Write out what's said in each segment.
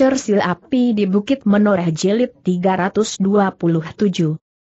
Cersil api di Bukit Menoreh Jilid 327.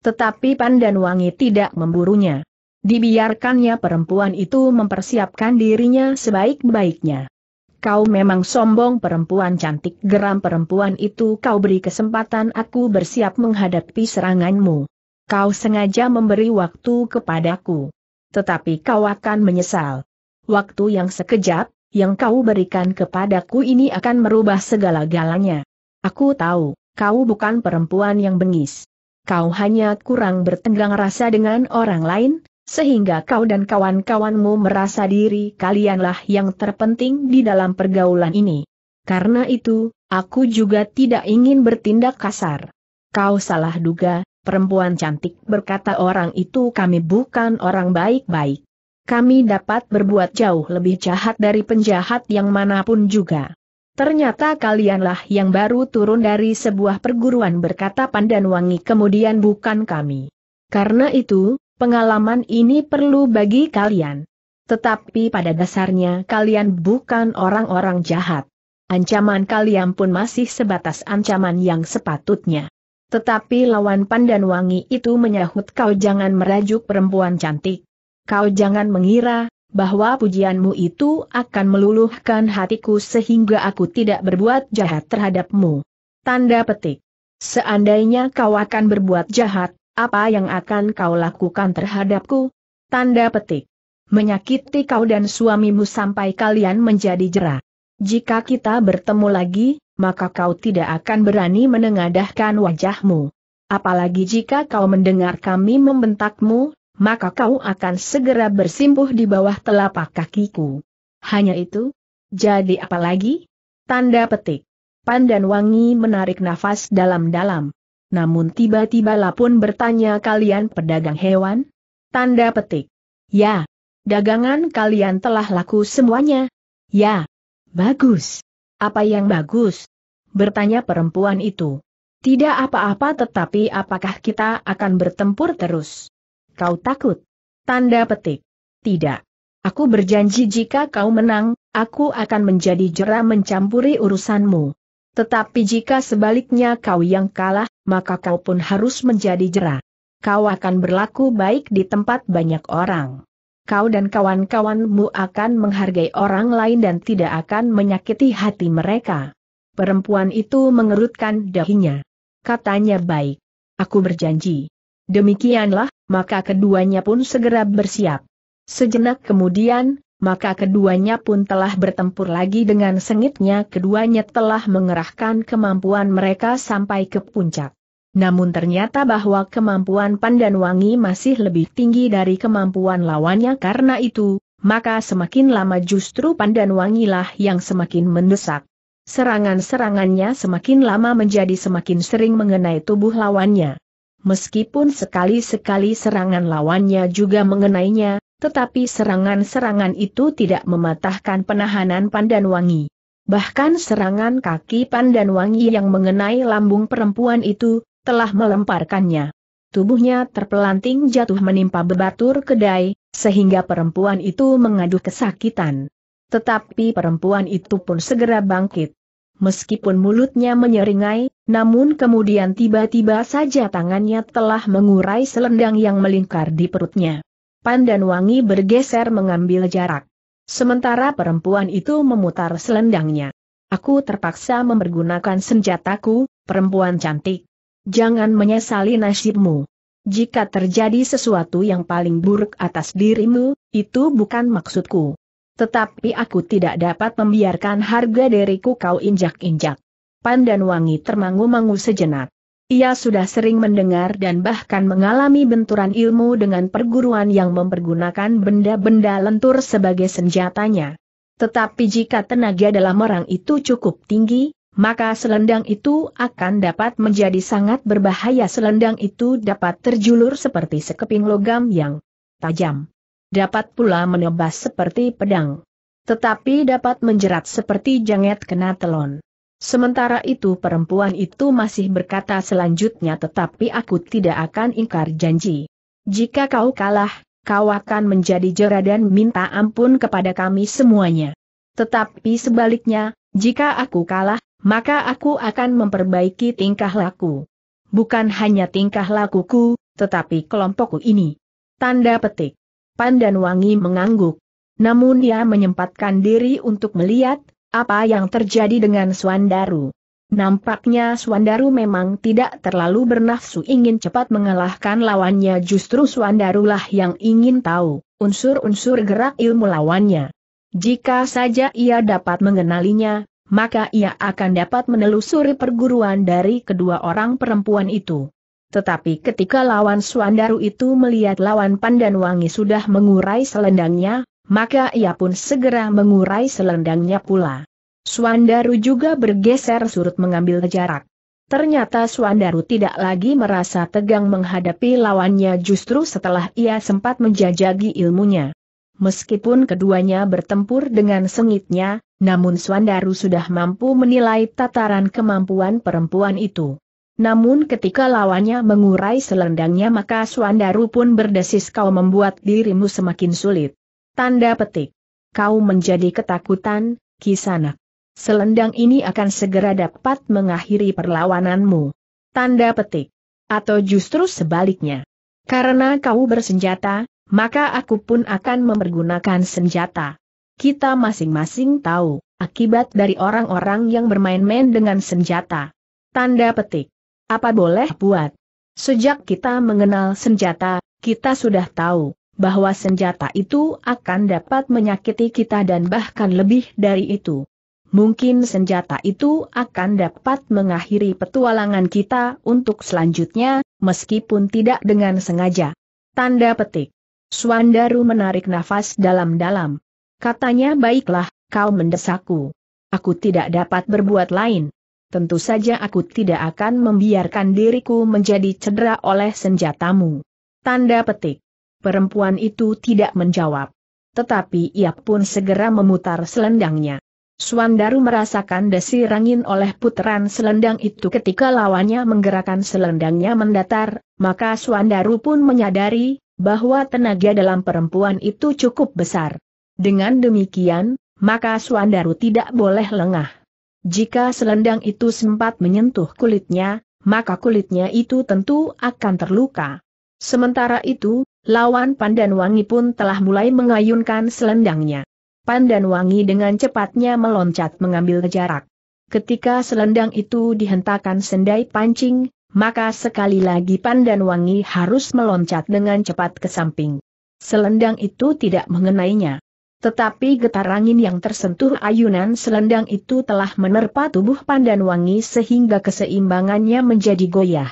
Tetapi pandan wangi tidak memburunya. Dibiarkannya perempuan itu mempersiapkan dirinya sebaik-baiknya. Kau memang sombong perempuan cantik geram perempuan itu kau beri kesempatan aku bersiap menghadapi seranganmu. Kau sengaja memberi waktu kepadaku. Tetapi kau akan menyesal. Waktu yang sekejap, yang kau berikan kepadaku ini akan merubah segala galanya. Aku tahu, kau bukan perempuan yang bengis. Kau hanya kurang bertenggang rasa dengan orang lain, sehingga kau dan kawan-kawanmu merasa diri kalianlah yang terpenting di dalam pergaulan ini. Karena itu, aku juga tidak ingin bertindak kasar. Kau salah duga, perempuan cantik berkata orang itu kami bukan orang baik-baik kami dapat berbuat jauh lebih jahat dari penjahat yang manapun juga. Ternyata kalianlah yang baru turun dari sebuah perguruan berkata pandan Wangi. kemudian bukan kami. Karena itu, pengalaman ini perlu bagi kalian. Tetapi pada dasarnya kalian bukan orang-orang jahat. Ancaman kalian pun masih sebatas ancaman yang sepatutnya. Tetapi lawan pandan Wangi itu menyahut kau jangan merajuk perempuan cantik. Kau jangan mengira bahwa pujianmu itu akan meluluhkan hatiku sehingga aku tidak berbuat jahat terhadapmu. Tanda petik. Seandainya kau akan berbuat jahat, apa yang akan kau lakukan terhadapku? Tanda petik. Menyakiti kau dan suamimu sampai kalian menjadi jera. Jika kita bertemu lagi, maka kau tidak akan berani menengadahkan wajahmu. Apalagi jika kau mendengar kami membentakmu, maka kau akan segera bersimpuh di bawah telapak kakiku. Hanya itu? Jadi apa lagi? Tanda petik. Pandan Wangi menarik nafas dalam-dalam. Namun tiba-tiba Lapun bertanya kalian pedagang hewan? Tanda petik. Ya. Dagangan kalian telah laku semuanya. Ya. Bagus. Apa yang bagus? Bertanya perempuan itu. Tidak apa-apa tetapi apakah kita akan bertempur terus? Kau takut? Tanda petik. Tidak. Aku berjanji jika kau menang, aku akan menjadi jera mencampuri urusanmu. Tetapi jika sebaliknya kau yang kalah, maka kau pun harus menjadi jera. Kau akan berlaku baik di tempat banyak orang. Kau dan kawan-kawanmu akan menghargai orang lain dan tidak akan menyakiti hati mereka. Perempuan itu mengerutkan dahinya. Katanya baik. Aku berjanji. Demikianlah, maka keduanya pun segera bersiap. Sejenak kemudian, maka keduanya pun telah bertempur lagi dengan sengitnya keduanya telah mengerahkan kemampuan mereka sampai ke puncak. Namun ternyata bahwa kemampuan Pandan Wangi masih lebih tinggi dari kemampuan lawannya karena itu, maka semakin lama justru Pandan Wangilah yang semakin mendesak. Serangan-serangannya semakin lama menjadi semakin sering mengenai tubuh lawannya meskipun sekali-sekali serangan lawannya juga mengenainya, tetapi serangan-serangan itu tidak mematahkan penahanan pandan wangi. Bahkan serangan kaki pandan wangi yang mengenai lambung perempuan itu, telah melemparkannya. Tubuhnya terpelanting jatuh menimpa bebatur kedai, sehingga perempuan itu mengaduh kesakitan. Tetapi perempuan itu pun segera bangkit. Meskipun mulutnya menyeringai, namun kemudian tiba-tiba saja tangannya telah mengurai selendang yang melingkar di perutnya. Pandan Wangi bergeser mengambil jarak. Sementara perempuan itu memutar selendangnya. Aku terpaksa mempergunakan senjataku, perempuan cantik. Jangan menyesali nasibmu. Jika terjadi sesuatu yang paling buruk atas dirimu, itu bukan maksudku. Tetapi aku tidak dapat membiarkan harga diriku kau injak-injak dan wangi termangu-mangu sejenak. Ia sudah sering mendengar dan bahkan mengalami benturan ilmu dengan perguruan yang mempergunakan benda-benda lentur sebagai senjatanya. Tetapi jika tenaga dalam orang itu cukup tinggi, maka selendang itu akan dapat menjadi sangat berbahaya. Selendang itu dapat terjulur seperti sekeping logam yang tajam. Dapat pula menebas seperti pedang. Tetapi dapat menjerat seperti janget kena telon. Sementara itu perempuan itu masih berkata selanjutnya tetapi aku tidak akan ingkar janji. Jika kau kalah, kau akan menjadi jera dan minta ampun kepada kami semuanya. Tetapi sebaliknya, jika aku kalah, maka aku akan memperbaiki tingkah laku. Bukan hanya tingkah lakuku, tetapi kelompokku ini. Tanda petik. Pandan Wangi mengangguk. Namun ia menyempatkan diri untuk melihat, apa yang terjadi dengan Suandaru? Nampaknya Suandaru memang tidak terlalu bernafsu ingin cepat mengalahkan lawannya justru Suandarulah yang ingin tahu unsur-unsur gerak ilmu lawannya. Jika saja ia dapat mengenalinya, maka ia akan dapat menelusuri perguruan dari kedua orang perempuan itu. Tetapi ketika lawan Suandaru itu melihat lawan Pandanwangi sudah mengurai selendangnya, maka ia pun segera mengurai selendangnya pula. Suandaru juga bergeser surut mengambil jarak. Ternyata Suandaru tidak lagi merasa tegang menghadapi lawannya justru setelah ia sempat menjajagi ilmunya. Meskipun keduanya bertempur dengan sengitnya, namun Suandaru sudah mampu menilai tataran kemampuan perempuan itu. Namun ketika lawannya mengurai selendangnya maka Suandaru pun berdesis kau membuat dirimu semakin sulit. Tanda petik. Kau menjadi ketakutan, Kisana. Selendang ini akan segera dapat mengakhiri perlawananmu. Tanda petik. Atau justru sebaliknya. Karena kau bersenjata, maka aku pun akan mempergunakan senjata. Kita masing-masing tahu, akibat dari orang-orang yang bermain-main dengan senjata. Tanda petik. Apa boleh buat? Sejak kita mengenal senjata, kita sudah tahu, bahwa senjata itu akan dapat menyakiti kita dan bahkan lebih dari itu. Mungkin senjata itu akan dapat mengakhiri petualangan kita untuk selanjutnya, meskipun tidak dengan sengaja. Tanda petik. Swandaru menarik nafas dalam-dalam. Katanya baiklah, kau mendesakku. Aku tidak dapat berbuat lain. Tentu saja aku tidak akan membiarkan diriku menjadi cedera oleh senjatamu. Tanda petik. Perempuan itu tidak menjawab. Tetapi ia pun segera memutar selendangnya. Suandaru merasakan desirangin oleh puteran selendang itu ketika lawannya menggerakkan selendangnya mendatar, maka Suandaru pun menyadari bahwa tenaga dalam perempuan itu cukup besar. Dengan demikian, maka Suandaru tidak boleh lengah. Jika selendang itu sempat menyentuh kulitnya, maka kulitnya itu tentu akan terluka. Sementara itu, lawan Pandan Wangi pun telah mulai mengayunkan selendangnya. Pandan Wangi dengan cepatnya meloncat mengambil jarak. Ketika selendang itu dihentakkan sendai pancing, maka sekali lagi Pandan Wangi harus meloncat dengan cepat ke samping. Selendang itu tidak mengenainya. Tetapi getar angin yang tersentuh ayunan selendang itu telah menerpa tubuh Pandan Wangi sehingga keseimbangannya menjadi goyah.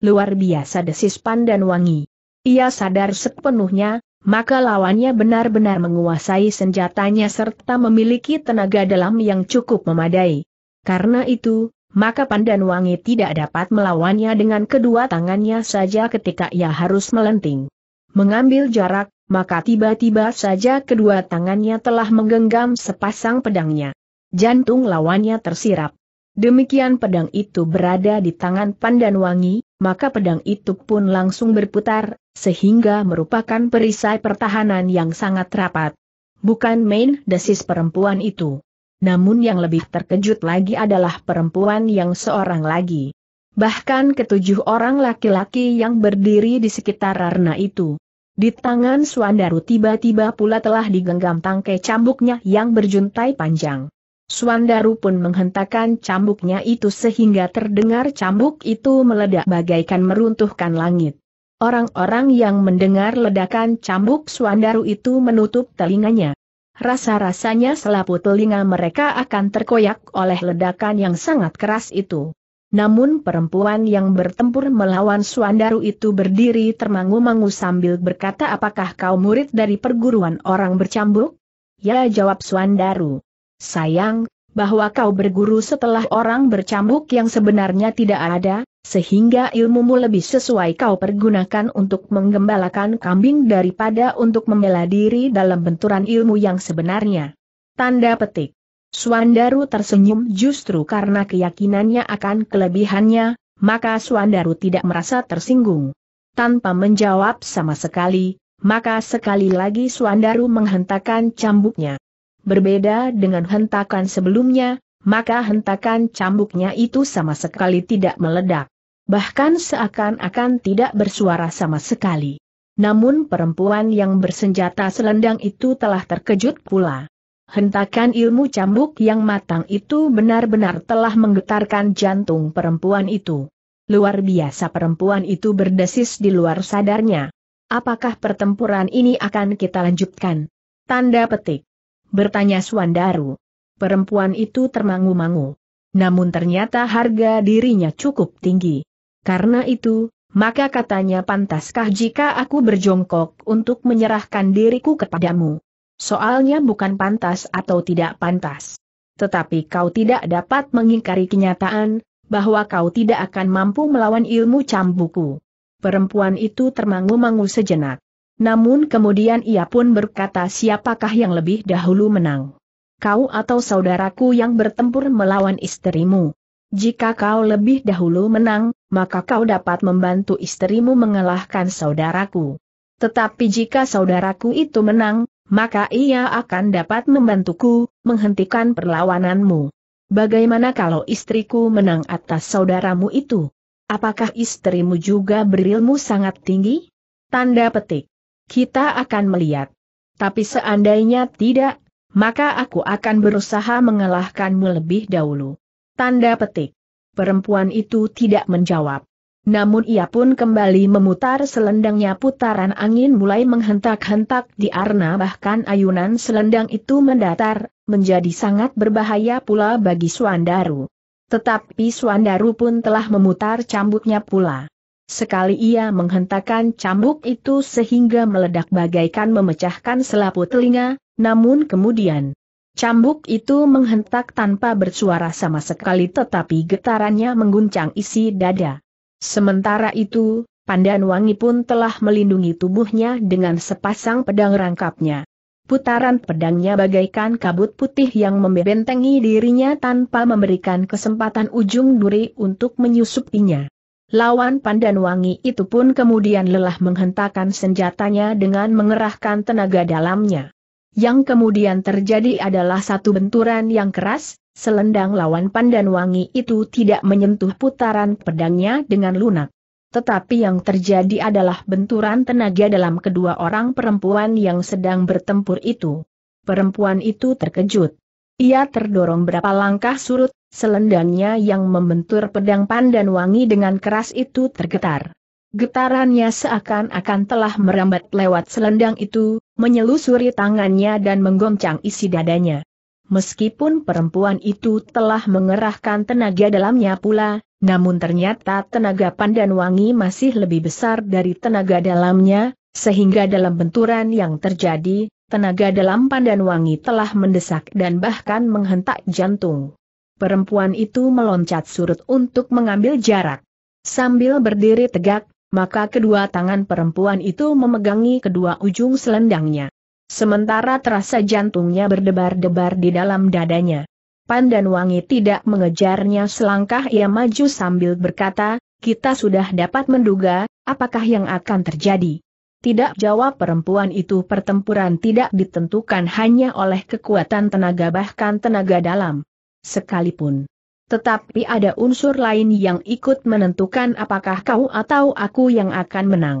Luar biasa desis Pandan Wangi. Ia sadar sepenuhnya, maka lawannya benar-benar menguasai senjatanya serta memiliki tenaga dalam yang cukup memadai. Karena itu, maka Pandan Wangi tidak dapat melawannya dengan kedua tangannya saja ketika ia harus melenting. Mengambil jarak, maka tiba-tiba saja kedua tangannya telah menggenggam sepasang pedangnya. Jantung lawannya tersirap. Demikian pedang itu berada di tangan Pandan Wangi, maka pedang itu pun langsung berputar, sehingga merupakan perisai pertahanan yang sangat rapat. Bukan main desis perempuan itu. Namun yang lebih terkejut lagi adalah perempuan yang seorang lagi. Bahkan ketujuh orang laki-laki yang berdiri di sekitar Rarna itu. Di tangan Suandaru tiba-tiba pula telah digenggam tangkai cambuknya yang berjuntai panjang. Suandaru pun menghentakkan cambuknya itu sehingga terdengar cambuk itu meledak bagaikan meruntuhkan langit. Orang-orang yang mendengar ledakan cambuk Suandaru itu menutup telinganya. Rasa-rasanya selaput telinga mereka akan terkoyak oleh ledakan yang sangat keras itu. Namun perempuan yang bertempur melawan Suandaru itu berdiri termangu-mangu sambil berkata apakah kau murid dari perguruan orang bercambuk? Ya jawab Suandaru. Sayang, bahwa kau berguru setelah orang bercambuk yang sebenarnya tidak ada, sehingga ilmumu lebih sesuai kau pergunakan untuk menggembalakan kambing daripada untuk membela diri dalam benturan ilmu yang sebenarnya. Tanda petik. Suandaru tersenyum justru karena keyakinannya akan kelebihannya, maka Suandaru tidak merasa tersinggung. Tanpa menjawab sama sekali, maka sekali lagi Suandaru menghentakkan cambuknya. Berbeda dengan hentakan sebelumnya, maka hentakan cambuknya itu sama sekali tidak meledak. Bahkan seakan-akan tidak bersuara sama sekali. Namun perempuan yang bersenjata selendang itu telah terkejut pula. Hentakan ilmu cambuk yang matang itu benar-benar telah menggetarkan jantung perempuan itu. Luar biasa perempuan itu berdesis di luar sadarnya. Apakah pertempuran ini akan kita lanjutkan? Tanda petik. Bertanya Suandaru. Perempuan itu termangu-mangu. Namun ternyata harga dirinya cukup tinggi. Karena itu, maka katanya pantaskah jika aku berjongkok untuk menyerahkan diriku kepadamu? Soalnya bukan pantas atau tidak pantas. Tetapi kau tidak dapat mengingkari kenyataan, bahwa kau tidak akan mampu melawan ilmu cambuku. Perempuan itu termangu-mangu sejenak. Namun kemudian ia pun berkata siapakah yang lebih dahulu menang. Kau atau saudaraku yang bertempur melawan istrimu. Jika kau lebih dahulu menang, maka kau dapat membantu istrimu mengalahkan saudaraku. Tetapi jika saudaraku itu menang, maka ia akan dapat membantuku, menghentikan perlawananmu. Bagaimana kalau istriku menang atas saudaramu itu? Apakah istrimu juga berilmu sangat tinggi? Tanda petik kita akan melihat. Tapi seandainya tidak, maka aku akan berusaha mengalahkanmu lebih dahulu. Tanda petik. Perempuan itu tidak menjawab. Namun ia pun kembali memutar selendangnya putaran angin mulai menghentak-hentak di arna bahkan ayunan selendang itu mendatar, menjadi sangat berbahaya pula bagi Suandaru. Tetapi Suandaru pun telah memutar cambuknya pula. Sekali ia menghentakkan cambuk itu sehingga meledak bagaikan memecahkan selaput telinga, namun kemudian cambuk itu menghentak tanpa bersuara sama sekali tetapi getarannya mengguncang isi dada. Sementara itu, Pandan Wangi pun telah melindungi tubuhnya dengan sepasang pedang rangkapnya. Putaran pedangnya bagaikan kabut putih yang membentengi dirinya tanpa memberikan kesempatan ujung duri untuk menyusupinya. Lawan Pandan Wangi itu pun kemudian lelah menghentakkan senjatanya dengan mengerahkan tenaga dalamnya. Yang kemudian terjadi adalah satu benturan yang keras, selendang lawan Pandan Wangi itu tidak menyentuh putaran pedangnya dengan lunak. Tetapi yang terjadi adalah benturan tenaga dalam kedua orang perempuan yang sedang bertempur itu. Perempuan itu terkejut. Ia terdorong berapa langkah surut, Selendangnya yang membentur pedang pandan wangi dengan keras itu tergetar. Getarannya seakan-akan telah merambat lewat selendang itu, menyelusuri tangannya dan menggoncang isi dadanya. Meskipun perempuan itu telah mengerahkan tenaga dalamnya pula, namun ternyata tenaga pandan wangi masih lebih besar dari tenaga dalamnya, sehingga dalam benturan yang terjadi, tenaga dalam pandan wangi telah mendesak dan bahkan menghentak jantung perempuan itu meloncat surut untuk mengambil jarak. Sambil berdiri tegak, maka kedua tangan perempuan itu memegangi kedua ujung selendangnya. Sementara terasa jantungnya berdebar-debar di dalam dadanya. Wangi tidak mengejarnya selangkah ia maju sambil berkata, kita sudah dapat menduga, apakah yang akan terjadi. Tidak jawab perempuan itu pertempuran tidak ditentukan hanya oleh kekuatan tenaga bahkan tenaga dalam sekalipun. Tetapi ada unsur lain yang ikut menentukan apakah kau atau aku yang akan menang.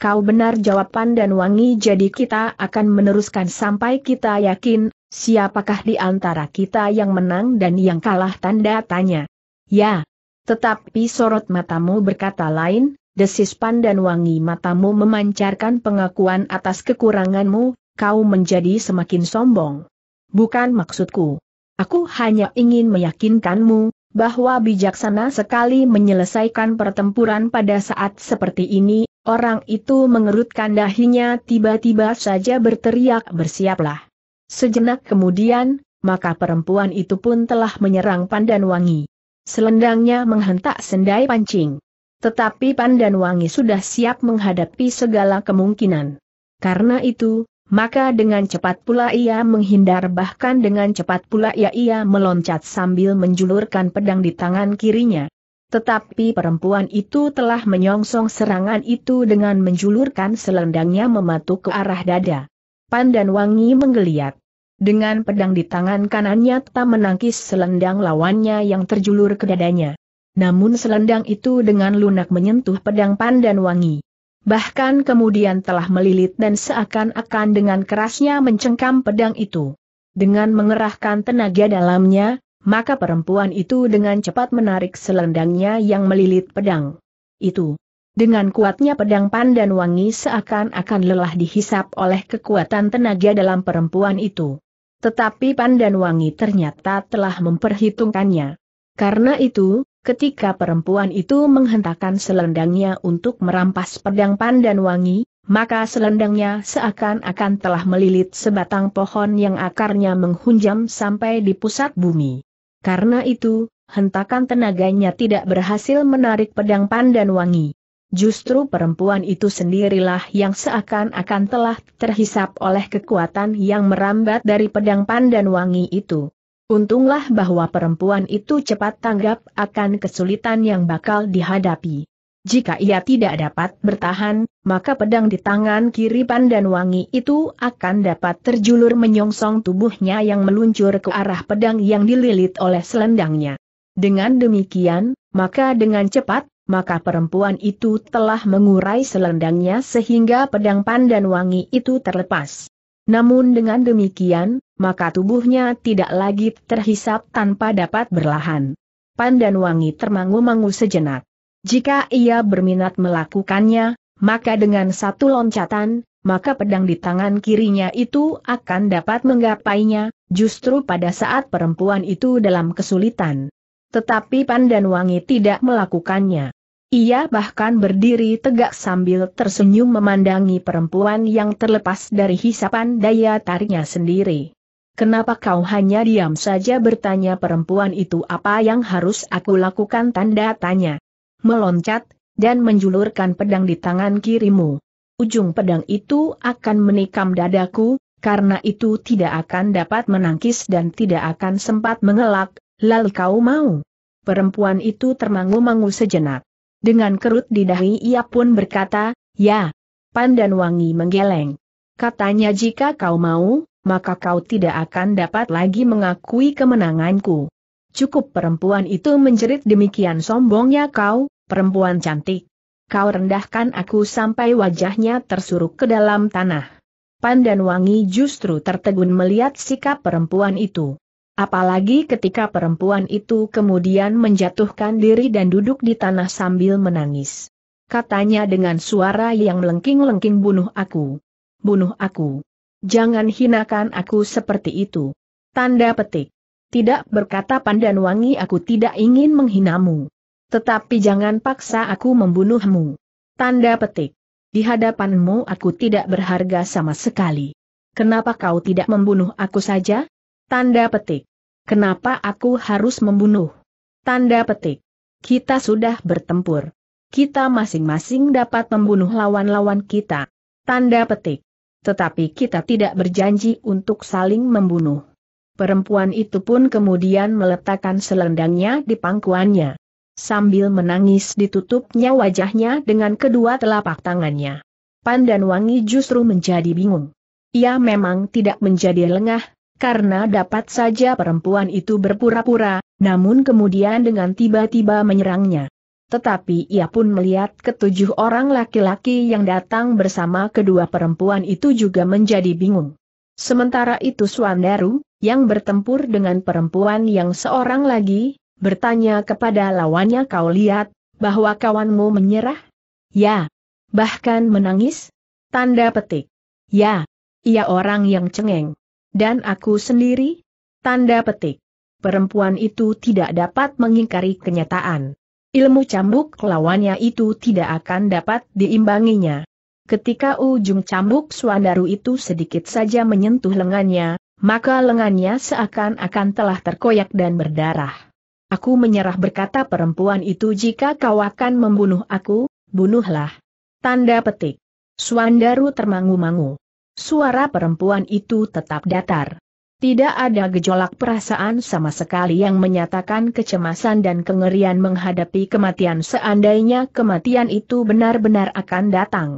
Kau benar jawaban dan wangi jadi kita akan meneruskan sampai kita yakin, siapakah di antara kita yang menang dan yang kalah tanda tanya. Ya. Tetapi sorot matamu berkata lain, desis pandan wangi matamu memancarkan pengakuan atas kekuranganmu, kau menjadi semakin sombong. Bukan maksudku. Aku hanya ingin meyakinkanmu, bahwa bijaksana sekali menyelesaikan pertempuran pada saat seperti ini, orang itu mengerutkan dahinya tiba-tiba saja berteriak bersiaplah. Sejenak kemudian, maka perempuan itu pun telah menyerang pandan wangi. Selendangnya menghentak sendai pancing. Tetapi pandan wangi sudah siap menghadapi segala kemungkinan. Karena itu, maka dengan cepat pula ia menghindar bahkan dengan cepat pula ia, ia meloncat sambil menjulurkan pedang di tangan kirinya. Tetapi perempuan itu telah menyongsong serangan itu dengan menjulurkan selendangnya mematuk ke arah dada. Pandan Wangi menggeliat. Dengan pedang di tangan kanannya tak menangkis selendang lawannya yang terjulur ke dadanya. Namun selendang itu dengan lunak menyentuh pedang Pandan Wangi bahkan kemudian telah melilit dan seakan-akan dengan kerasnya mencengkam pedang itu. Dengan mengerahkan tenaga dalamnya, maka perempuan itu dengan cepat menarik selendangnya yang melilit pedang. Itu. Dengan kuatnya pedang pandan wangi seakan-akan lelah dihisap oleh kekuatan tenaga dalam perempuan itu. Tetapi pandan wangi ternyata telah memperhitungkannya. Karena itu, Ketika perempuan itu menghentakkan selendangnya untuk merampas pedang pandan wangi, maka selendangnya seakan-akan telah melilit sebatang pohon yang akarnya menghunjam sampai di pusat bumi. Karena itu, hentakan tenaganya tidak berhasil menarik pedang pandan wangi. Justru perempuan itu sendirilah yang seakan-akan telah terhisap oleh kekuatan yang merambat dari pedang pandan wangi itu. Untunglah bahwa perempuan itu cepat tanggap akan kesulitan yang bakal dihadapi. Jika ia tidak dapat bertahan, maka pedang di tangan kiri Pandan Wangi itu akan dapat terjulur menyongsong tubuhnya yang meluncur ke arah pedang yang dililit oleh selendangnya. Dengan demikian, maka dengan cepat, maka perempuan itu telah mengurai selendangnya sehingga pedang Pandan Wangi itu terlepas. Namun dengan demikian, maka tubuhnya tidak lagi terhisap tanpa dapat berlahan. Pandan wangi termangu-mangu sejenak. Jika ia berminat melakukannya, maka dengan satu loncatan, maka pedang di tangan kirinya itu akan dapat menggapainya, justru pada saat perempuan itu dalam kesulitan. Tetapi Pandan Wangi tidak melakukannya. Ia bahkan berdiri tegak sambil tersenyum memandangi perempuan yang terlepas dari hisapan daya tariknya sendiri. Kenapa kau hanya diam saja bertanya perempuan itu apa yang harus aku lakukan tanda tanya. Meloncat, dan menjulurkan pedang di tangan kirimu. Ujung pedang itu akan menikam dadaku, karena itu tidak akan dapat menangkis dan tidak akan sempat mengelak, lalu kau mau. Perempuan itu termangu-mangu sejenak. Dengan kerut di dahi ia pun berkata, ya. Pandan wangi menggeleng. Katanya jika kau mau, maka kau tidak akan dapat lagi mengakui kemenanganku. Cukup perempuan itu menjerit demikian sombongnya kau, perempuan cantik. Kau rendahkan aku sampai wajahnya tersuruk ke dalam tanah. Pandan Wangi justru tertegun melihat sikap perempuan itu. Apalagi ketika perempuan itu kemudian menjatuhkan diri dan duduk di tanah sambil menangis. Katanya dengan suara yang melengking-lengking bunuh aku. Bunuh aku. Jangan hinakan aku seperti itu. Tanda petik. Tidak berkata pandan wangi aku tidak ingin menghinamu. Tetapi jangan paksa aku membunuhmu. Tanda petik. Di hadapanmu aku tidak berharga sama sekali. Kenapa kau tidak membunuh aku saja? Tanda petik. Kenapa aku harus membunuh? Tanda petik. Kita sudah bertempur. Kita masing-masing dapat membunuh lawan-lawan kita. Tanda petik tetapi kita tidak berjanji untuk saling membunuh. Perempuan itu pun kemudian meletakkan selendangnya di pangkuannya. Sambil menangis ditutupnya wajahnya dengan kedua telapak tangannya. Wangi justru menjadi bingung. Ia memang tidak menjadi lengah, karena dapat saja perempuan itu berpura-pura, namun kemudian dengan tiba-tiba menyerangnya. Tetapi ia pun melihat ketujuh orang laki-laki yang datang bersama kedua perempuan itu juga menjadi bingung. Sementara itu Suandaru, yang bertempur dengan perempuan yang seorang lagi, bertanya kepada lawannya kau lihat, bahwa kawanmu menyerah? Ya. Bahkan menangis? Tanda petik. Ya. Ia orang yang cengeng. Dan aku sendiri? Tanda petik. Perempuan itu tidak dapat mengingkari kenyataan. Ilmu cambuk lawannya itu tidak akan dapat diimbanginya. Ketika ujung cambuk Suandaru itu sedikit saja menyentuh lengannya, maka lengannya seakan-akan telah terkoyak dan berdarah. Aku menyerah berkata perempuan itu jika kau akan membunuh aku, bunuhlah. Tanda petik. Suandaru termangu-mangu. Suara perempuan itu tetap datar. Tidak ada gejolak perasaan sama sekali yang menyatakan kecemasan dan kengerian menghadapi kematian seandainya kematian itu benar-benar akan datang.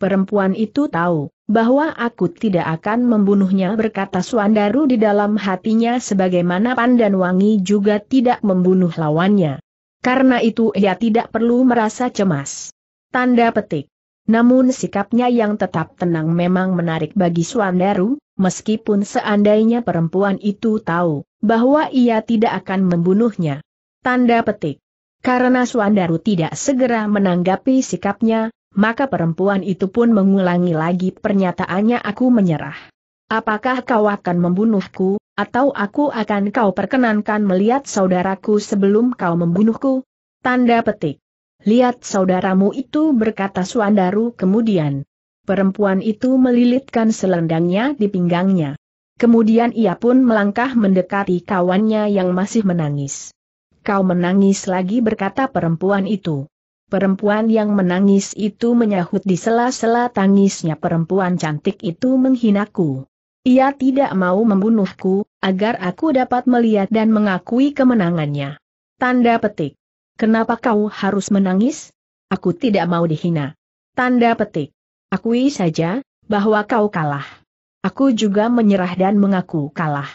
Perempuan itu tahu bahwa aku tidak akan membunuhnya berkata Suandaru di dalam hatinya sebagaimana Pandan Wangi juga tidak membunuh lawannya. Karena itu ia tidak perlu merasa cemas. Tanda petik. Namun sikapnya yang tetap tenang memang menarik bagi Suandaru, meskipun seandainya perempuan itu tahu bahwa ia tidak akan membunuhnya. Tanda petik. Karena Suandaru tidak segera menanggapi sikapnya, maka perempuan itu pun mengulangi lagi pernyataannya aku menyerah. Apakah kau akan membunuhku, atau aku akan kau perkenankan melihat saudaraku sebelum kau membunuhku? Tanda petik. Lihat saudaramu itu berkata Suandaru kemudian perempuan itu melilitkan selendangnya di pinggangnya. Kemudian ia pun melangkah mendekati kawannya yang masih menangis. Kau menangis lagi berkata perempuan itu. Perempuan yang menangis itu menyahut di sela-sela tangisnya perempuan cantik itu menghinaku. Ia tidak mau membunuhku, agar aku dapat melihat dan mengakui kemenangannya. Tanda petik. Kenapa kau harus menangis? Aku tidak mau dihina. Tanda petik. Akui saja, bahwa kau kalah. Aku juga menyerah dan mengaku kalah.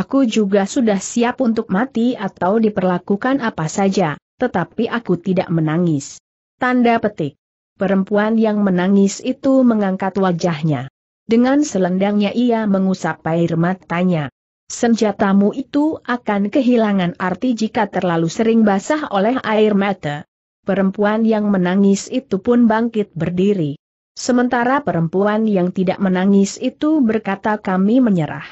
Aku juga sudah siap untuk mati atau diperlakukan apa saja, tetapi aku tidak menangis. Tanda petik. Perempuan yang menangis itu mengangkat wajahnya. Dengan selendangnya ia mengusap air matanya. Senjatamu itu akan kehilangan arti jika terlalu sering basah oleh air mata. Perempuan yang menangis itu pun bangkit berdiri. Sementara perempuan yang tidak menangis itu berkata kami menyerah.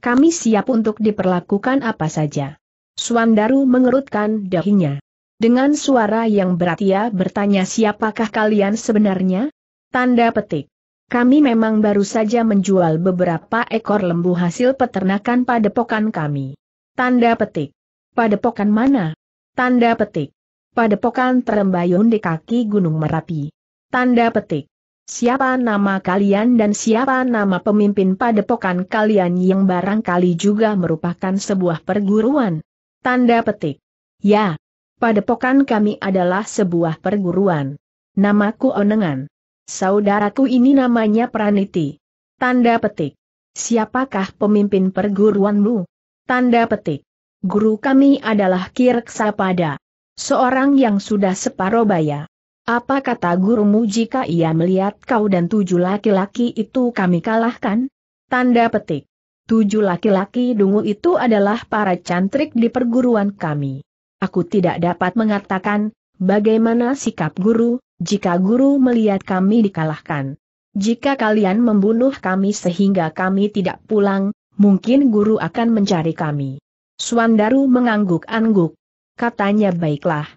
Kami siap untuk diperlakukan apa saja. Suandaru mengerutkan dahinya. Dengan suara yang berat ia bertanya siapakah kalian sebenarnya? Tanda petik. Kami memang baru saja menjual beberapa ekor lembu hasil peternakan pada padepokan kami. Tanda petik. pada Padepokan mana? Tanda petik. Padepokan terembayun di kaki Gunung Merapi. Tanda petik. Siapa nama kalian dan siapa nama pemimpin padepokan kalian yang barangkali juga merupakan sebuah perguruan? Tanda petik. Ya, padepokan kami adalah sebuah perguruan. Namaku Onengan. Saudaraku ini namanya Praniti. Tanda petik. Siapakah pemimpin perguruanmu? Tanda petik. Guru kami adalah Kirksapada. Seorang yang sudah separoh bayar. Apa kata gurumu jika ia melihat kau dan tujuh laki-laki itu kami kalahkan? Tanda petik. Tujuh laki-laki dungu itu adalah para cantrik di perguruan kami. Aku tidak dapat mengatakan, bagaimana sikap guru, jika guru melihat kami dikalahkan. Jika kalian membunuh kami sehingga kami tidak pulang, mungkin guru akan mencari kami. Suandaru mengangguk-angguk. Katanya baiklah.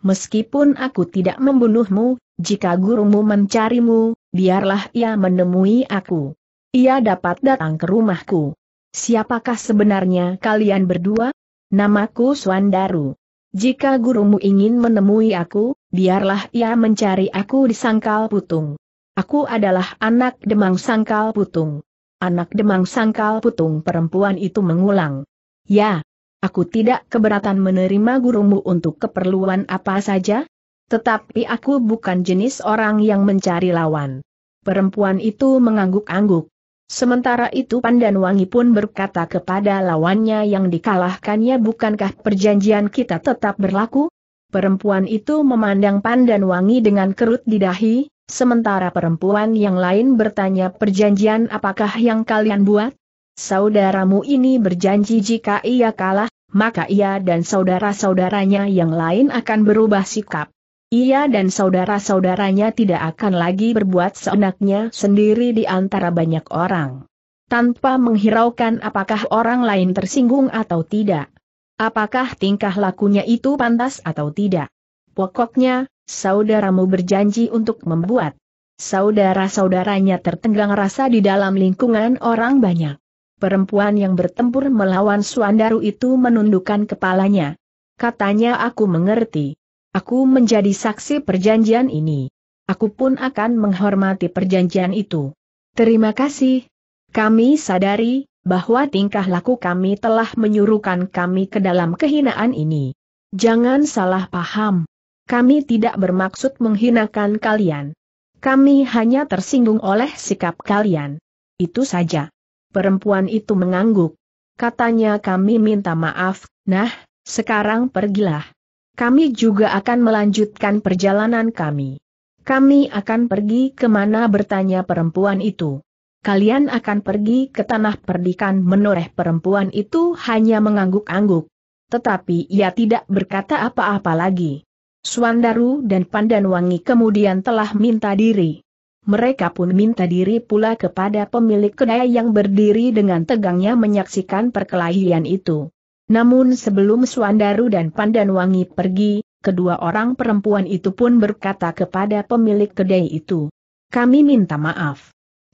Meskipun aku tidak membunuhmu, jika gurumu mencarimu, biarlah ia menemui aku. Ia dapat datang ke rumahku. Siapakah sebenarnya kalian berdua? Namaku Swandaru. Jika gurumu ingin menemui aku, biarlah ia mencari aku di Sangkal Putung. Aku adalah anak Demang Sangkal Putung. Anak Demang Sangkal Putung perempuan itu mengulang. Ya, Aku tidak keberatan menerima gurumu untuk keperluan apa saja, tetapi aku bukan jenis orang yang mencari lawan. Perempuan itu mengangguk-angguk. Sementara itu Pandan Wangi pun berkata kepada lawannya yang dikalahkannya bukankah perjanjian kita tetap berlaku? Perempuan itu memandang Pandan Wangi dengan kerut di dahi, sementara perempuan yang lain bertanya perjanjian apakah yang kalian buat? Saudaramu ini berjanji jika ia kalah, maka ia dan saudara-saudaranya yang lain akan berubah sikap. Ia dan saudara-saudaranya tidak akan lagi berbuat seenaknya sendiri di antara banyak orang. Tanpa menghiraukan apakah orang lain tersinggung atau tidak. Apakah tingkah lakunya itu pantas atau tidak. Pokoknya, saudaramu berjanji untuk membuat saudara-saudaranya tertenggang rasa di dalam lingkungan orang banyak perempuan yang bertempur melawan Suandaru itu menundukkan kepalanya. Katanya aku mengerti. Aku menjadi saksi perjanjian ini. Aku pun akan menghormati perjanjian itu. Terima kasih. Kami sadari, bahwa tingkah laku kami telah menyuruhkan kami ke dalam kehinaan ini. Jangan salah paham. Kami tidak bermaksud menghinakan kalian. Kami hanya tersinggung oleh sikap kalian. Itu saja. Perempuan itu mengangguk. Katanya kami minta maaf, nah, sekarang pergilah. Kami juga akan melanjutkan perjalanan kami. Kami akan pergi ke mana? bertanya perempuan itu. Kalian akan pergi ke tanah perdikan menoreh perempuan itu hanya mengangguk-angguk. Tetapi ia tidak berkata apa-apa lagi. Suandaru dan Pandanwangi kemudian telah minta diri mereka pun minta diri pula kepada pemilik kedai yang berdiri dengan tegangnya menyaksikan perkelahian itu. Namun sebelum Suandaru dan Pandanwangi pergi, kedua orang perempuan itu pun berkata kepada pemilik kedai itu, kami minta maaf.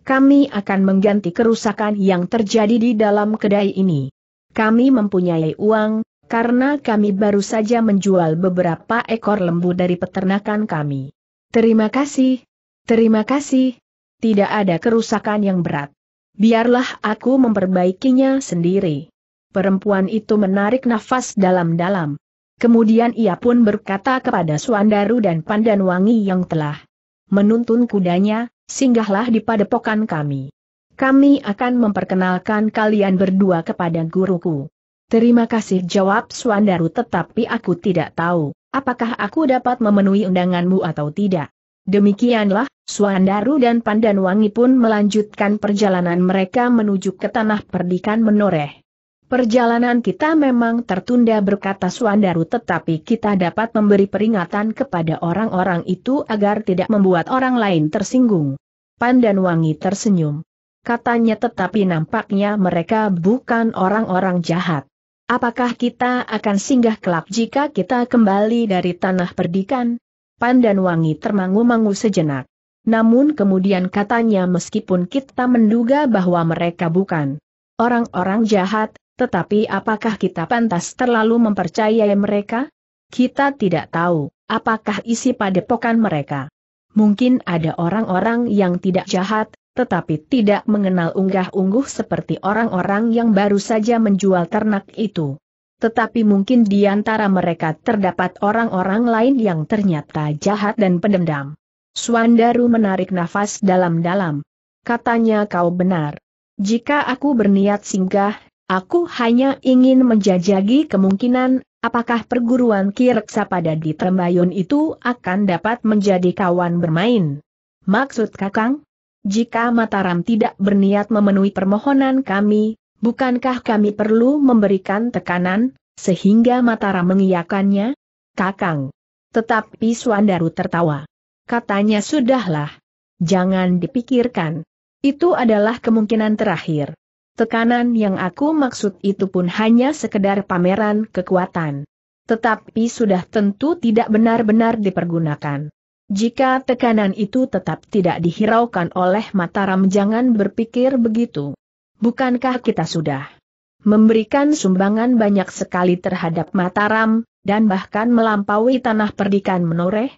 Kami akan mengganti kerusakan yang terjadi di dalam kedai ini. Kami mempunyai uang, karena kami baru saja menjual beberapa ekor lembu dari peternakan kami. Terima kasih, Terima kasih. Tidak ada kerusakan yang berat. Biarlah aku memperbaikinya sendiri. Perempuan itu menarik nafas dalam-dalam. Kemudian ia pun berkata kepada Suandaru dan Pandanwangi yang telah menuntun kudanya, singgahlah di padepokan kami. Kami akan memperkenalkan kalian berdua kepada guruku. Terima kasih jawab Suandaru tetapi aku tidak tahu, apakah aku dapat memenuhi undanganmu atau tidak. Demikianlah, Suandaru dan Pandanwangi pun melanjutkan perjalanan mereka menuju ke tanah perdikan menoreh. Perjalanan kita memang tertunda berkata Suandaru tetapi kita dapat memberi peringatan kepada orang-orang itu agar tidak membuat orang lain tersinggung. Pandanwangi tersenyum. Katanya tetapi nampaknya mereka bukan orang-orang jahat. Apakah kita akan singgah kelak jika kita kembali dari tanah perdikan? pandan wangi termangu-mangu sejenak. Namun kemudian katanya meskipun kita menduga bahwa mereka bukan orang-orang jahat, tetapi apakah kita pantas terlalu mempercayai mereka? Kita tidak tahu, apakah isi padepokan mereka. Mungkin ada orang-orang yang tidak jahat, tetapi tidak mengenal unggah-ungguh seperti orang-orang yang baru saja menjual ternak itu. Tetapi mungkin di antara mereka terdapat orang-orang lain yang ternyata jahat dan pendendam. Suandaru menarik nafas dalam-dalam. Katanya kau benar. Jika aku berniat singgah, aku hanya ingin menjajagi kemungkinan apakah perguruan Kireksa pada di Trembayun itu akan dapat menjadi kawan bermain? Maksud Kakang? Jika Mataram tidak berniat memenuhi permohonan kami, Bukankah kami perlu memberikan tekanan, sehingga Matara mengiyakannya? Kakang. Tetapi Suandaru tertawa. Katanya sudahlah. Jangan dipikirkan. Itu adalah kemungkinan terakhir. Tekanan yang aku maksud itu pun hanya sekedar pameran kekuatan. Tetapi sudah tentu tidak benar-benar dipergunakan. Jika tekanan itu tetap tidak dihiraukan oleh Mataram jangan berpikir begitu bukankah kita sudah memberikan sumbangan banyak sekali terhadap Mataram, dan bahkan melampaui tanah perdikan menoreh?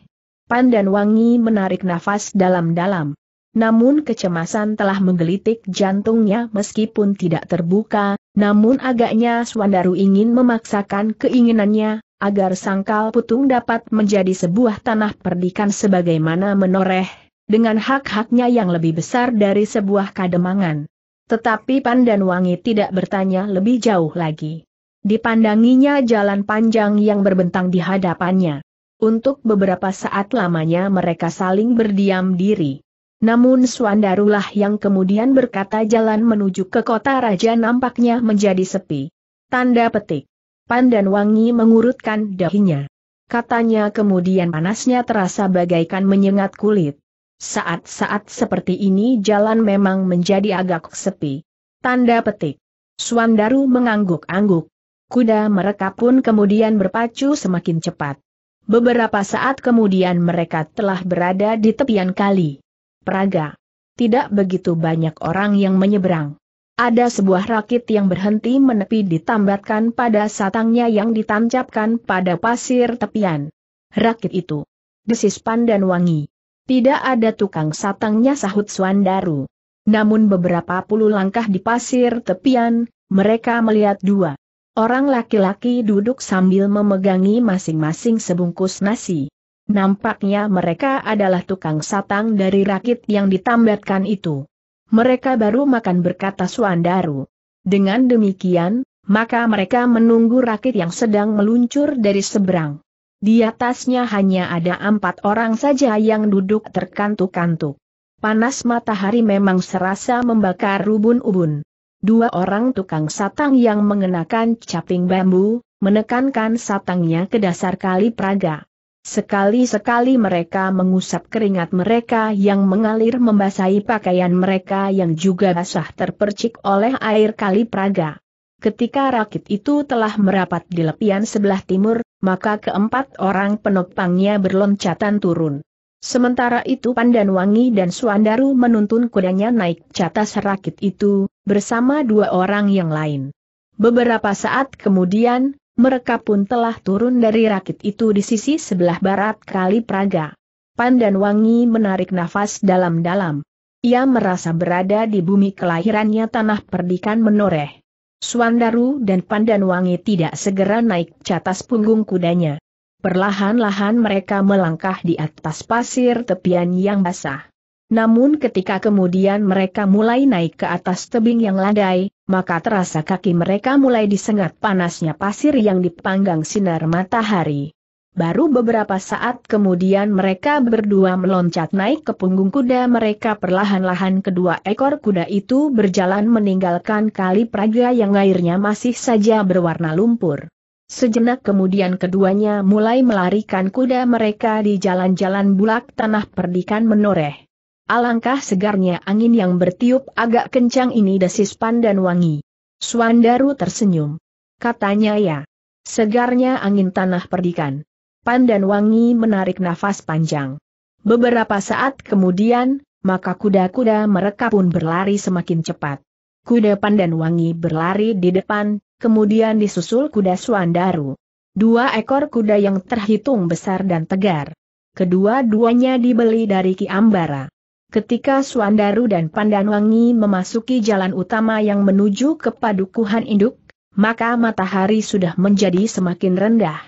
Pandan Wangi menarik nafas dalam-dalam. Namun kecemasan telah menggelitik jantungnya meskipun tidak terbuka, namun agaknya Swandaru ingin memaksakan keinginannya, agar sangkal putung dapat menjadi sebuah tanah perdikan sebagaimana menoreh, dengan hak-haknya yang lebih besar dari sebuah kademangan. Tetapi Pandan Wangi tidak bertanya lebih jauh lagi. Dipandanginya jalan panjang yang berbentang di hadapannya. Untuk beberapa saat lamanya mereka saling berdiam diri. Namun Suandarulah yang kemudian berkata jalan menuju ke kota raja nampaknya menjadi sepi. Tanda petik. Pandan Wangi mengurutkan dahinya. Katanya kemudian panasnya terasa bagaikan menyengat kulit. Saat-saat seperti ini jalan memang menjadi agak sepi. Tanda petik. Swandaru mengangguk-angguk. Kuda mereka pun kemudian berpacu semakin cepat. Beberapa saat kemudian mereka telah berada di tepian kali. Praga. Tidak begitu banyak orang yang menyeberang. Ada sebuah rakit yang berhenti menepi ditambatkan pada satangnya yang ditancapkan pada pasir tepian. Rakit itu. Desis pandan wangi. Tidak ada tukang satangnya sahut Suandaru. Namun beberapa puluh langkah di pasir tepian, mereka melihat dua orang laki-laki duduk sambil memegangi masing-masing sebungkus nasi. Nampaknya mereka adalah tukang satang dari rakit yang ditambatkan itu. Mereka baru makan berkata Suandaru. Dengan demikian, maka mereka menunggu rakit yang sedang meluncur dari seberang. Di atasnya hanya ada empat orang saja yang duduk terkantuk-kantuk. Panas matahari memang serasa membakar rubun ubun Dua orang tukang satang yang mengenakan caping bambu, menekankan satangnya ke dasar kali Praga. Sekali-sekali mereka mengusap keringat mereka yang mengalir membasahi pakaian mereka yang juga basah terpercik oleh air kali Praga. Ketika rakit itu telah merapat di lepian sebelah timur, maka keempat orang penopangnya berloncatan turun. Sementara itu Pandanwangi dan Suandaru menuntun kudanya naik catas rakit itu, bersama dua orang yang lain. Beberapa saat kemudian, mereka pun telah turun dari rakit itu di sisi sebelah barat Kali Praga. Pandanwangi menarik nafas dalam-dalam. Ia merasa berada di bumi kelahirannya tanah perdikan menoreh. Suandaru dan Pandanwangi tidak segera naik ke atas punggung kudanya. Perlahan-lahan mereka melangkah di atas pasir tepian yang basah. Namun ketika kemudian mereka mulai naik ke atas tebing yang landai, maka terasa kaki mereka mulai disengat panasnya pasir yang dipanggang sinar matahari. Baru beberapa saat kemudian mereka berdua meloncat naik ke punggung kuda mereka perlahan-lahan kedua ekor kuda itu berjalan meninggalkan kali Praga yang airnya masih saja berwarna lumpur. Sejenak kemudian keduanya mulai melarikan kuda mereka di jalan-jalan bulak tanah perdikan menoreh. Alangkah segarnya angin yang bertiup agak kencang ini desis pandan wangi. Suandaru tersenyum. Katanya ya. Segarnya angin tanah perdikan. Pandan Wangi menarik nafas panjang. Beberapa saat kemudian, maka kuda-kuda mereka pun berlari semakin cepat. Kuda Pandan Wangi berlari di depan, kemudian disusul kuda Suandaru. Dua ekor kuda yang terhitung besar dan tegar. Kedua-duanya dibeli dari Ki Ambara. Ketika Suandaru dan Pandanwangi memasuki jalan utama yang menuju ke Padukuhan Induk, maka matahari sudah menjadi semakin rendah.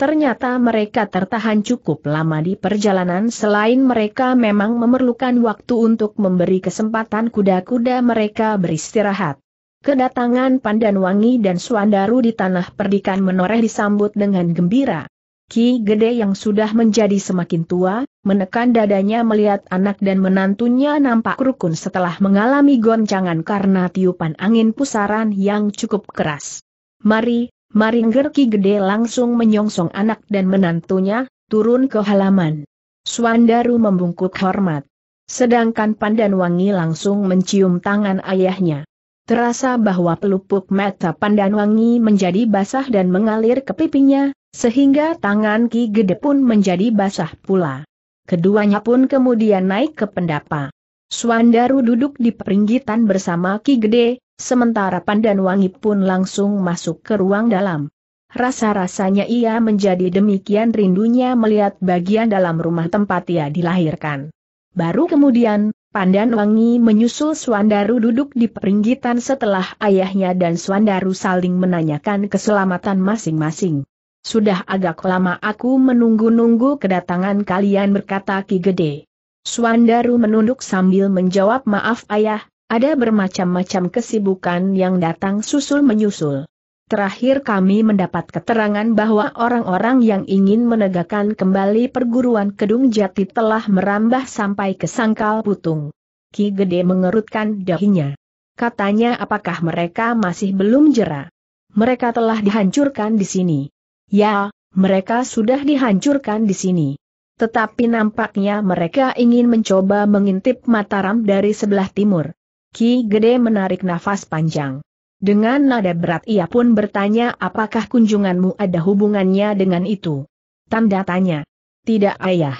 Ternyata mereka tertahan cukup lama di perjalanan selain mereka memang memerlukan waktu untuk memberi kesempatan kuda-kuda mereka beristirahat. Kedatangan Pandanwangi dan Suandaru di tanah perdikan menoreh disambut dengan gembira. Ki Gede yang sudah menjadi semakin tua, menekan dadanya melihat anak dan menantunya nampak rukun setelah mengalami goncangan karena tiupan angin pusaran yang cukup keras. Mari, Maringer Ki Gede langsung menyongsong anak dan menantunya, turun ke halaman. Suandaru membungkuk hormat. Sedangkan Pandanwangi langsung mencium tangan ayahnya. Terasa bahwa pelupuk mata Pandanwangi menjadi basah dan mengalir ke pipinya, sehingga tangan Ki Gede pun menjadi basah pula. Keduanya pun kemudian naik ke pendapa. Suandaru duduk di peringgitan bersama Ki Gede, sementara Pandan Wangi pun langsung masuk ke ruang dalam. Rasa-rasanya ia menjadi demikian rindunya melihat bagian dalam rumah tempat ia dilahirkan. Baru kemudian, Pandan Wangi menyusul Swandaru duduk di peringgitan setelah ayahnya dan Swandaru saling menanyakan keselamatan masing-masing. Sudah agak lama aku menunggu-nunggu kedatangan kalian berkata Ki Gede. Swandaru menunduk sambil menjawab maaf ayah, ada bermacam-macam kesibukan yang datang susul-menyusul. Terakhir kami mendapat keterangan bahwa orang-orang yang ingin menegakkan kembali perguruan Kedung Jati telah merambah sampai ke Sangkal Putung. Ki Gede mengerutkan dahinya. Katanya apakah mereka masih belum jera? Mereka telah dihancurkan di sini. Ya, mereka sudah dihancurkan di sini. Tetapi nampaknya mereka ingin mencoba mengintip Mataram dari sebelah timur. Ki Gede menarik nafas panjang. Dengan nada berat ia pun bertanya apakah kunjunganmu ada hubungannya dengan itu. Tanda tanya. Tidak ayah.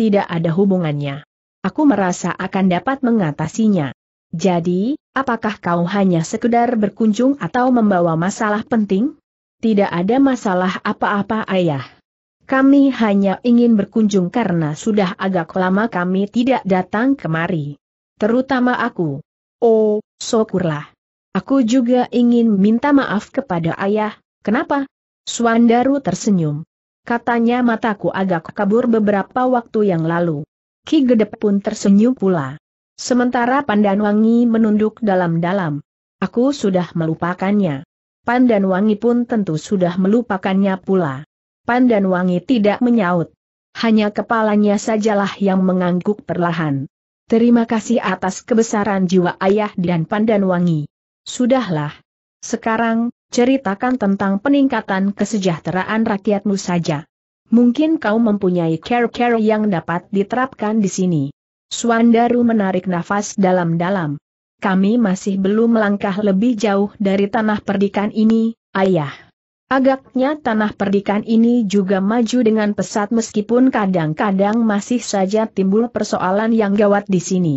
Tidak ada hubungannya. Aku merasa akan dapat mengatasinya. Jadi, apakah kau hanya sekedar berkunjung atau membawa masalah penting? Tidak ada masalah apa-apa ayah. Kami hanya ingin berkunjung karena sudah agak lama kami tidak datang kemari. Terutama aku. Oh, syukurlah. Aku juga ingin minta maaf kepada ayah, kenapa? Suandaru tersenyum. Katanya mataku agak kabur beberapa waktu yang lalu. Ki Gedep pun tersenyum pula. Sementara Pandanwangi menunduk dalam-dalam. Aku sudah melupakannya. Pandanwangi pun tentu sudah melupakannya pula. Pandanwangi tidak menyaut. Hanya kepalanya sajalah yang mengangguk perlahan. Terima kasih atas kebesaran jiwa ayah dan pandan wangi. Sudahlah. Sekarang, ceritakan tentang peningkatan kesejahteraan rakyatmu saja. Mungkin kau mempunyai care-care yang dapat diterapkan di sini. Suandaru menarik nafas dalam-dalam. Kami masih belum melangkah lebih jauh dari tanah perdikan ini, ayah. Agaknya tanah perdikan ini juga maju dengan pesat meskipun kadang-kadang masih saja timbul persoalan yang gawat di sini.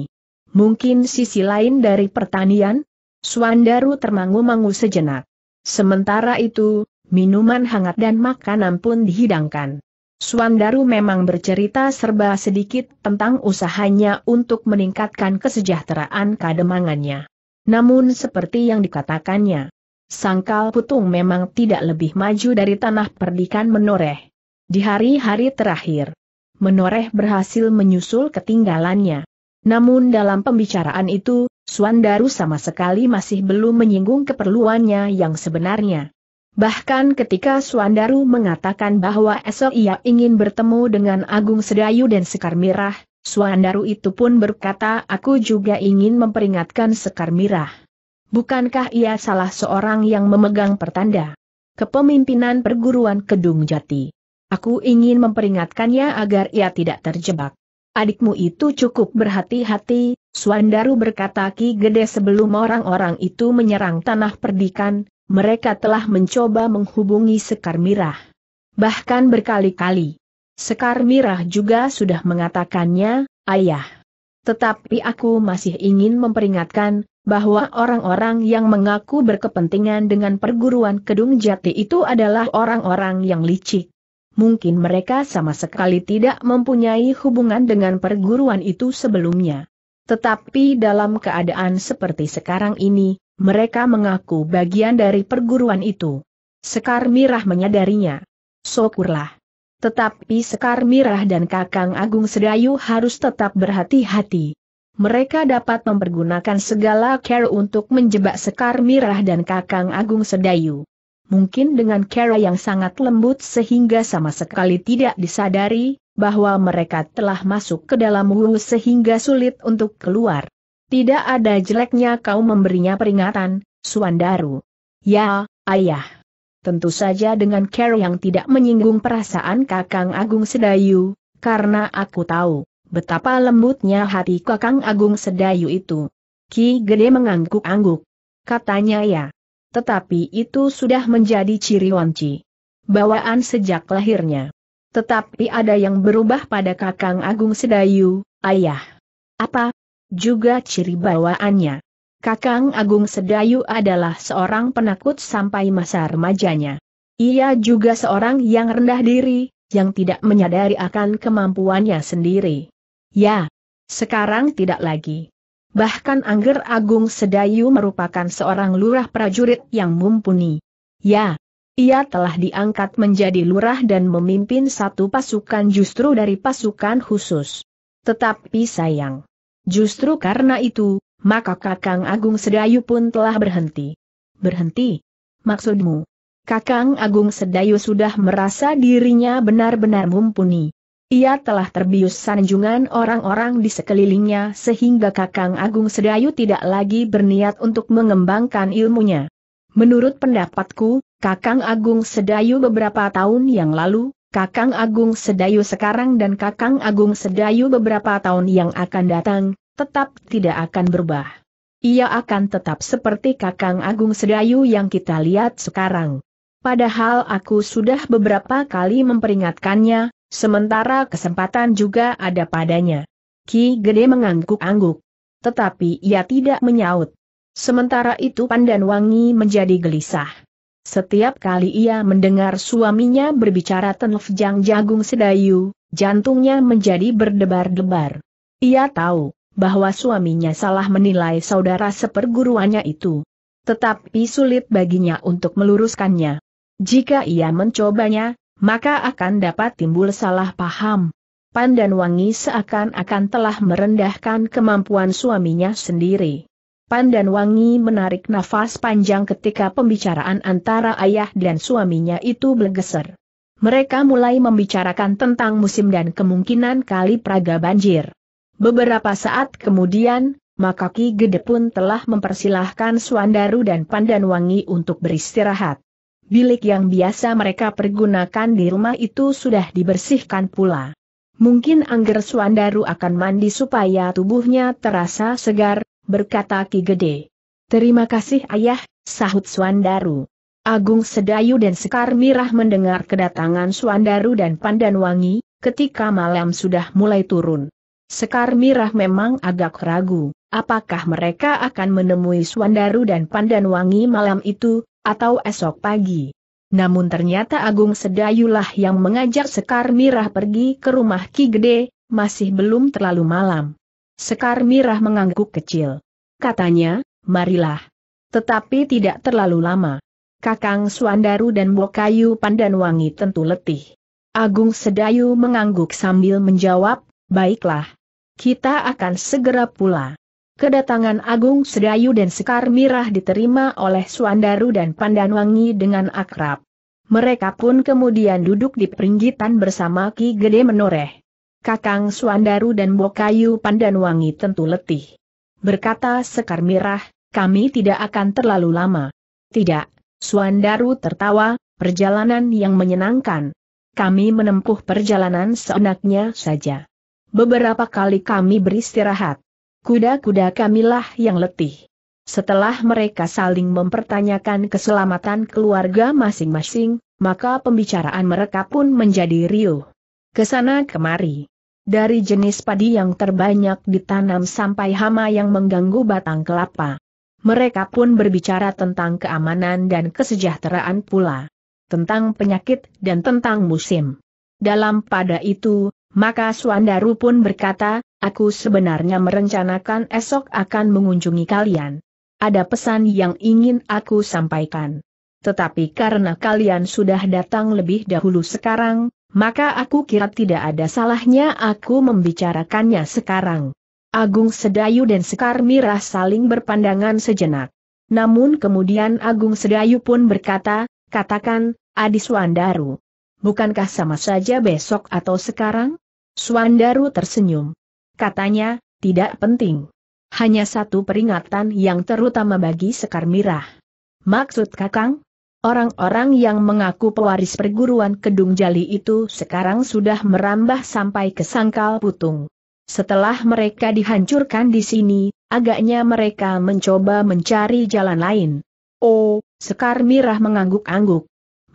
Mungkin sisi lain dari pertanian? Suandaru termangu-mangu sejenak. Sementara itu, minuman hangat dan makanan pun dihidangkan. Suandaru memang bercerita serba sedikit tentang usahanya untuk meningkatkan kesejahteraan kademangannya. Namun seperti yang dikatakannya, Sangkal Putung memang tidak lebih maju dari tanah perdikan menoreh. Di hari-hari terakhir, menoreh berhasil menyusul ketinggalannya. Namun dalam pembicaraan itu, Suandaru sama sekali masih belum menyinggung keperluannya yang sebenarnya. Bahkan ketika Suandaru mengatakan bahwa esok ia ingin bertemu dengan Agung Sedayu dan Sekar Mirah, Suandaru itu pun berkata aku juga ingin memperingatkan Sekar Mirah. Bukankah ia salah seorang yang memegang pertanda? Kepemimpinan perguruan Kedung Jati. Aku ingin memperingatkannya agar ia tidak terjebak. Adikmu itu cukup berhati-hati, Suandaru berkata Ki Gede sebelum orang-orang itu menyerang tanah perdikan, mereka telah mencoba menghubungi Sekar Mirah. Bahkan berkali-kali. Sekar Mirah juga sudah mengatakannya, ayah. Tetapi aku masih ingin memperingatkan, bahwa orang-orang yang mengaku berkepentingan dengan perguruan Kedung Jati itu adalah orang-orang yang licik. Mungkin mereka sama sekali tidak mempunyai hubungan dengan perguruan itu sebelumnya. Tetapi dalam keadaan seperti sekarang ini, mereka mengaku bagian dari perguruan itu. Sekar Mirah menyadarinya. Syukurlah. Tetapi Sekar Mirah dan Kakang Agung Sedayu harus tetap berhati-hati mereka dapat mempergunakan segala cara untuk menjebak Sekar Mirah dan Kakang Agung Sedayu. Mungkin dengan cara yang sangat lembut sehingga sama sekali tidak disadari, bahwa mereka telah masuk ke dalam hulu sehingga sulit untuk keluar. Tidak ada jeleknya kau memberinya peringatan, Suandaru. Ya, ayah. Tentu saja dengan care yang tidak menyinggung perasaan Kakang Agung Sedayu, karena aku tahu, Betapa lembutnya hati Kakang Agung Sedayu itu. Ki Gede mengangguk-angguk. Katanya ya. Tetapi itu sudah menjadi ciri wanci. Bawaan sejak lahirnya. Tetapi ada yang berubah pada Kakang Agung Sedayu, ayah. Apa? Juga ciri bawaannya. Kakang Agung Sedayu adalah seorang penakut sampai masa remajanya. Ia juga seorang yang rendah diri, yang tidak menyadari akan kemampuannya sendiri. Ya. Sekarang tidak lagi. Bahkan Angger Agung Sedayu merupakan seorang lurah prajurit yang mumpuni. Ya, ia telah diangkat menjadi lurah dan memimpin satu pasukan justru dari pasukan khusus. Tetapi sayang. Justru karena itu, maka Kakang Agung Sedayu pun telah berhenti. Berhenti? Maksudmu? Kakang Agung Sedayu sudah merasa dirinya benar-benar mumpuni. Ia telah terbius sanjungan orang-orang di sekelilingnya sehingga Kakang Agung Sedayu tidak lagi berniat untuk mengembangkan ilmunya. Menurut pendapatku, Kakang Agung Sedayu beberapa tahun yang lalu, Kakang Agung Sedayu sekarang dan Kakang Agung Sedayu beberapa tahun yang akan datang, tetap tidak akan berubah. Ia akan tetap seperti Kakang Agung Sedayu yang kita lihat sekarang. Padahal aku sudah beberapa kali memperingatkannya, Sementara kesempatan juga ada padanya. Ki Gede mengangguk-angguk. Tetapi ia tidak menyaut. Sementara itu Pandan Wangi menjadi gelisah. Setiap kali ia mendengar suaminya berbicara tentang Jagung Sedayu, jantungnya menjadi berdebar-debar. Ia tahu bahwa suaminya salah menilai saudara seperguruannya itu. Tetapi sulit baginya untuk meluruskannya. Jika ia mencobanya, maka akan dapat timbul salah paham. Pandan Wangi seakan-akan telah merendahkan kemampuan suaminya sendiri. Pandan Wangi menarik nafas panjang ketika pembicaraan antara ayah dan suaminya itu bergeser. Mereka mulai membicarakan tentang musim dan kemungkinan kali Praga banjir. Beberapa saat kemudian, maka Ki Gede pun telah mempersilahkan Suandaru dan Pandan Wangi untuk beristirahat bilik yang biasa mereka pergunakan di rumah itu sudah dibersihkan pula. Mungkin Angger Suandaru akan mandi supaya tubuhnya terasa segar, berkata Ki Gede. Terima kasih ayah, sahut Suandaru. Agung Sedayu dan Sekar Mirah mendengar kedatangan Suandaru dan Pandanwangi, ketika malam sudah mulai turun. Sekar Mirah memang agak ragu, apakah mereka akan menemui Suandaru dan Pandanwangi malam itu, atau esok pagi. Namun ternyata Agung Sedayulah yang mengajak Sekar Mirah pergi ke rumah Ki Gede, masih belum terlalu malam. Sekar Mirah mengangguk kecil. Katanya, marilah. Tetapi tidak terlalu lama. Kakang Suandaru dan Bokayu Pandanwangi tentu letih. Agung Sedayu mengangguk sambil menjawab, baiklah. Kita akan segera pulang. Kedatangan Agung Sedayu dan Sekar Mirah diterima oleh Suandaru dan Pandanwangi dengan akrab. Mereka pun kemudian duduk di peringgitan bersama Ki Gede Menoreh. Kakang Suandaru dan Bokayu Pandanwangi tentu letih. Berkata Sekar Mirah, kami tidak akan terlalu lama. Tidak, Suandaru tertawa, perjalanan yang menyenangkan. Kami menempuh perjalanan seenaknya saja. Beberapa kali kami beristirahat kuda-kuda kamilah yang letih. Setelah mereka saling mempertanyakan keselamatan keluarga masing-masing, maka pembicaraan mereka pun menjadi riuh. Kesana kemari. Dari jenis padi yang terbanyak ditanam sampai hama yang mengganggu batang kelapa. Mereka pun berbicara tentang keamanan dan kesejahteraan pula. Tentang penyakit dan tentang musim. Dalam pada itu, maka Suandaru pun berkata, aku sebenarnya merencanakan esok akan mengunjungi kalian. Ada pesan yang ingin aku sampaikan. Tetapi karena kalian sudah datang lebih dahulu sekarang, maka aku kira tidak ada salahnya aku membicarakannya sekarang. Agung Sedayu dan Sekar Mirah saling berpandangan sejenak. Namun kemudian Agung Sedayu pun berkata, katakan, Adi Swandaru. Bukankah sama saja besok atau sekarang? Swandaru tersenyum. Katanya, tidak penting. Hanya satu peringatan yang terutama bagi Sekar Mirah. Maksud Kakang? Orang-orang yang mengaku pewaris perguruan Kedung Jali itu sekarang sudah merambah sampai ke Sangkal Putung. Setelah mereka dihancurkan di sini, agaknya mereka mencoba mencari jalan lain. Oh, Sekar Mirah mengangguk-angguk.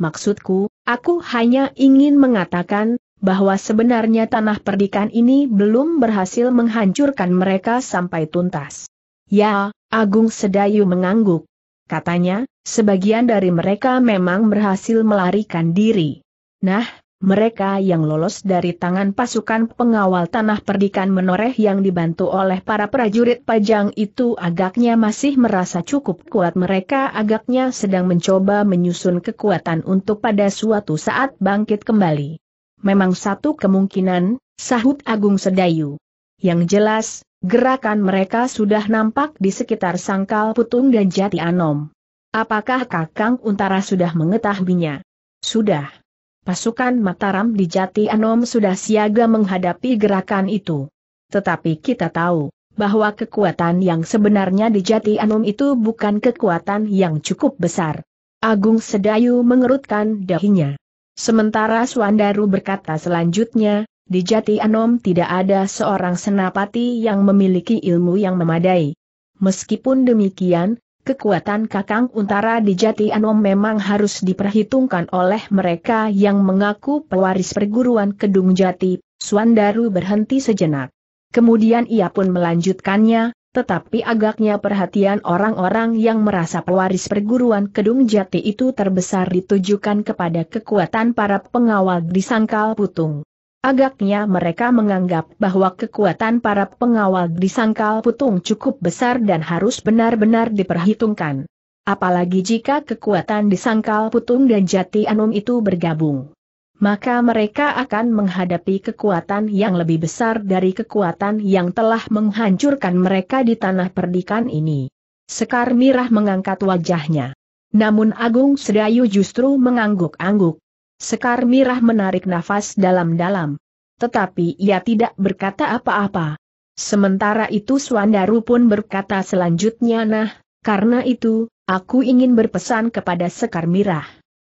Maksudku, aku hanya ingin mengatakan, bahwa sebenarnya tanah perdikan ini belum berhasil menghancurkan mereka sampai tuntas. Ya, Agung Sedayu mengangguk. Katanya, sebagian dari mereka memang berhasil melarikan diri. Nah, mereka yang lolos dari tangan pasukan pengawal tanah perdikan menoreh yang dibantu oleh para prajurit pajang itu agaknya masih merasa cukup kuat mereka agaknya sedang mencoba menyusun kekuatan untuk pada suatu saat bangkit kembali memang satu kemungkinan, sahut Agung Sedayu. Yang jelas, gerakan mereka sudah nampak di sekitar sangkal putung dan jati anom. Apakah Kakang Untara sudah mengetahuinya? Sudah. Pasukan Mataram di Jati Anom sudah siaga menghadapi gerakan itu. Tetapi kita tahu, bahwa kekuatan yang sebenarnya di Jati Anom itu bukan kekuatan yang cukup besar. Agung Sedayu mengerutkan dahinya. Sementara Suandaru berkata selanjutnya, di Jati Anom tidak ada seorang senapati yang memiliki ilmu yang memadai. Meskipun demikian, kekuatan Kakang Untara di Jati Anom memang harus diperhitungkan oleh mereka yang mengaku pewaris perguruan Kedung Jati, Suandaru berhenti sejenak. Kemudian ia pun melanjutkannya, tetapi agaknya perhatian orang-orang yang merasa pewaris perguruan Kedung Jati itu terbesar ditujukan kepada kekuatan para pengawal di Sangkal Putung. Agaknya mereka menganggap bahwa kekuatan para pengawal di Sangkal Putung cukup besar dan harus benar-benar diperhitungkan. Apalagi jika kekuatan di Sangkal Putung dan Jati Anum itu bergabung maka mereka akan menghadapi kekuatan yang lebih besar dari kekuatan yang telah menghancurkan mereka di tanah perdikan ini. Sekar Mirah mengangkat wajahnya. Namun Agung Sedayu justru mengangguk-angguk. Sekar Mirah menarik nafas dalam-dalam. Tetapi ia tidak berkata apa-apa. Sementara itu Swandaru pun berkata selanjutnya nah, karena itu, aku ingin berpesan kepada Sekar Mirah.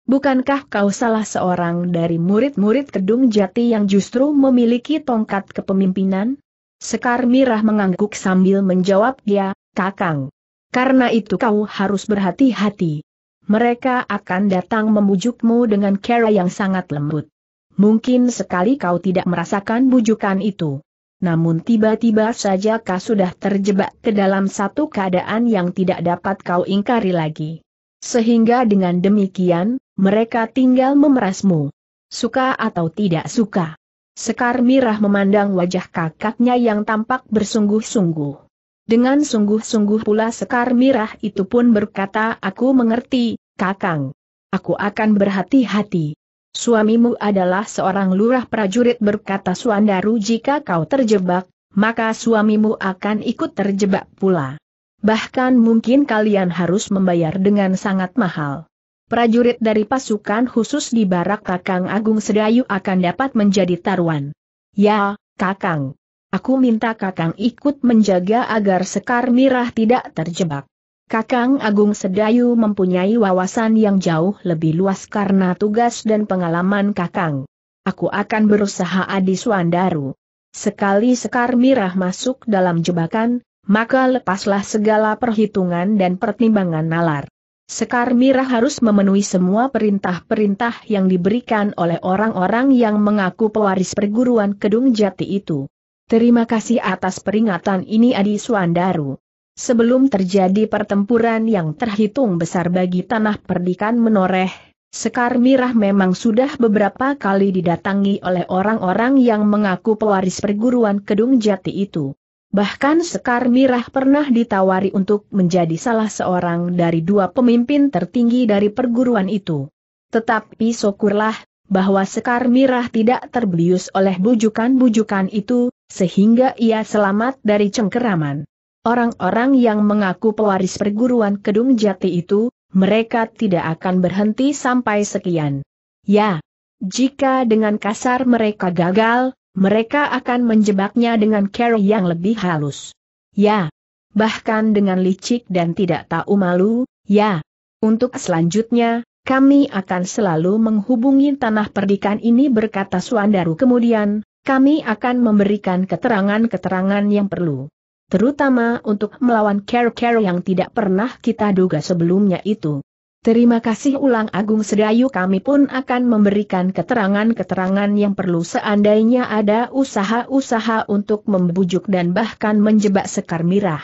Bukankah kau salah seorang dari murid-murid Kedung Jati yang justru memiliki tongkat kepemimpinan? Sekar Mirah mengangguk sambil menjawab dia, ya, Kakang. Karena itu kau harus berhati-hati. Mereka akan datang memujukmu dengan cara yang sangat lembut. Mungkin sekali kau tidak merasakan bujukan itu. Namun tiba-tiba saja kau sudah terjebak ke dalam satu keadaan yang tidak dapat kau ingkari lagi. Sehingga dengan demikian, mereka tinggal memerasmu. Suka atau tidak suka. Sekar Mirah memandang wajah kakaknya yang tampak bersungguh-sungguh. Dengan sungguh-sungguh pula Sekar Mirah itu pun berkata aku mengerti, kakang. Aku akan berhati-hati. Suamimu adalah seorang lurah prajurit berkata Suandaru jika kau terjebak, maka suamimu akan ikut terjebak pula. Bahkan mungkin kalian harus membayar dengan sangat mahal. Prajurit dari pasukan khusus di barak Kakang Agung Sedayu akan dapat menjadi taruhan. Ya, Kakang. Aku minta Kakang ikut menjaga agar Sekar Mirah tidak terjebak. Kakang Agung Sedayu mempunyai wawasan yang jauh lebih luas karena tugas dan pengalaman Kakang. Aku akan berusaha Adi Suandaru. Sekali Sekar Mirah masuk dalam jebakan, maka lepaslah segala perhitungan dan pertimbangan nalar. Sekar Mira harus memenuhi semua perintah-perintah yang diberikan oleh orang-orang yang mengaku pewaris perguruan Kedung Jati itu. Terima kasih atas peringatan ini Adi Suandaru. Sebelum terjadi pertempuran yang terhitung besar bagi tanah perdikan menoreh, Sekar Mirah memang sudah beberapa kali didatangi oleh orang-orang yang mengaku pewaris perguruan Kedung Jati itu. Bahkan Sekar Mirah pernah ditawari untuk menjadi salah seorang dari dua pemimpin tertinggi dari perguruan itu. Tetapi syukurlah, bahwa Sekar Mirah tidak terbius oleh bujukan-bujukan itu, sehingga ia selamat dari cengkeraman. Orang-orang yang mengaku pewaris perguruan Kedung Jati itu, mereka tidak akan berhenti sampai sekian. Ya, jika dengan kasar mereka gagal, mereka akan menjebaknya dengan cara yang lebih halus. Ya. Bahkan dengan licik dan tidak tahu malu, ya. Untuk selanjutnya, kami akan selalu menghubungi tanah perdikan ini berkata Suandaru kemudian, kami akan memberikan keterangan-keterangan yang perlu. Terutama untuk melawan care-care yang tidak pernah kita duga sebelumnya itu. Terima kasih ulang Agung Sedayu kami pun akan memberikan keterangan-keterangan yang perlu seandainya ada usaha-usaha untuk membujuk dan bahkan menjebak Sekar Mirah.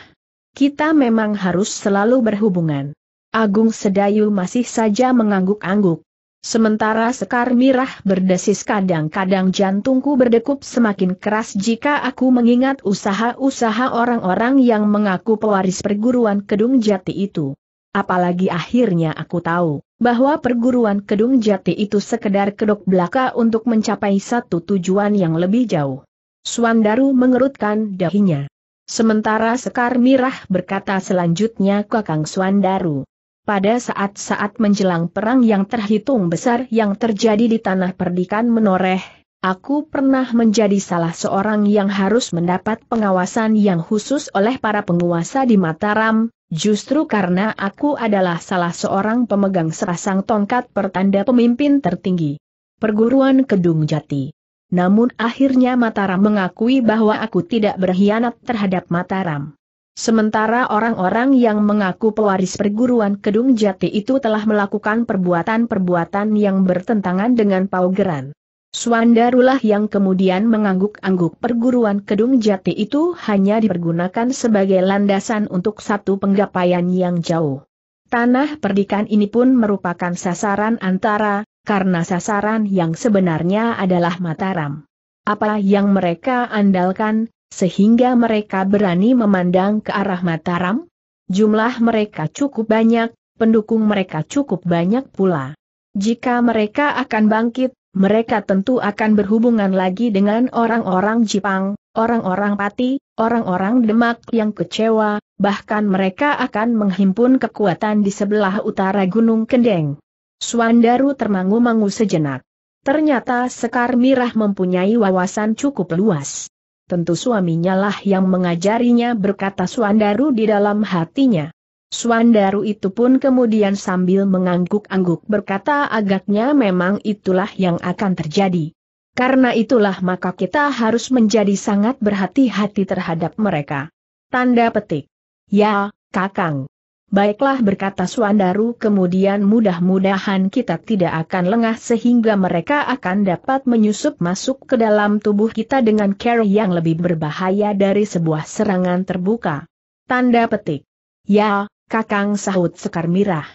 Kita memang harus selalu berhubungan. Agung Sedayu masih saja mengangguk-angguk. Sementara Sekar Mirah berdesis kadang-kadang jantungku berdekup semakin keras jika aku mengingat usaha-usaha orang-orang yang mengaku pewaris perguruan Kedung Jati itu. Apalagi akhirnya aku tahu, bahwa perguruan Kedung Jati itu sekedar kedok belaka untuk mencapai satu tujuan yang lebih jauh. Suandaru mengerutkan dahinya. Sementara Sekar Mirah berkata selanjutnya Kakang Suandaru. Pada saat-saat menjelang perang yang terhitung besar yang terjadi di tanah perdikan menoreh, Aku pernah menjadi salah seorang yang harus mendapat pengawasan yang khusus oleh para penguasa di Mataram, justru karena aku adalah salah seorang pemegang serasang tongkat pertanda pemimpin tertinggi. Perguruan Kedung Jati. Namun akhirnya Mataram mengakui bahwa aku tidak berkhianat terhadap Mataram. Sementara orang-orang yang mengaku pewaris perguruan Kedung Jati itu telah melakukan perbuatan-perbuatan yang bertentangan dengan paugeran. Swandarulah yang kemudian mengangguk-angguk perguruan Kedung Jati itu hanya dipergunakan sebagai landasan untuk satu penggapaian yang jauh. Tanah perdikan ini pun merupakan sasaran antara, karena sasaran yang sebenarnya adalah Mataram. Apa yang mereka andalkan, sehingga mereka berani memandang ke arah Mataram? Jumlah mereka cukup banyak, pendukung mereka cukup banyak pula. Jika mereka akan bangkit, mereka tentu akan berhubungan lagi dengan orang-orang Jepang, orang-orang Pati, orang-orang Demak yang kecewa, bahkan mereka akan menghimpun kekuatan di sebelah utara Gunung Kendeng. Suandaru termangu-mangu sejenak. Ternyata Sekar Mirah mempunyai wawasan cukup luas. Tentu suaminya lah yang mengajarinya berkata Swandaru di dalam hatinya. Swandaru itu pun kemudian sambil mengangguk-angguk berkata agaknya memang itulah yang akan terjadi. Karena itulah maka kita harus menjadi sangat berhati-hati terhadap mereka. Tanda petik. Ya, Kakang. Baiklah berkata Swandaru kemudian mudah-mudahan kita tidak akan lengah sehingga mereka akan dapat menyusup masuk ke dalam tubuh kita dengan cara yang lebih berbahaya dari sebuah serangan terbuka. Tanda petik. Ya, Kakang sahut Sekar Mirah.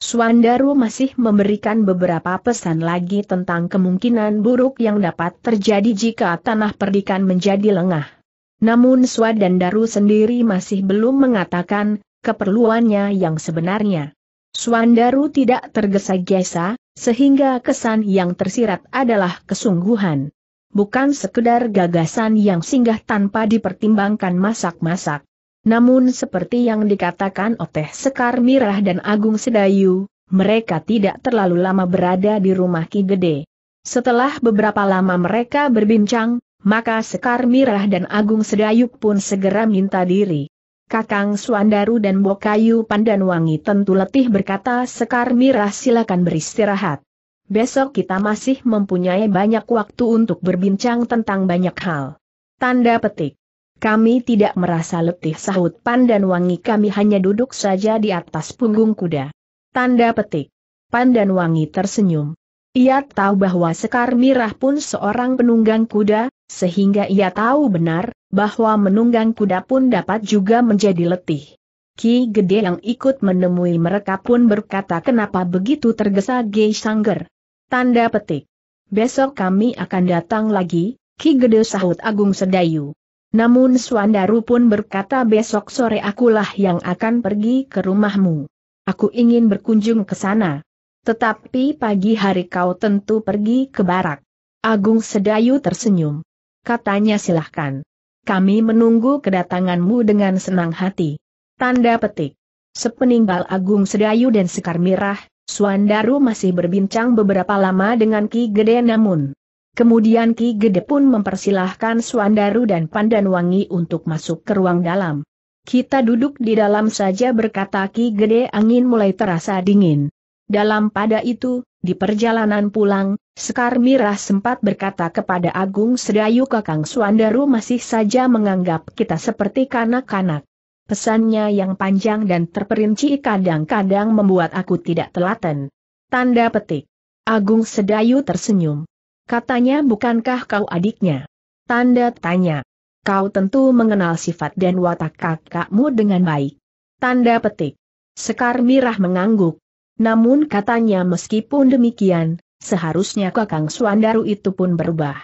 Suandaru masih memberikan beberapa pesan lagi tentang kemungkinan buruk yang dapat terjadi jika tanah perdikan menjadi lengah. Namun Swadandaru sendiri masih belum mengatakan keperluannya yang sebenarnya. Suandaru tidak tergesa-gesa, sehingga kesan yang tersirat adalah kesungguhan. Bukan sekedar gagasan yang singgah tanpa dipertimbangkan masak-masak. Namun seperti yang dikatakan Oteh Sekar Mirah dan Agung Sedayu, mereka tidak terlalu lama berada di rumah Ki Gede. Setelah beberapa lama mereka berbincang, maka Sekar Mirah dan Agung Sedayu pun segera minta diri. Kakang Suandaru dan Bokayu Pandanwangi tentu letih berkata Sekar Mirah silakan beristirahat. Besok kita masih mempunyai banyak waktu untuk berbincang tentang banyak hal. Tanda petik. Kami tidak merasa letih sahut Pan dan Wangi kami hanya duduk saja di atas punggung kuda. Tanda petik. dan Wangi tersenyum. Ia tahu bahwa Sekar Mirah pun seorang penunggang kuda, sehingga ia tahu benar, bahwa menunggang kuda pun dapat juga menjadi letih. Ki Gede yang ikut menemui mereka pun berkata kenapa begitu tergesa Gei Sangger. Tanda petik. Besok kami akan datang lagi, Ki Gede sahut Agung Sedayu. Namun Suandaru pun berkata besok sore akulah yang akan pergi ke rumahmu. Aku ingin berkunjung ke sana. Tetapi pagi hari kau tentu pergi ke barak. Agung Sedayu tersenyum. Katanya silahkan. Kami menunggu kedatanganmu dengan senang hati. Tanda petik. Sepeninggal Agung Sedayu dan Sekar Mirah, Suandaru masih berbincang beberapa lama dengan Ki Gede namun Kemudian Ki Gede pun mempersilahkan Suandaru dan Pandanwangi untuk masuk ke ruang dalam. Kita duduk di dalam saja berkata Ki Gede angin mulai terasa dingin. Dalam pada itu, di perjalanan pulang, Sekar Mirah sempat berkata kepada Agung Sedayu Kakang Suandaru masih saja menganggap kita seperti kanak-kanak. Pesannya yang panjang dan terperinci kadang-kadang membuat aku tidak telaten. Tanda petik. Agung Sedayu tersenyum. Katanya bukankah kau adiknya? Tanda tanya. Kau tentu mengenal sifat dan watak kakakmu dengan baik. Tanda petik. Sekar Mirah mengangguk. Namun katanya meskipun demikian, seharusnya Kakang Suandaru itu pun berubah.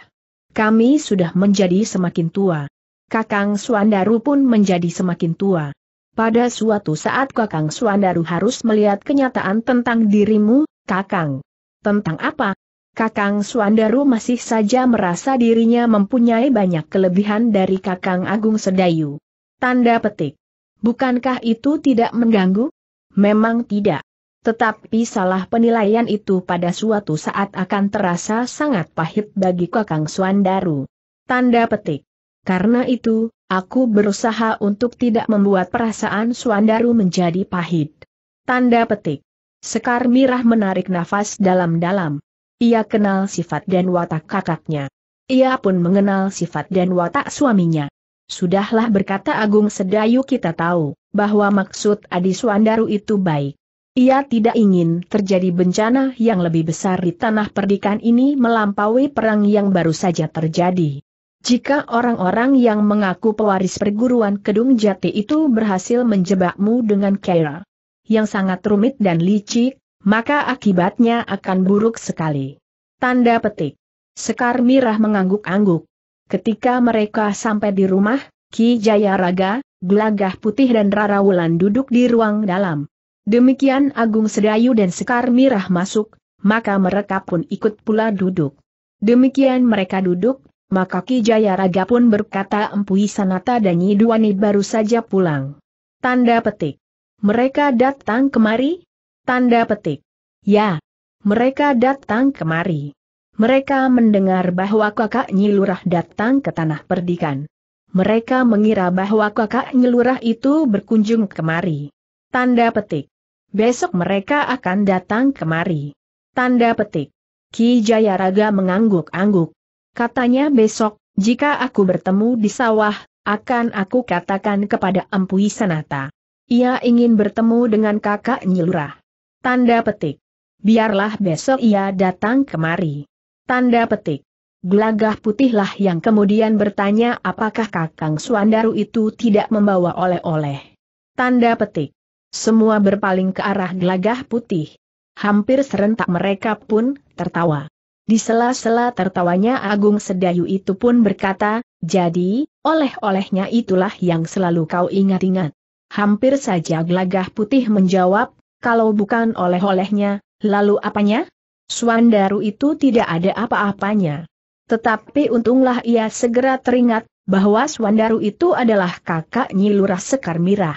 Kami sudah menjadi semakin tua. Kakang Suandaru pun menjadi semakin tua. Pada suatu saat Kakang Suandaru harus melihat kenyataan tentang dirimu, Kakang. Tentang apa? Kakang Suandaru masih saja merasa dirinya mempunyai banyak kelebihan dari Kakang Agung Sedayu. Tanda petik. Bukankah itu tidak mengganggu? Memang tidak. Tetapi salah penilaian itu pada suatu saat akan terasa sangat pahit bagi Kakang Suandaru. Tanda petik. Karena itu, aku berusaha untuk tidak membuat perasaan Suandaru menjadi pahit. Tanda petik. Sekar Mirah menarik nafas dalam-dalam. Ia kenal sifat dan watak kakaknya. Ia pun mengenal sifat dan watak suaminya. Sudahlah berkata Agung Sedayu kita tahu, bahwa maksud Adi Suandaru itu baik. Ia tidak ingin terjadi bencana yang lebih besar di tanah perdikan ini melampaui perang yang baru saja terjadi. Jika orang-orang yang mengaku pewaris perguruan Kedung Jati itu berhasil menjebakmu dengan Kaira yang sangat rumit dan licik, maka akibatnya akan buruk sekali. Tanda petik. Sekar Mirah mengangguk-angguk. Ketika mereka sampai di rumah, Ki Jayaraga, Glagah Putih dan Rara Wulan duduk di ruang dalam. Demikian Agung Sedayu dan Sekar Mirah masuk, maka mereka pun ikut pula duduk. Demikian mereka duduk, maka Ki Jayaraga pun berkata Empu Sanata dan Nyiduani baru saja pulang. Tanda petik. Mereka datang kemari, Tanda petik. Ya. Mereka datang kemari. Mereka mendengar bahwa kakak Nyilurah datang ke tanah perdikan. Mereka mengira bahwa kakak Nyilurah itu berkunjung kemari. Tanda petik. Besok mereka akan datang kemari. Tanda petik. Ki Jayaraga mengangguk-angguk. Katanya besok, jika aku bertemu di sawah, akan aku katakan kepada Empu Sanata. Ia ingin bertemu dengan kakak Nyilurah. Tanda petik. Biarlah besok ia datang kemari. Tanda petik. Gelagah putihlah yang kemudian bertanya apakah Kakang Suandaru itu tidak membawa oleh-oleh. Tanda petik. Semua berpaling ke arah gelagah putih. Hampir serentak mereka pun tertawa. Di sela-sela tertawanya Agung Sedayu itu pun berkata, jadi, oleh-olehnya itulah yang selalu kau ingat-ingat. Hampir saja gelagah putih menjawab, kalau bukan oleh-olehnya, lalu apanya? Suandaru itu tidak ada apa-apanya. Tetapi untunglah ia segera teringat, bahwa Suandaru itu adalah kakak Nyilurah Sekar Mirah.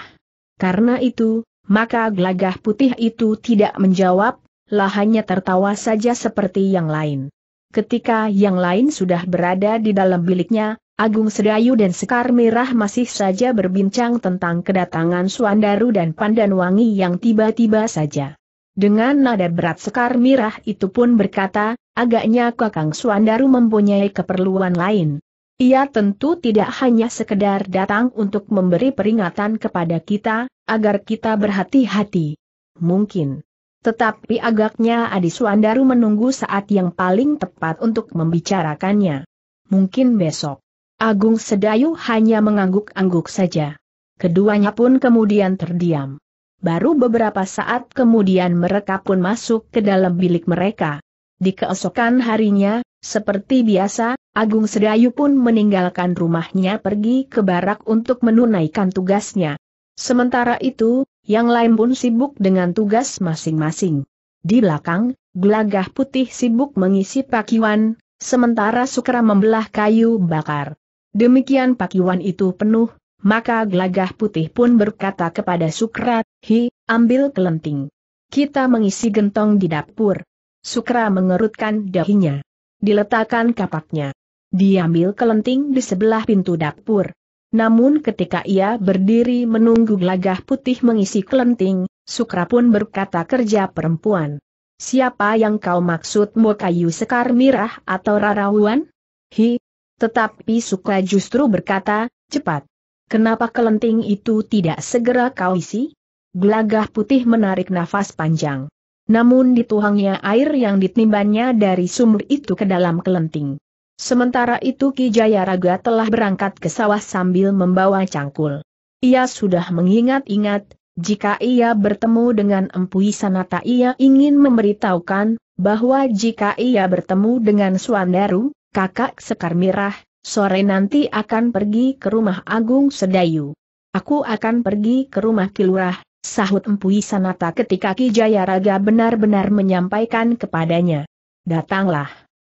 Karena itu, maka gelagah putih itu tidak menjawab, lahannya tertawa saja seperti yang lain. Ketika yang lain sudah berada di dalam biliknya, Agung Sedayu dan Sekar Merah masih saja berbincang tentang kedatangan Suandaru dan Pandanwangi yang tiba-tiba saja. Dengan nada berat Sekar Merah itu pun berkata, agaknya Kakang Suandaru mempunyai keperluan lain. Ia tentu tidak hanya sekedar datang untuk memberi peringatan kepada kita, agar kita berhati-hati. Mungkin. Tetapi agaknya Adi Suandaru menunggu saat yang paling tepat untuk membicarakannya. Mungkin besok. Agung Sedayu hanya mengangguk-angguk saja. Keduanya pun kemudian terdiam. Baru beberapa saat kemudian mereka pun masuk ke dalam bilik mereka. Di keesokan harinya, seperti biasa, Agung Sedayu pun meninggalkan rumahnya pergi ke barak untuk menunaikan tugasnya. Sementara itu, yang lain pun sibuk dengan tugas masing-masing. Di belakang, gelagah putih sibuk mengisi pakiwan, sementara Sukra membelah kayu bakar. Demikian pakiwan itu penuh, maka gelagah putih pun berkata kepada Sukrat, Hi, ambil kelenting. Kita mengisi gentong di dapur. Sukra mengerutkan dahinya. Diletakkan kapaknya. Diambil kelenting di sebelah pintu dapur. Namun ketika ia berdiri menunggu gelagah putih mengisi kelenting, Sukra pun berkata kerja perempuan. Siapa yang kau maksud mau kayu sekar mirah atau rarawan? Hi, tetapi Sukla justru berkata, cepat. Kenapa kelenting itu tidak segera kau isi? Gelagah putih menarik nafas panjang. Namun dituangnya air yang ditimbannya dari sumur itu ke dalam kelenting. Sementara itu Ki Jayaraga telah berangkat ke sawah sambil membawa cangkul. Ia sudah mengingat-ingat, jika ia bertemu dengan Empu Sanata ia ingin memberitahukan, bahwa jika ia bertemu dengan Suandaru, kakak Sekar Mirah, sore nanti akan pergi ke rumah Agung Sedayu. Aku akan pergi ke rumah Kilurah, sahut Empu Sanata ketika Ki Jayaraga benar-benar menyampaikan kepadanya. Datanglah.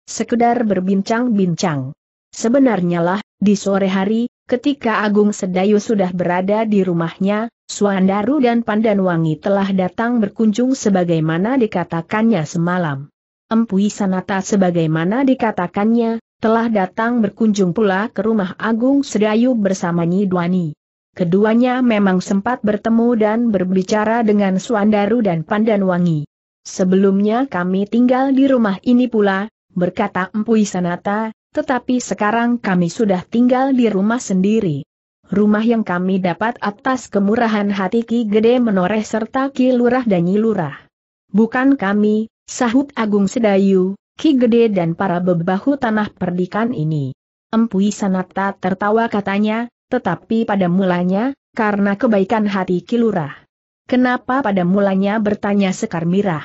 Sekedar berbincang-bincang. Sebenarnya lah, di sore hari, ketika Agung Sedayu sudah berada di rumahnya, Suandaru dan Pandanwangi telah datang berkunjung sebagaimana dikatakannya semalam. Empu Sanata sebagaimana dikatakannya, telah datang berkunjung pula ke rumah Agung Sedayu bersama Nyi Duani. Keduanya memang sempat bertemu dan berbicara dengan Suandaru dan Pandanwangi. Sebelumnya kami tinggal di rumah ini pula, berkata Empu Sanata, tetapi sekarang kami sudah tinggal di rumah sendiri. Rumah yang kami dapat atas kemurahan hati Ki Gede Menoreh serta Ki Lurah dan Nyi Lurah. Bukan kami, Sahut Agung Sedayu, Ki Gede dan para bebahu tanah perdikan ini. Empui Sanata tertawa katanya, tetapi pada mulanya, karena kebaikan hati Kilurah. Kenapa pada mulanya bertanya Sekar Mirah?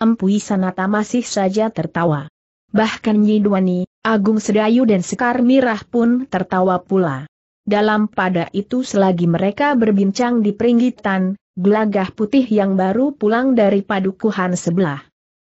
Empui Sanata masih saja tertawa. Bahkan Yidwani, Agung Sedayu dan Sekar Mirah pun tertawa pula. Dalam pada itu selagi mereka berbincang di peringgitan, gelagah putih yang baru pulang dari padukuhan sebelah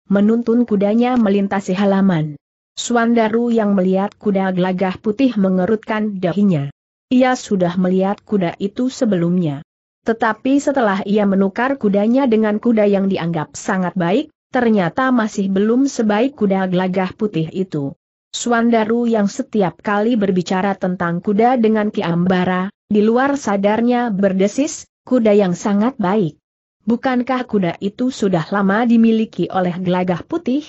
menuntun kudanya melintasi halaman. Suandaru yang melihat kuda gelagah putih mengerutkan dahinya. Ia sudah melihat kuda itu sebelumnya. Tetapi setelah ia menukar kudanya dengan kuda yang dianggap sangat baik, ternyata masih belum sebaik kuda gelagah putih itu. Suandaru yang setiap kali berbicara tentang kuda dengan Ki Ambara, di luar sadarnya berdesis, kuda yang sangat baik. Bukankah kuda itu sudah lama dimiliki oleh gelagah putih?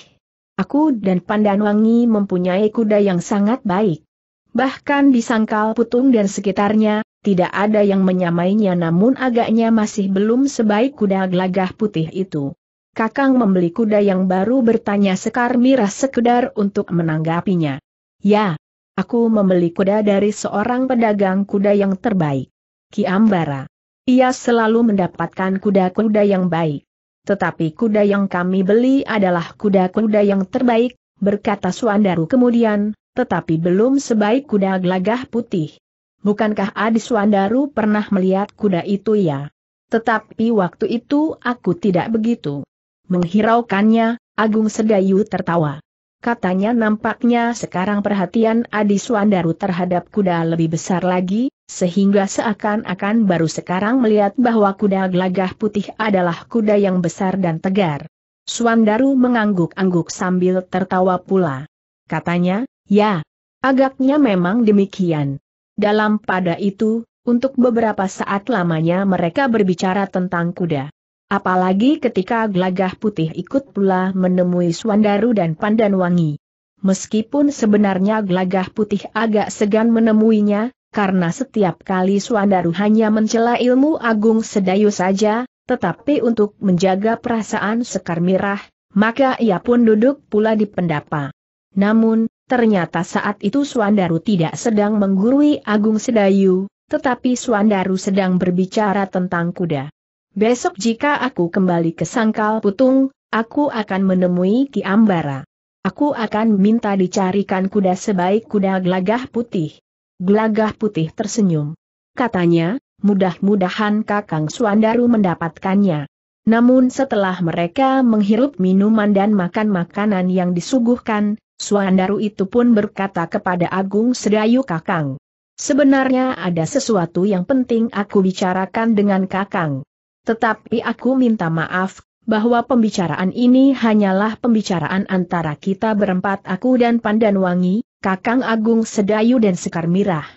Aku dan Pandanwangi mempunyai kuda yang sangat baik. Bahkan di Sangkal Putung dan sekitarnya, tidak ada yang menyamainya namun agaknya masih belum sebaik kuda gelagah putih itu. Kakang membeli kuda yang baru bertanya Sekar Mirah sekedar untuk menanggapinya. Ya, aku membeli kuda dari seorang pedagang kuda yang terbaik. Ki Ambara. Ia selalu mendapatkan kuda-kuda yang baik. Tetapi kuda yang kami beli adalah kuda-kuda yang terbaik, berkata Suandaru kemudian, tetapi belum sebaik kuda gelagah putih. Bukankah Adi Suandaru pernah melihat kuda itu ya? Tetapi waktu itu aku tidak begitu. Menghiraukannya, Agung Sedayu tertawa katanya nampaknya sekarang perhatian Adi Suandaru terhadap kuda lebih besar lagi, sehingga seakan-akan baru sekarang melihat bahwa kuda gelagah putih adalah kuda yang besar dan tegar. Suandaru mengangguk-angguk sambil tertawa pula. Katanya, ya, agaknya memang demikian. Dalam pada itu, untuk beberapa saat lamanya mereka berbicara tentang kuda. Apalagi ketika gelagah putih ikut pula menemui Swandaru dan Pandanwangi. Meskipun sebenarnya gelagah putih agak segan menemuinya, karena setiap kali Swandaru hanya mencela ilmu agung sedayu saja, tetapi untuk menjaga perasaan sekar mirah, maka ia pun duduk pula di pendapa. Namun, ternyata saat itu Swandaru tidak sedang menggurui Agung Sedayu, tetapi Swandaru sedang berbicara tentang kuda. Besok jika aku kembali ke Sangkal Putung, aku akan menemui Ki Ambara. Aku akan minta dicarikan kuda sebaik kuda gelagah putih. Gelagah putih tersenyum. Katanya, mudah-mudahan Kakang Suandaru mendapatkannya. Namun setelah mereka menghirup minuman dan makan makanan yang disuguhkan, Suandaru itu pun berkata kepada Agung Sedayu Kakang. Sebenarnya ada sesuatu yang penting aku bicarakan dengan Kakang. Tetapi aku minta maaf, bahwa pembicaraan ini hanyalah pembicaraan antara kita berempat aku dan Pandan Wangi, Kakang Agung Sedayu dan Sekar Mirah.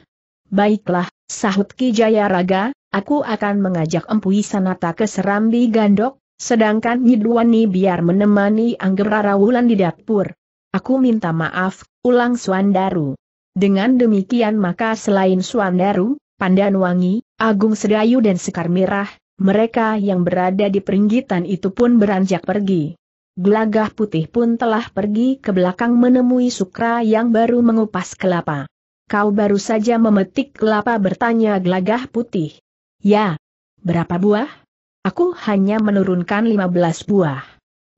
Baiklah, sahut Ki Jayaraga, aku akan mengajak Empu Sanata ke Serambi Gandok, sedangkan Nyidwani biar menemani Anggera Rawulan di dapur. Aku minta maaf, ulang Suandaru. Dengan demikian maka selain Suandaru, Wangi, Agung Sedayu dan Sekar Mirah, mereka yang berada di peringgitan itu pun beranjak pergi. Gelagah putih pun telah pergi ke belakang menemui Sukra yang baru mengupas kelapa. Kau baru saja memetik kelapa bertanya gelagah putih. Ya. Berapa buah? Aku hanya menurunkan 15 buah.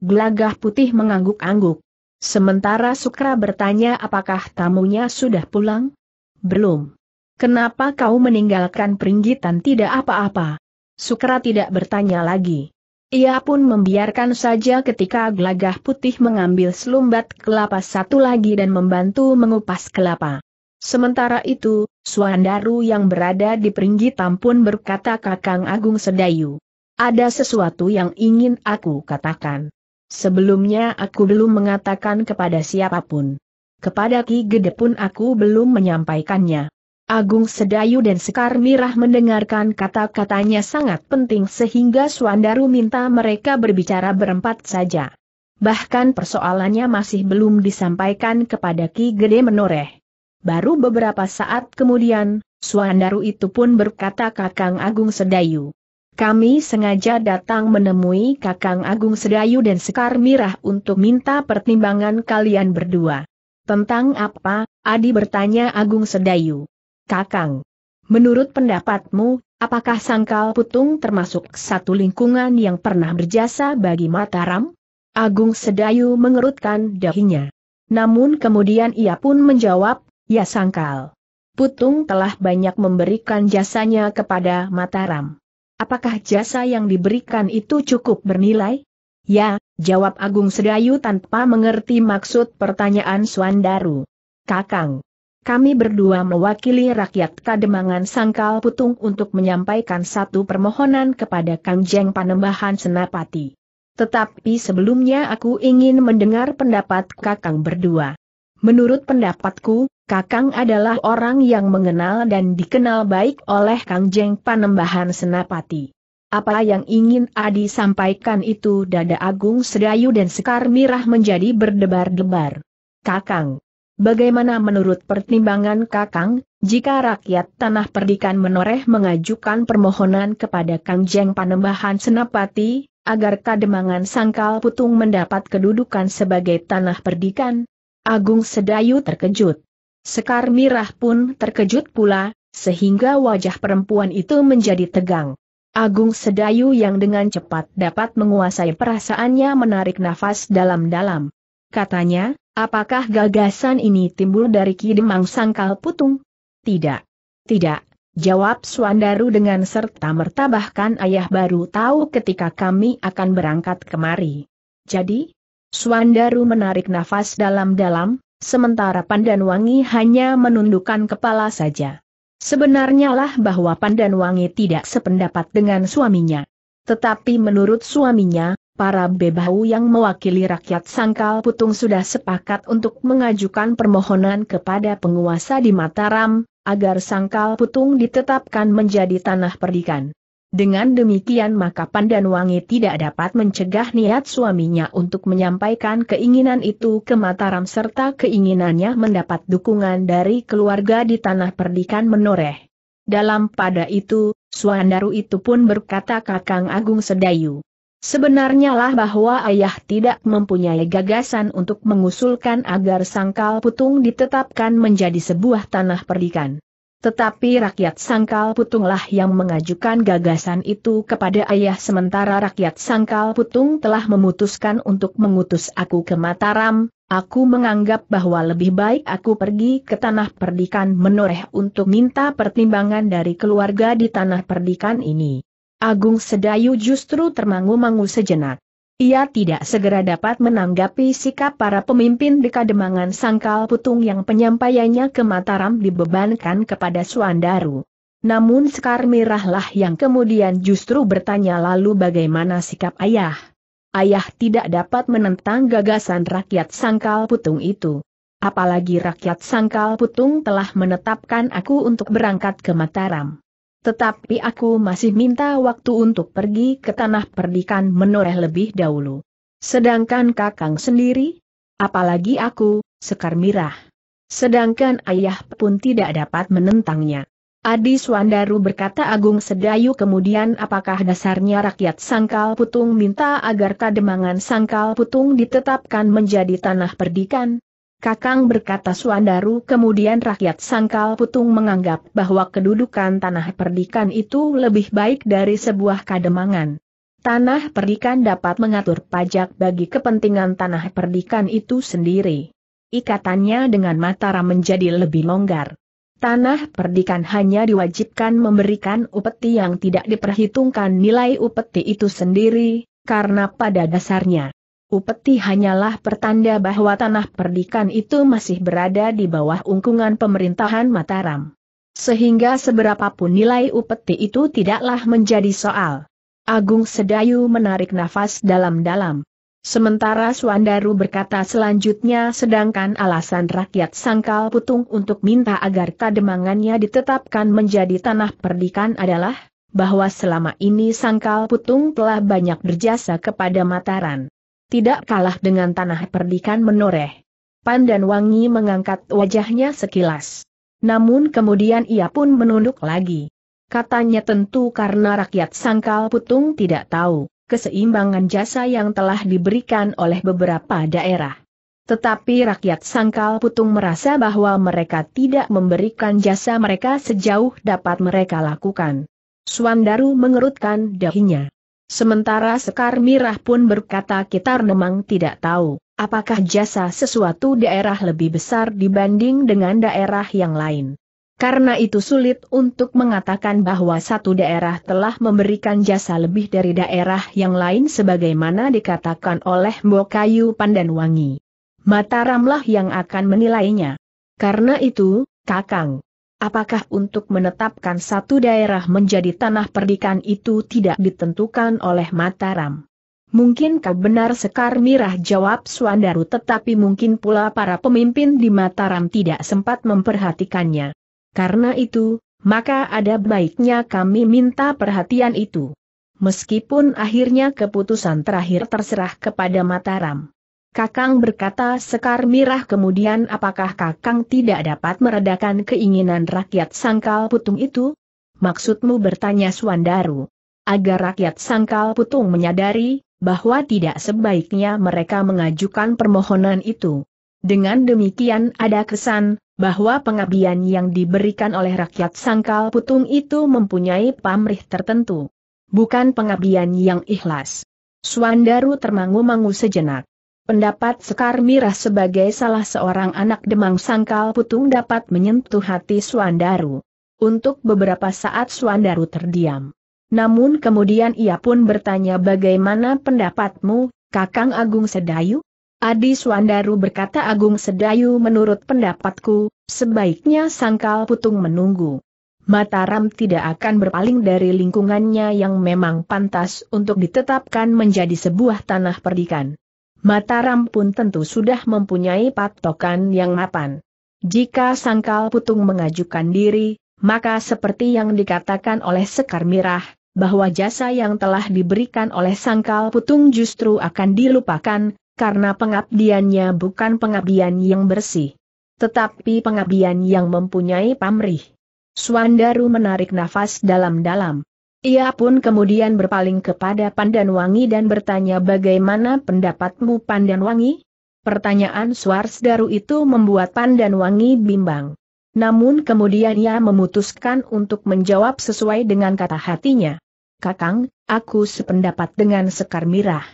Gelagah putih mengangguk-angguk. Sementara Sukra bertanya apakah tamunya sudah pulang? Belum. Kenapa kau meninggalkan peringgitan tidak apa-apa? Sukra tidak bertanya lagi. Ia pun membiarkan saja ketika gelagah putih mengambil selumbat kelapa satu lagi dan membantu mengupas kelapa. Sementara itu, Suandaru yang berada di peringgitan pun berkata Kakang Agung Sedayu. Ada sesuatu yang ingin aku katakan. Sebelumnya aku belum mengatakan kepada siapapun. Kepada Ki Gede pun aku belum menyampaikannya. Agung Sedayu dan Sekar Mirah mendengarkan kata-katanya sangat penting sehingga Suandaru minta mereka berbicara berempat saja. Bahkan persoalannya masih belum disampaikan kepada Ki Gede Menoreh. Baru beberapa saat kemudian, Suandaru itu pun berkata Kakang Agung Sedayu. Kami sengaja datang menemui Kakang Agung Sedayu dan Sekar Mirah untuk minta pertimbangan kalian berdua. Tentang apa, Adi bertanya Agung Sedayu. Kakang. Menurut pendapatmu, apakah Sangkal Putung termasuk satu lingkungan yang pernah berjasa bagi Mataram? Agung Sedayu mengerutkan dahinya. Namun kemudian ia pun menjawab, ya Sangkal. Putung telah banyak memberikan jasanya kepada Mataram. Apakah jasa yang diberikan itu cukup bernilai? Ya, jawab Agung Sedayu tanpa mengerti maksud pertanyaan Suandaru. Kakang, kami berdua mewakili rakyat Kademangan Sangkal Putung untuk menyampaikan satu permohonan kepada Kangjeng Panembahan Senapati. Tetapi sebelumnya aku ingin mendengar pendapat Kakang berdua. Menurut pendapatku, Kakang adalah orang yang mengenal dan dikenal baik oleh Kangjeng Panembahan Senapati. Apa yang ingin Adi sampaikan itu dada Agung Sedayu dan Sekar Mirah menjadi berdebar-debar. Kakang, Bagaimana menurut pertimbangan Kakang, jika rakyat Tanah Perdikan menoreh mengajukan permohonan kepada kangjeng Panembahan Senapati, agar Kademangan Sangkal Putung mendapat kedudukan sebagai Tanah Perdikan? Agung Sedayu terkejut. Sekar Mirah pun terkejut pula, sehingga wajah perempuan itu menjadi tegang. Agung Sedayu yang dengan cepat dapat menguasai perasaannya menarik nafas dalam-dalam. Katanya, Apakah gagasan ini timbul dari Kidemang Sangkal Putung? Tidak. Tidak, jawab Suandaru dengan serta merta bahkan ayah baru tahu ketika kami akan berangkat kemari. Jadi, Suandaru menarik nafas dalam-dalam, sementara Pandanwangi hanya menundukkan kepala saja. Sebenarnya lah bahwa Pandanwangi tidak sependapat dengan suaminya. Tetapi menurut suaminya, para bebahu yang mewakili rakyat Sangkal Putung sudah sepakat untuk mengajukan permohonan kepada penguasa di Mataram, agar Sangkal Putung ditetapkan menjadi tanah perdikan. Dengan demikian maka Wangi tidak dapat mencegah niat suaminya untuk menyampaikan keinginan itu ke Mataram serta keinginannya mendapat dukungan dari keluarga di tanah perdikan menoreh. Dalam pada itu, Suandaru itu pun berkata Kakang Agung Sedayu. Sebenarnya lah bahwa ayah tidak mempunyai gagasan untuk mengusulkan agar Sangkal Putung ditetapkan menjadi sebuah tanah perdikan. Tetapi rakyat Sangkal Putunglah yang mengajukan gagasan itu kepada ayah sementara rakyat Sangkal Putung telah memutuskan untuk mengutus aku ke Mataram, aku menganggap bahwa lebih baik aku pergi ke tanah perdikan menoreh untuk minta pertimbangan dari keluarga di tanah perdikan ini. Agung Sedayu justru termangu-mangu sejenak. Ia tidak segera dapat menanggapi sikap para pemimpin di Kademangan Sangkal Putung yang penyampaiannya ke Mataram dibebankan kepada Suandaru. Namun Sekar Mirahlah yang kemudian justru bertanya lalu bagaimana sikap ayah. Ayah tidak dapat menentang gagasan rakyat Sangkal Putung itu. Apalagi rakyat Sangkal Putung telah menetapkan aku untuk berangkat ke Mataram. Tetapi aku masih minta waktu untuk pergi ke tanah perdikan menoreh lebih dahulu. Sedangkan kakang sendiri, apalagi aku, Sekar Mirah. Sedangkan ayah pun tidak dapat menentangnya. Adi Swandaru berkata Agung Sedayu kemudian apakah dasarnya rakyat Sangkal Putung minta agar kademangan Sangkal Putung ditetapkan menjadi tanah perdikan? Kakang berkata Suandaru kemudian rakyat Sangkal Putung menganggap bahwa kedudukan tanah perdikan itu lebih baik dari sebuah kademangan. Tanah perdikan dapat mengatur pajak bagi kepentingan tanah perdikan itu sendiri. Ikatannya dengan Mataram menjadi lebih longgar. Tanah perdikan hanya diwajibkan memberikan upeti yang tidak diperhitungkan nilai upeti itu sendiri, karena pada dasarnya Upeti hanyalah pertanda bahwa tanah perdikan itu masih berada di bawah ungkungan pemerintahan Mataram. Sehingga seberapapun nilai upeti itu tidaklah menjadi soal. Agung Sedayu menarik nafas dalam-dalam. Sementara Suandaru berkata selanjutnya sedangkan alasan rakyat sangkal putung untuk minta agar kademangannya ditetapkan menjadi tanah perdikan adalah, bahwa selama ini sangkal putung telah banyak berjasa kepada Mataram tidak kalah dengan tanah perdikan menoreh. Pandan Wangi mengangkat wajahnya sekilas. Namun kemudian ia pun menunduk lagi. Katanya tentu karena rakyat sangkal putung tidak tahu keseimbangan jasa yang telah diberikan oleh beberapa daerah. Tetapi rakyat sangkal putung merasa bahwa mereka tidak memberikan jasa mereka sejauh dapat mereka lakukan. Suandaru mengerutkan dahinya. Sementara Sekar Mirah pun berkata kita memang tidak tahu, apakah jasa sesuatu daerah lebih besar dibanding dengan daerah yang lain. Karena itu sulit untuk mengatakan bahwa satu daerah telah memberikan jasa lebih dari daerah yang lain sebagaimana dikatakan oleh Mbokayu Pandanwangi. Mataramlah yang akan menilainya. Karena itu, Kakang, Apakah untuk menetapkan satu daerah menjadi tanah perdikan itu tidak ditentukan oleh Mataram? Mungkin kau benar Sekar Mirah jawab Suandaru tetapi mungkin pula para pemimpin di Mataram tidak sempat memperhatikannya. Karena itu, maka ada baiknya kami minta perhatian itu. Meskipun akhirnya keputusan terakhir terserah kepada Mataram. Kakang berkata Sekar Mirah kemudian apakah Kakang tidak dapat meredakan keinginan rakyat sangkal putung itu? Maksudmu bertanya Suandaru. Agar rakyat sangkal putung menyadari bahwa tidak sebaiknya mereka mengajukan permohonan itu. Dengan demikian ada kesan bahwa pengabdian yang diberikan oleh rakyat sangkal putung itu mempunyai pamrih tertentu. Bukan pengabdian yang ikhlas. Suandaru termangu-mangu sejenak. Pendapat Sekar Mirah sebagai salah seorang anak demang sangkal putung dapat menyentuh hati Suandaru. Untuk beberapa saat Suandaru terdiam. Namun kemudian ia pun bertanya bagaimana pendapatmu, Kakang Agung Sedayu? Adi Suandaru berkata Agung Sedayu menurut pendapatku, sebaiknya sangkal putung menunggu. Mataram tidak akan berpaling dari lingkungannya yang memang pantas untuk ditetapkan menjadi sebuah tanah perdikan. Mataram pun tentu sudah mempunyai patokan yang mapan. Jika sangkal putung mengajukan diri, maka seperti yang dikatakan oleh Sekar Mirah, bahwa jasa yang telah diberikan oleh sangkal putung justru akan dilupakan, karena pengabdiannya bukan pengabdian yang bersih. Tetapi pengabdian yang mempunyai pamrih. Suandaru menarik nafas dalam-dalam. Ia pun kemudian berpaling kepada Pandan Wangi dan bertanya bagaimana pendapatmu Pandan Wangi? Pertanyaan daru itu membuat Pandan Wangi bimbang. Namun kemudian ia memutuskan untuk menjawab sesuai dengan kata hatinya. Kakang, aku sependapat dengan Sekar Mirah.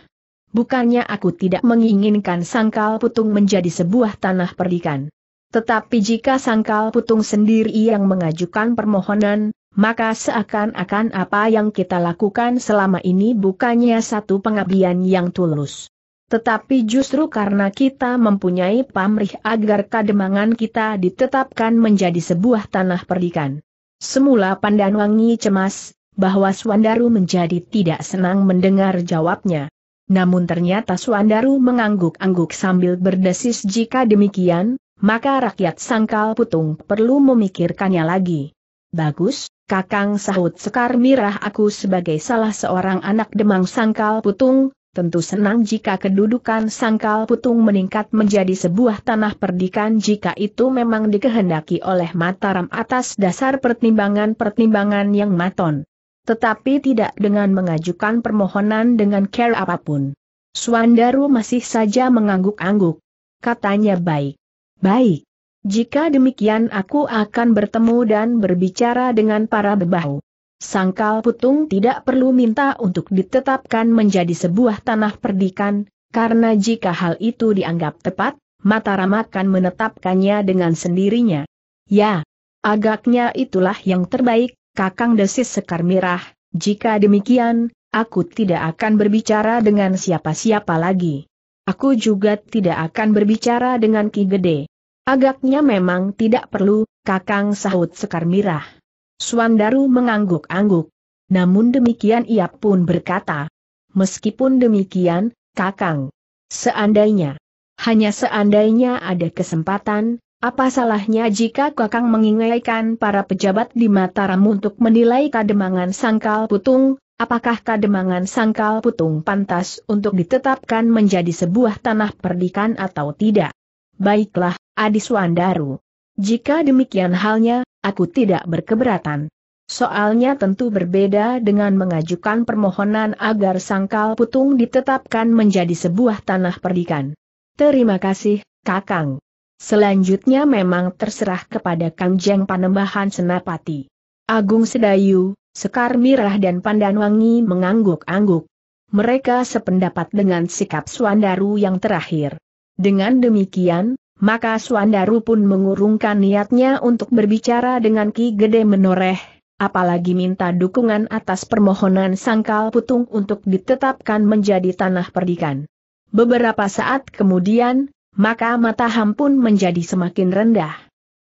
Bukannya aku tidak menginginkan sangkal putung menjadi sebuah tanah perdikan. Tetapi jika sangkal putung sendiri yang mengajukan permohonan, maka seakan-akan apa yang kita lakukan selama ini bukannya satu pengabdian yang tulus. Tetapi justru karena kita mempunyai pamrih agar kademangan kita ditetapkan menjadi sebuah tanah perdikan. Semula Pandanwangi cemas, bahwa Swandaru menjadi tidak senang mendengar jawabnya. Namun ternyata Swandaru mengangguk-angguk sambil berdesis jika demikian, maka rakyat sangkal putung perlu memikirkannya lagi. Bagus, Kakang sahut Sekar Mirah aku sebagai salah seorang anak demang sangkal putung, tentu senang jika kedudukan sangkal putung meningkat menjadi sebuah tanah perdikan jika itu memang dikehendaki oleh Mataram atas dasar pertimbangan-pertimbangan yang maton. Tetapi tidak dengan mengajukan permohonan dengan care apapun. Suandaru masih saja mengangguk-angguk. Katanya baik. Baik. Jika demikian aku akan bertemu dan berbicara dengan para bebahu. Sangkal Putung tidak perlu minta untuk ditetapkan menjadi sebuah tanah perdikan, karena jika hal itu dianggap tepat, Mataram akan menetapkannya dengan sendirinya. Ya, agaknya itulah yang terbaik, Kakang Desis Sekar Mirah, jika demikian, aku tidak akan berbicara dengan siapa-siapa lagi. Aku juga tidak akan berbicara dengan Ki Gede. Agaknya memang tidak perlu, kakang sahut Sekar Mirah. Suandaru mengangguk-angguk. Namun demikian ia pun berkata. Meskipun demikian, kakang. Seandainya. Hanya seandainya ada kesempatan, apa salahnya jika kakang mengingaikan para pejabat di Mataram untuk menilai kademangan sangkal putung, apakah kademangan sangkal putung pantas untuk ditetapkan menjadi sebuah tanah perdikan atau tidak? Baiklah, Adi Adiswandaru. Jika demikian halnya, aku tidak berkeberatan. Soalnya tentu berbeda dengan mengajukan permohonan agar sangkal putung ditetapkan menjadi sebuah tanah perdikan. Terima kasih, Kakang. Selanjutnya memang terserah kepada Kang Jeng Panembahan Senapati. Agung Sedayu, Sekar Mirah dan Pandanwangi mengangguk-angguk. Mereka sependapat dengan sikap Suandaru yang terakhir. Dengan demikian, maka Suandaru pun mengurungkan niatnya untuk berbicara dengan Ki Gede Menoreh, apalagi minta dukungan atas permohonan Sangkal Putung untuk ditetapkan menjadi tanah perdikan. Beberapa saat kemudian, maka mata ham pun menjadi semakin rendah.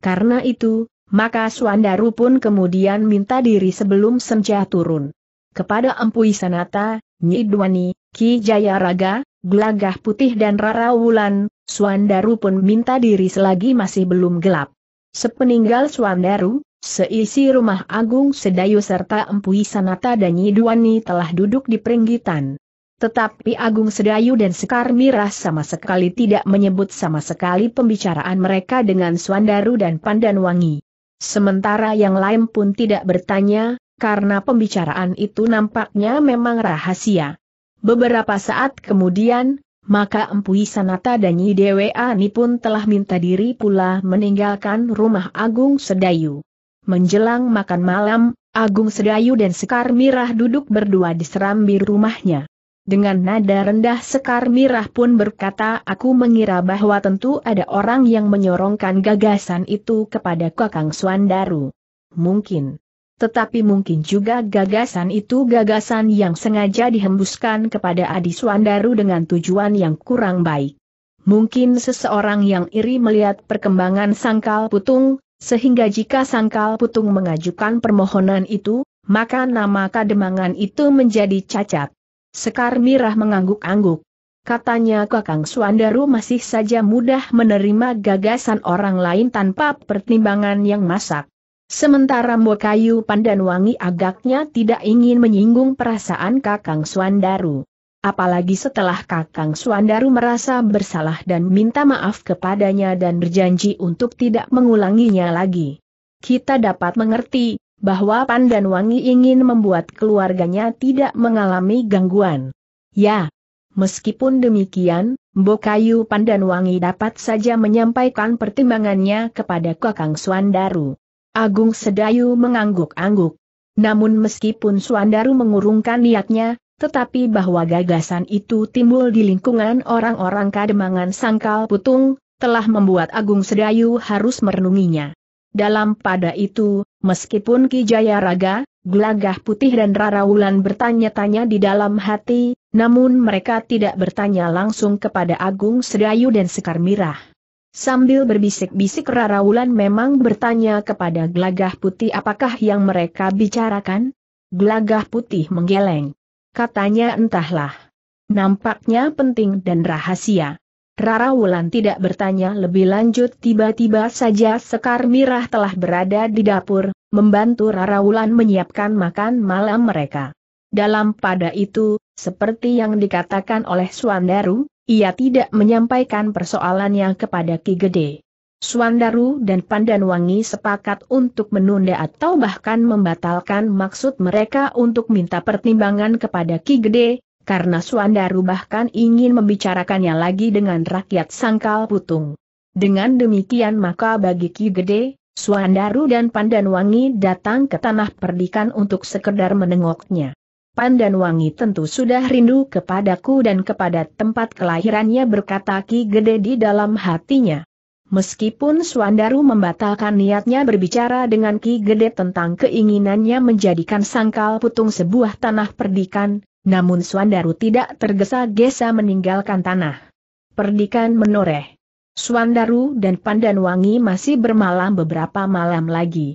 Karena itu, maka Suandaru pun kemudian minta diri sebelum senja turun. Kepada Empu Sanata, Nyidwani, Ki Jayaraga, Gelagah Putih dan Rara Wulan, Suandaru pun minta diri selagi masih belum gelap. Sepeninggal Suandaru, seisi rumah Agung Sedayu serta Empui Sanata dan Nyiduani telah duduk di peringgitan. Tetapi Agung Sedayu dan Sekar Mirah sama sekali tidak menyebut sama sekali pembicaraan mereka dengan Suandaru dan Pandan Wangi. Sementara yang lain pun tidak bertanya, karena pembicaraan itu nampaknya memang rahasia. Beberapa saat kemudian, maka Empu Sanata dan Yidewe Ani pun telah minta diri pula meninggalkan rumah Agung Sedayu. Menjelang makan malam, Agung Sedayu dan Sekar Mirah duduk berdua di serambi rumahnya. Dengan nada rendah Sekar Mirah pun berkata aku mengira bahwa tentu ada orang yang menyorongkan gagasan itu kepada Kakang Suandaru. Mungkin. Tetapi mungkin juga gagasan itu gagasan yang sengaja dihembuskan kepada Adi Swandaru dengan tujuan yang kurang baik. Mungkin seseorang yang iri melihat perkembangan sangkal putung, sehingga jika sangkal putung mengajukan permohonan itu, maka nama kademangan itu menjadi cacat. Sekar Mirah mengangguk-angguk. Katanya Kakang Suandaru masih saja mudah menerima gagasan orang lain tanpa pertimbangan yang masak. Sementara Mokayu Pandanwangi Pandan Wangi agaknya tidak ingin menyinggung perasaan Kakang Suandaru. Apalagi setelah Kakang Suandaru merasa bersalah dan minta maaf kepadanya dan berjanji untuk tidak mengulanginya lagi. Kita dapat mengerti bahwa Pandan Wangi ingin membuat keluarganya tidak mengalami gangguan. Ya, meskipun demikian, Bokayu Pandanwangi dapat saja menyampaikan pertimbangannya kepada Kakang Suandaru. Agung Sedayu mengangguk-angguk. Namun meskipun Suandaru mengurungkan niatnya, tetapi bahwa gagasan itu timbul di lingkungan orang-orang kademangan sangkal putung, telah membuat Agung Sedayu harus merenunginya. Dalam pada itu, meskipun Ki Raga, Gelagah Putih dan Rara Wulan bertanya-tanya di dalam hati, namun mereka tidak bertanya langsung kepada Agung Sedayu dan Sekar Mirah. Sambil berbisik-bisik Rara Wulan memang bertanya kepada Glagah Putih apakah yang mereka bicarakan? Glagah Putih menggeleng. Katanya entahlah. Nampaknya penting dan rahasia. Rara Wulan tidak bertanya lebih lanjut tiba-tiba saja Sekar Mirah telah berada di dapur, membantu Rara Wulan menyiapkan makan malam mereka. Dalam pada itu, seperti yang dikatakan oleh Suandaru, ia tidak menyampaikan persoalannya kepada Ki Gede. Suandaru dan Pandanwangi sepakat untuk menunda atau bahkan membatalkan maksud mereka untuk minta pertimbangan kepada Ki Gede, karena Suandaru bahkan ingin membicarakannya lagi dengan rakyat Sangkal Putung. Dengan demikian maka bagi Ki Gede, Suandaru dan Pandanwangi datang ke tanah perdikan untuk sekedar menengoknya. Pandan Wangi tentu sudah rindu kepadaku dan kepada tempat kelahirannya berkata Ki Gede di dalam hatinya. Meskipun Suandaru membatalkan niatnya berbicara dengan Ki Gede tentang keinginannya menjadikan sangkal putung sebuah tanah perdikan, namun Suandaru tidak tergesa-gesa meninggalkan tanah. Perdikan menoreh. Suandaru dan Pandanwangi masih bermalam beberapa malam lagi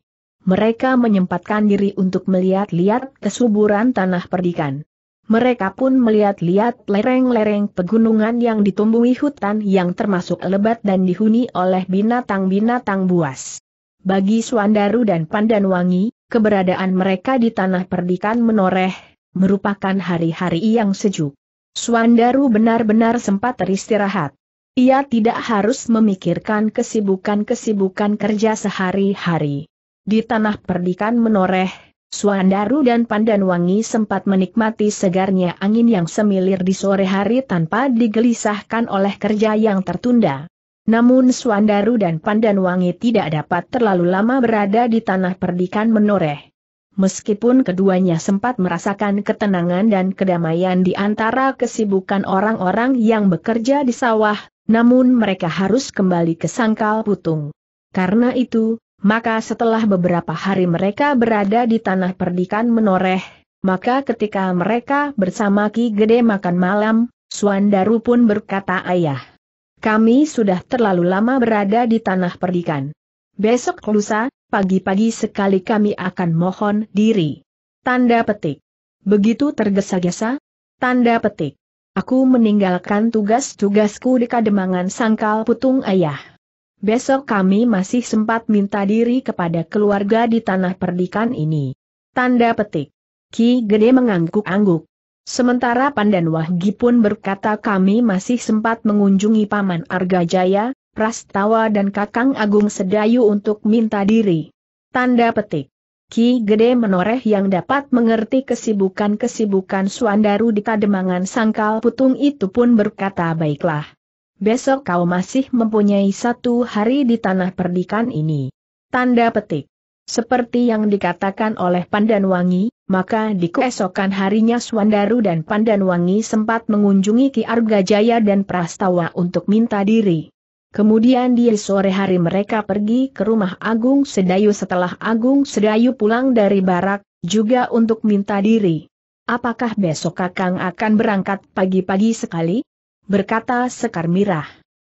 mereka menyempatkan diri untuk melihat-lihat kesuburan tanah perdikan. Mereka pun melihat-lihat lereng-lereng pegunungan yang ditumbuhi hutan yang termasuk lebat dan dihuni oleh binatang-binatang buas. Bagi Suandaru dan Pandanwangi, keberadaan mereka di tanah perdikan menoreh, merupakan hari-hari yang sejuk. Suandaru benar-benar sempat teristirahat. Ia tidak harus memikirkan kesibukan-kesibukan kerja sehari-hari. Di tanah perdikan menoreh, Suandaru dan Pandanwangi sempat menikmati segarnya angin yang semilir di sore hari tanpa digelisahkan oleh kerja yang tertunda. Namun Suandaru dan Pandanwangi tidak dapat terlalu lama berada di tanah perdikan menoreh. Meskipun keduanya sempat merasakan ketenangan dan kedamaian di antara kesibukan orang-orang yang bekerja di sawah, namun mereka harus kembali ke sangkal putung. Karena itu, maka setelah beberapa hari mereka berada di tanah perdikan menoreh, maka ketika mereka bersama Ki Gede makan malam, Suandaru pun berkata ayah. Kami sudah terlalu lama berada di tanah perdikan. Besok lusa, pagi-pagi sekali kami akan mohon diri. Tanda petik. Begitu tergesa-gesa? Tanda petik. Aku meninggalkan tugas-tugasku di Kademangan Sangkal Putung Ayah. Besok kami masih sempat minta diri kepada keluarga di tanah perdikan ini. Tanda petik. Ki Gede mengangguk-angguk. Sementara Pandan Wahgi pun berkata kami masih sempat mengunjungi Paman Argajaya, Prastawa dan Kakang Agung Sedayu untuk minta diri. Tanda petik. Ki Gede menoreh yang dapat mengerti kesibukan-kesibukan Suandaru di Kademangan Sangkal Putung itu pun berkata baiklah. Besok kau masih mempunyai satu hari di tanah perdikan ini. Tanda petik. Seperti yang dikatakan oleh Pandanwangi, maka di keesokan harinya Swandaru dan Pandanwangi sempat mengunjungi Ki Arga Jaya dan Prastawa untuk minta diri. Kemudian di sore hari mereka pergi ke rumah Agung Sedayu setelah Agung Sedayu pulang dari barak, juga untuk minta diri. Apakah besok Kakang akan berangkat pagi-pagi sekali? berkata Sekar Mirah.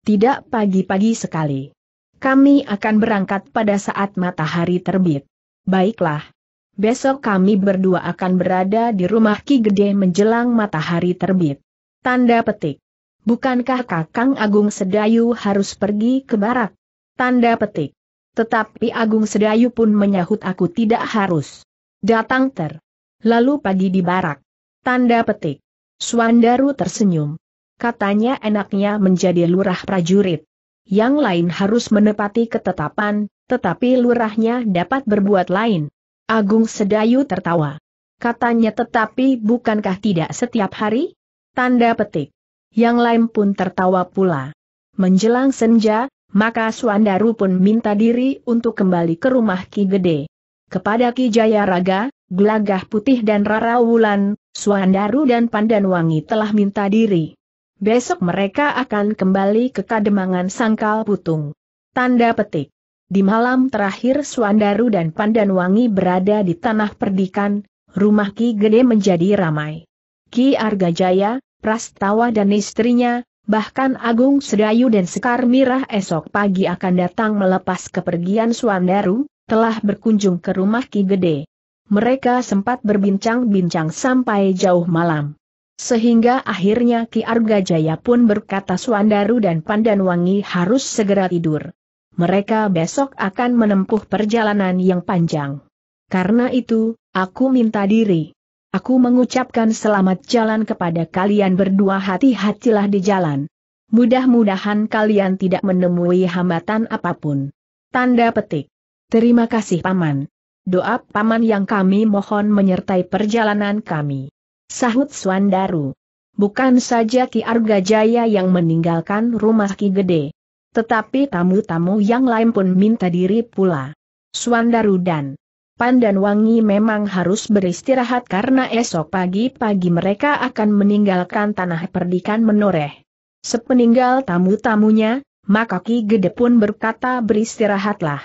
Tidak pagi-pagi sekali. Kami akan berangkat pada saat matahari terbit. Baiklah. Besok kami berdua akan berada di rumah Ki Gede menjelang matahari terbit. Tanda petik. Bukankah Kakang Agung Sedayu harus pergi ke barat? Tanda petik. Tetapi Agung Sedayu pun menyahut aku tidak harus. Datang ter. Lalu pagi di barak. Tanda petik. Suandaru tersenyum katanya enaknya menjadi lurah prajurit. Yang lain harus menepati ketetapan, tetapi lurahnya dapat berbuat lain. Agung Sedayu tertawa. Katanya tetapi bukankah tidak setiap hari? Tanda petik. Yang lain pun tertawa pula. Menjelang senja, maka Suandaru pun minta diri untuk kembali ke rumah Ki Gede. Kepada Ki Jayaraga, Gelagah Putih dan Rara Wulan, Suandaru dan Pandanwangi telah minta diri. Besok mereka akan kembali ke kademangan sangkal putung. Tanda petik. Di malam terakhir Suandaru dan Pandanwangi berada di tanah perdikan, rumah Ki Gede menjadi ramai. Ki Argajaya, Prastawa dan istrinya, bahkan Agung Sedayu dan Sekar Mirah esok pagi akan datang melepas kepergian Suandaru, telah berkunjung ke rumah Ki Gede. Mereka sempat berbincang-bincang sampai jauh malam. Sehingga akhirnya Ki Arga Jaya pun berkata Suandaru dan Pandanwangi harus segera tidur. Mereka besok akan menempuh perjalanan yang panjang. Karena itu, aku minta diri. Aku mengucapkan selamat jalan kepada kalian berdua hati-hatilah di jalan. Mudah-mudahan kalian tidak menemui hambatan apapun. Tanda petik. Terima kasih Paman. Doa Paman yang kami mohon menyertai perjalanan kami. Sahut Swandaru. Bukan saja Ki Arga Jaya yang meninggalkan rumah Ki Gede. Tetapi tamu-tamu yang lain pun minta diri pula. Swandaru dan Pandan Wangi memang harus beristirahat karena esok pagi-pagi mereka akan meninggalkan tanah perdikan menoreh. Sepeninggal tamu-tamunya, maka Ki Gede pun berkata beristirahatlah.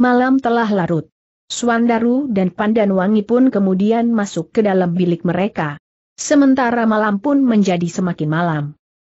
Malam telah larut. Suandaru dan Pandanwangi pun kemudian masuk ke dalam bilik mereka. Sementara malam pun menjadi semakin malam.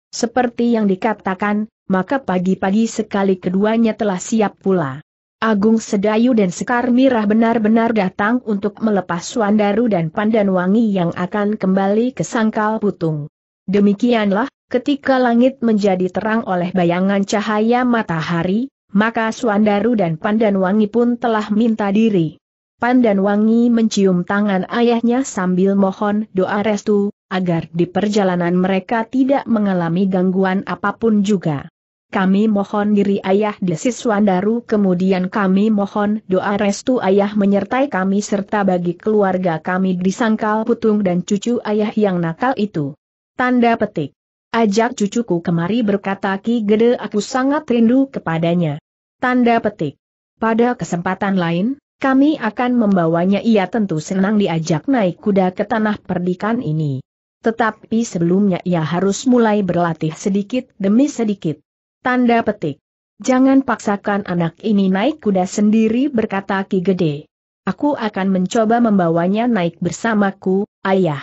Seperti yang dikatakan, maka pagi-pagi sekali keduanya telah siap pula. Agung Sedayu dan Sekar Mirah benar-benar datang untuk melepas Suandaru dan Pandanwangi yang akan kembali ke Sangkal Putung. Demikianlah, ketika langit menjadi terang oleh bayangan cahaya matahari, maka Suandaru dan Pandan Wangi pun telah minta diri. Pandan Wangi mencium tangan ayahnya sambil mohon doa restu, agar di perjalanan mereka tidak mengalami gangguan apapun juga. Kami mohon diri ayah desis Suandaru kemudian kami mohon doa restu ayah menyertai kami serta bagi keluarga kami disangkal Putung dan cucu ayah yang nakal itu. Tanda petik. Ajak cucuku kemari berkata Ki Gede aku sangat rindu kepadanya. Tanda petik. Pada kesempatan lain, kami akan membawanya ia tentu senang diajak naik kuda ke tanah perdikan ini. Tetapi sebelumnya ia harus mulai berlatih sedikit demi sedikit. Tanda petik. Jangan paksakan anak ini naik kuda sendiri berkata Ki Gede. Aku akan mencoba membawanya naik bersamaku, ayah.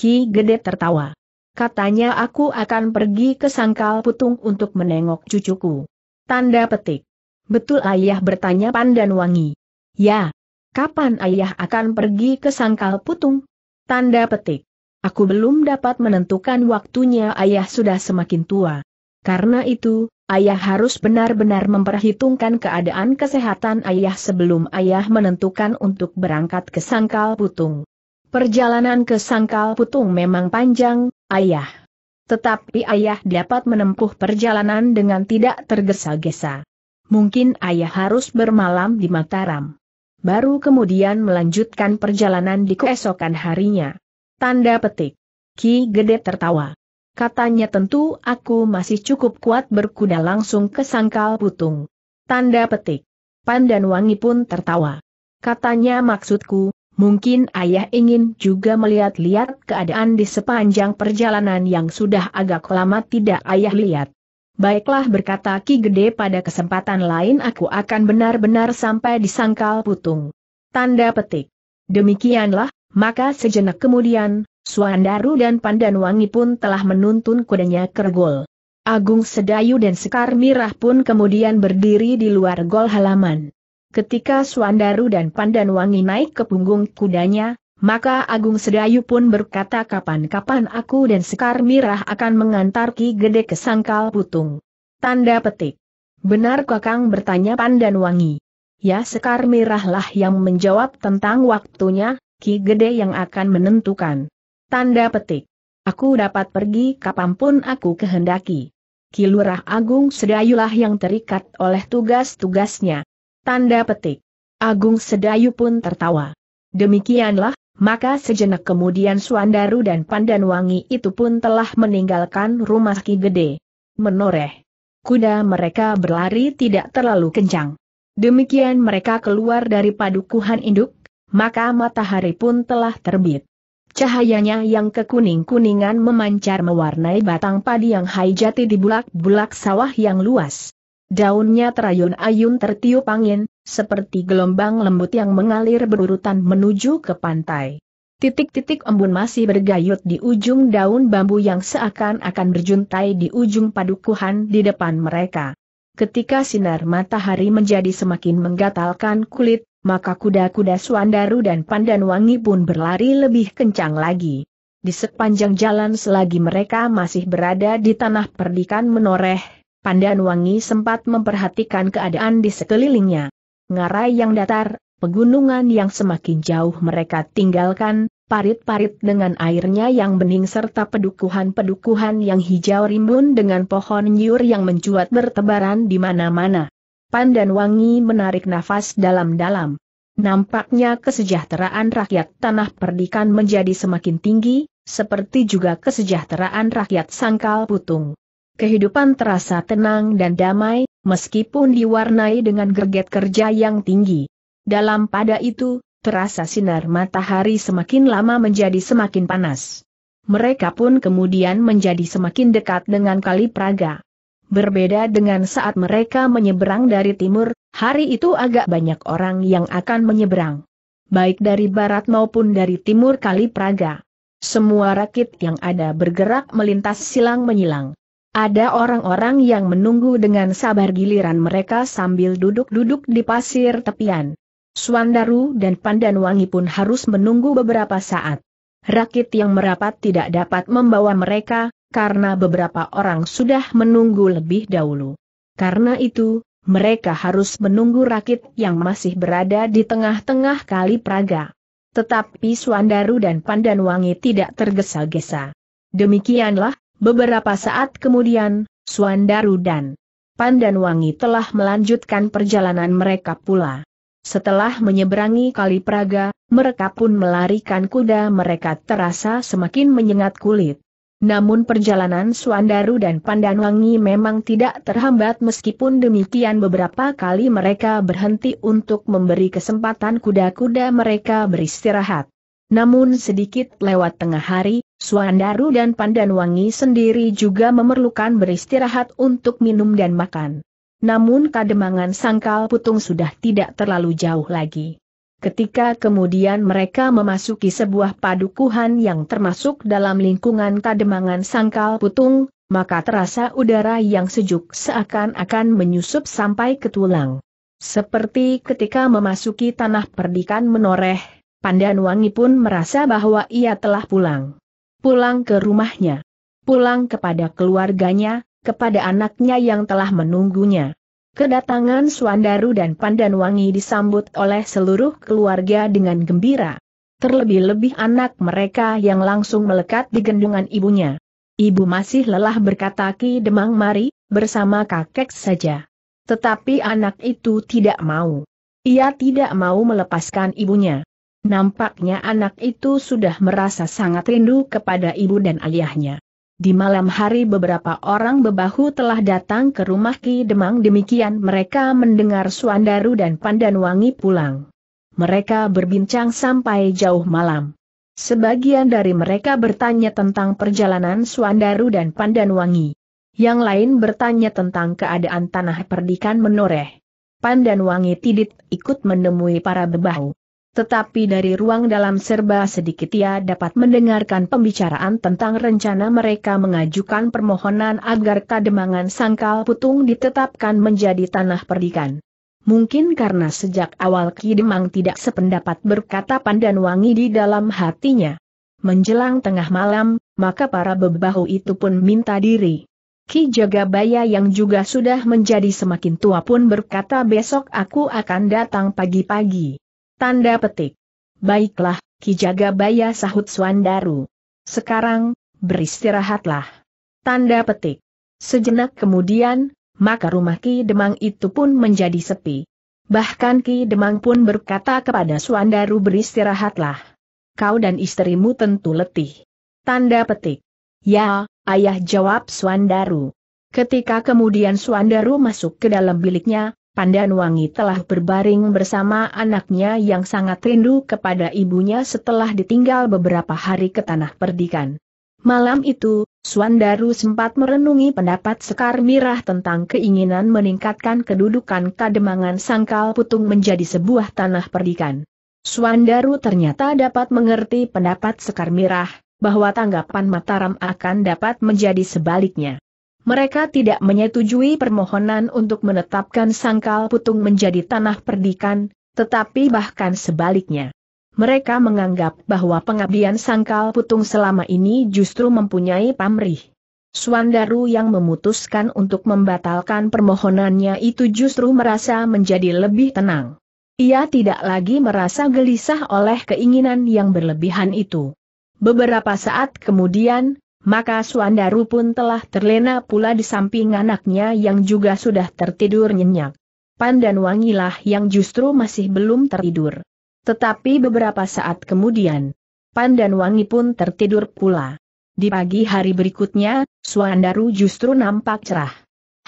Ki Gede tertawa katanya aku akan pergi ke sangkal putung untuk menengok cucuku. Tanda petik. Betul ayah bertanya Pandan Wangi. Ya. Kapan ayah akan pergi ke sangkal putung? Tanda petik. Aku belum dapat menentukan waktunya ayah sudah semakin tua. Karena itu, ayah harus benar-benar memperhitungkan keadaan kesehatan ayah sebelum ayah menentukan untuk berangkat ke sangkal putung. Perjalanan ke Sangkal Putung memang panjang, ayah. Tetapi ayah dapat menempuh perjalanan dengan tidak tergesa-gesa. Mungkin ayah harus bermalam di Mataram. Baru kemudian melanjutkan perjalanan di keesokan harinya. Tanda petik. Ki Gede tertawa. Katanya tentu aku masih cukup kuat berkuda langsung ke Sangkal Putung. Tanda petik. Pandan Wangi pun tertawa. Katanya maksudku, Mungkin ayah ingin juga melihat-lihat keadaan di sepanjang perjalanan yang sudah agak lama tidak ayah lihat. Baiklah berkata Ki Gede pada kesempatan lain aku akan benar-benar sampai di sangkal putung. Tanda petik. Demikianlah, maka sejenak kemudian, Suandaru dan Pandanwangi pun telah menuntun kudanya ke gol. Agung Sedayu dan Sekar Mirah pun kemudian berdiri di luar gol halaman. Ketika Suandaru dan Pandanwangi naik ke punggung kudanya, maka Agung Sedayu pun berkata kapan-kapan aku dan Sekar Mirah akan mengantar Ki Gede ke Sangkal Putung. Tanda petik. Benar Kakang bertanya Pandanwangi. Ya Sekar Mirahlah yang menjawab tentang waktunya, Ki Gede yang akan menentukan. Tanda petik. Aku dapat pergi kapanpun aku kehendaki. Kilurah Agung Sedayulah yang terikat oleh tugas-tugasnya. Tanda petik. Agung Sedayu pun tertawa. Demikianlah, maka sejenak kemudian Suandaru dan Pandan Wangi itu pun telah meninggalkan rumah Ki Gede. Menoreh. Kuda mereka berlari tidak terlalu kencang. Demikian mereka keluar dari padukuhan induk, maka matahari pun telah terbit. Cahayanya yang kekuning-kuningan memancar mewarnai batang padi yang hai jati di bulak-bulak sawah yang luas. Daunnya terayun-ayun tertiup angin, seperti gelombang lembut yang mengalir berurutan menuju ke pantai. Titik-titik embun masih bergayut di ujung daun bambu yang seakan-akan berjuntai di ujung padukuhan di depan mereka. Ketika sinar matahari menjadi semakin menggatalkan kulit, maka kuda-kuda Suandaru dan pandan wangi pun berlari lebih kencang lagi. Di sepanjang jalan selagi mereka masih berada di tanah perdikan menoreh, Pandan Wangi sempat memperhatikan keadaan di sekelilingnya. Ngarai yang datar, pegunungan yang semakin jauh mereka tinggalkan, parit-parit dengan airnya yang bening serta pedukuhan-pedukuhan yang hijau rimbun dengan pohon nyur yang mencuat bertebaran di mana-mana. Pandan Wangi menarik nafas dalam-dalam. Nampaknya kesejahteraan rakyat tanah perdikan menjadi semakin tinggi, seperti juga kesejahteraan rakyat sangkal putung. Kehidupan terasa tenang dan damai, meskipun diwarnai dengan gerget kerja yang tinggi. Dalam pada itu, terasa sinar matahari semakin lama menjadi semakin panas. Mereka pun kemudian menjadi semakin dekat dengan Kali Praga. Berbeda dengan saat mereka menyeberang dari timur, hari itu agak banyak orang yang akan menyeberang. Baik dari barat maupun dari timur Kali Praga. Semua rakit yang ada bergerak melintas silang menyilang. Ada orang-orang yang menunggu dengan sabar giliran mereka sambil duduk-duduk di pasir tepian. Suandaru dan Pandanwangi pun harus menunggu beberapa saat. Rakit yang merapat tidak dapat membawa mereka, karena beberapa orang sudah menunggu lebih dahulu. Karena itu, mereka harus menunggu rakit yang masih berada di tengah-tengah kali Praga. Tetapi Suandaru dan Pandanwangi tidak tergesa-gesa. Demikianlah, Beberapa saat kemudian, Suandaru dan Pandan Wangi telah melanjutkan perjalanan mereka pula. Setelah menyeberangi Kali Praga, mereka pun melarikan kuda mereka terasa semakin menyengat kulit. Namun perjalanan Suandaru dan Pandanwangi memang tidak terhambat meskipun demikian beberapa kali mereka berhenti untuk memberi kesempatan kuda-kuda mereka beristirahat. Namun sedikit lewat tengah hari, Suandaru dan Pandanwangi sendiri juga memerlukan beristirahat untuk minum dan makan. Namun kademangan sangkal putung sudah tidak terlalu jauh lagi. Ketika kemudian mereka memasuki sebuah padukuhan yang termasuk dalam lingkungan kademangan sangkal putung, maka terasa udara yang sejuk seakan-akan menyusup sampai ke tulang. Seperti ketika memasuki tanah perdikan menoreh, Pandanwangi pun merasa bahwa ia telah pulang pulang ke rumahnya. Pulang kepada keluarganya, kepada anaknya yang telah menunggunya. Kedatangan Suandaru dan Pandanwangi disambut oleh seluruh keluarga dengan gembira. Terlebih-lebih anak mereka yang langsung melekat di gendungan ibunya. Ibu masih lelah berkata Ki Demang mari, bersama kakek saja. Tetapi anak itu tidak mau. Ia tidak mau melepaskan ibunya. Nampaknya anak itu sudah merasa sangat rindu kepada ibu dan ayahnya. Di malam hari beberapa orang bebahu telah datang ke rumah Ki Demang demikian mereka mendengar Suandaru dan Pandanwangi pulang. Mereka berbincang sampai jauh malam. Sebagian dari mereka bertanya tentang perjalanan Suandaru dan Pandanwangi. Yang lain bertanya tentang keadaan tanah perdikan menoreh. Pandanwangi tidak ikut menemui para bebahu tetapi dari ruang dalam serba sedikit ia dapat mendengarkan pembicaraan tentang rencana mereka mengajukan permohonan agar kademangan sangkal putung ditetapkan menjadi tanah perdikan. Mungkin karena sejak awal Kidemang tidak sependapat berkata pandan wangi di dalam hatinya. Menjelang tengah malam, maka para bebahu itu pun minta diri. Ki Jagabaya yang juga sudah menjadi semakin tua pun berkata besok aku akan datang pagi-pagi. Tanda petik. Baiklah, Kijaga Baya sahut Swandaru. Sekarang, beristirahatlah. Tanda petik. Sejenak kemudian, maka rumah Ki Demang itu pun menjadi sepi. Bahkan Ki Demang pun berkata kepada Swandaru beristirahatlah. Kau dan istrimu tentu letih. Tanda petik. Ya, ayah jawab Swandaru. Ketika kemudian Swandaru masuk ke dalam biliknya, Pandan Wangi telah berbaring bersama anaknya yang sangat rindu kepada ibunya setelah ditinggal beberapa hari ke tanah perdikan. Malam itu, Swandaru sempat merenungi pendapat Sekar Mirah tentang keinginan meningkatkan kedudukan Kademangan Sangkal Putung menjadi sebuah tanah perdikan. Swandaru ternyata dapat mengerti pendapat Sekar Mirah, bahwa tanggapan Mataram akan dapat menjadi sebaliknya. Mereka tidak menyetujui permohonan untuk menetapkan sangkal putung menjadi tanah perdikan, tetapi bahkan sebaliknya. Mereka menganggap bahwa pengabdian sangkal putung selama ini justru mempunyai pamrih. Swandaru yang memutuskan untuk membatalkan permohonannya itu justru merasa menjadi lebih tenang. Ia tidak lagi merasa gelisah oleh keinginan yang berlebihan itu. Beberapa saat kemudian, maka Suandaru pun telah terlena pula di samping anaknya yang juga sudah tertidur nyenyak. Pandan Wangilah yang justru masih belum tertidur. Tetapi beberapa saat kemudian, Pandan Wangi pun tertidur pula. Di pagi hari berikutnya, Suandaru justru nampak cerah.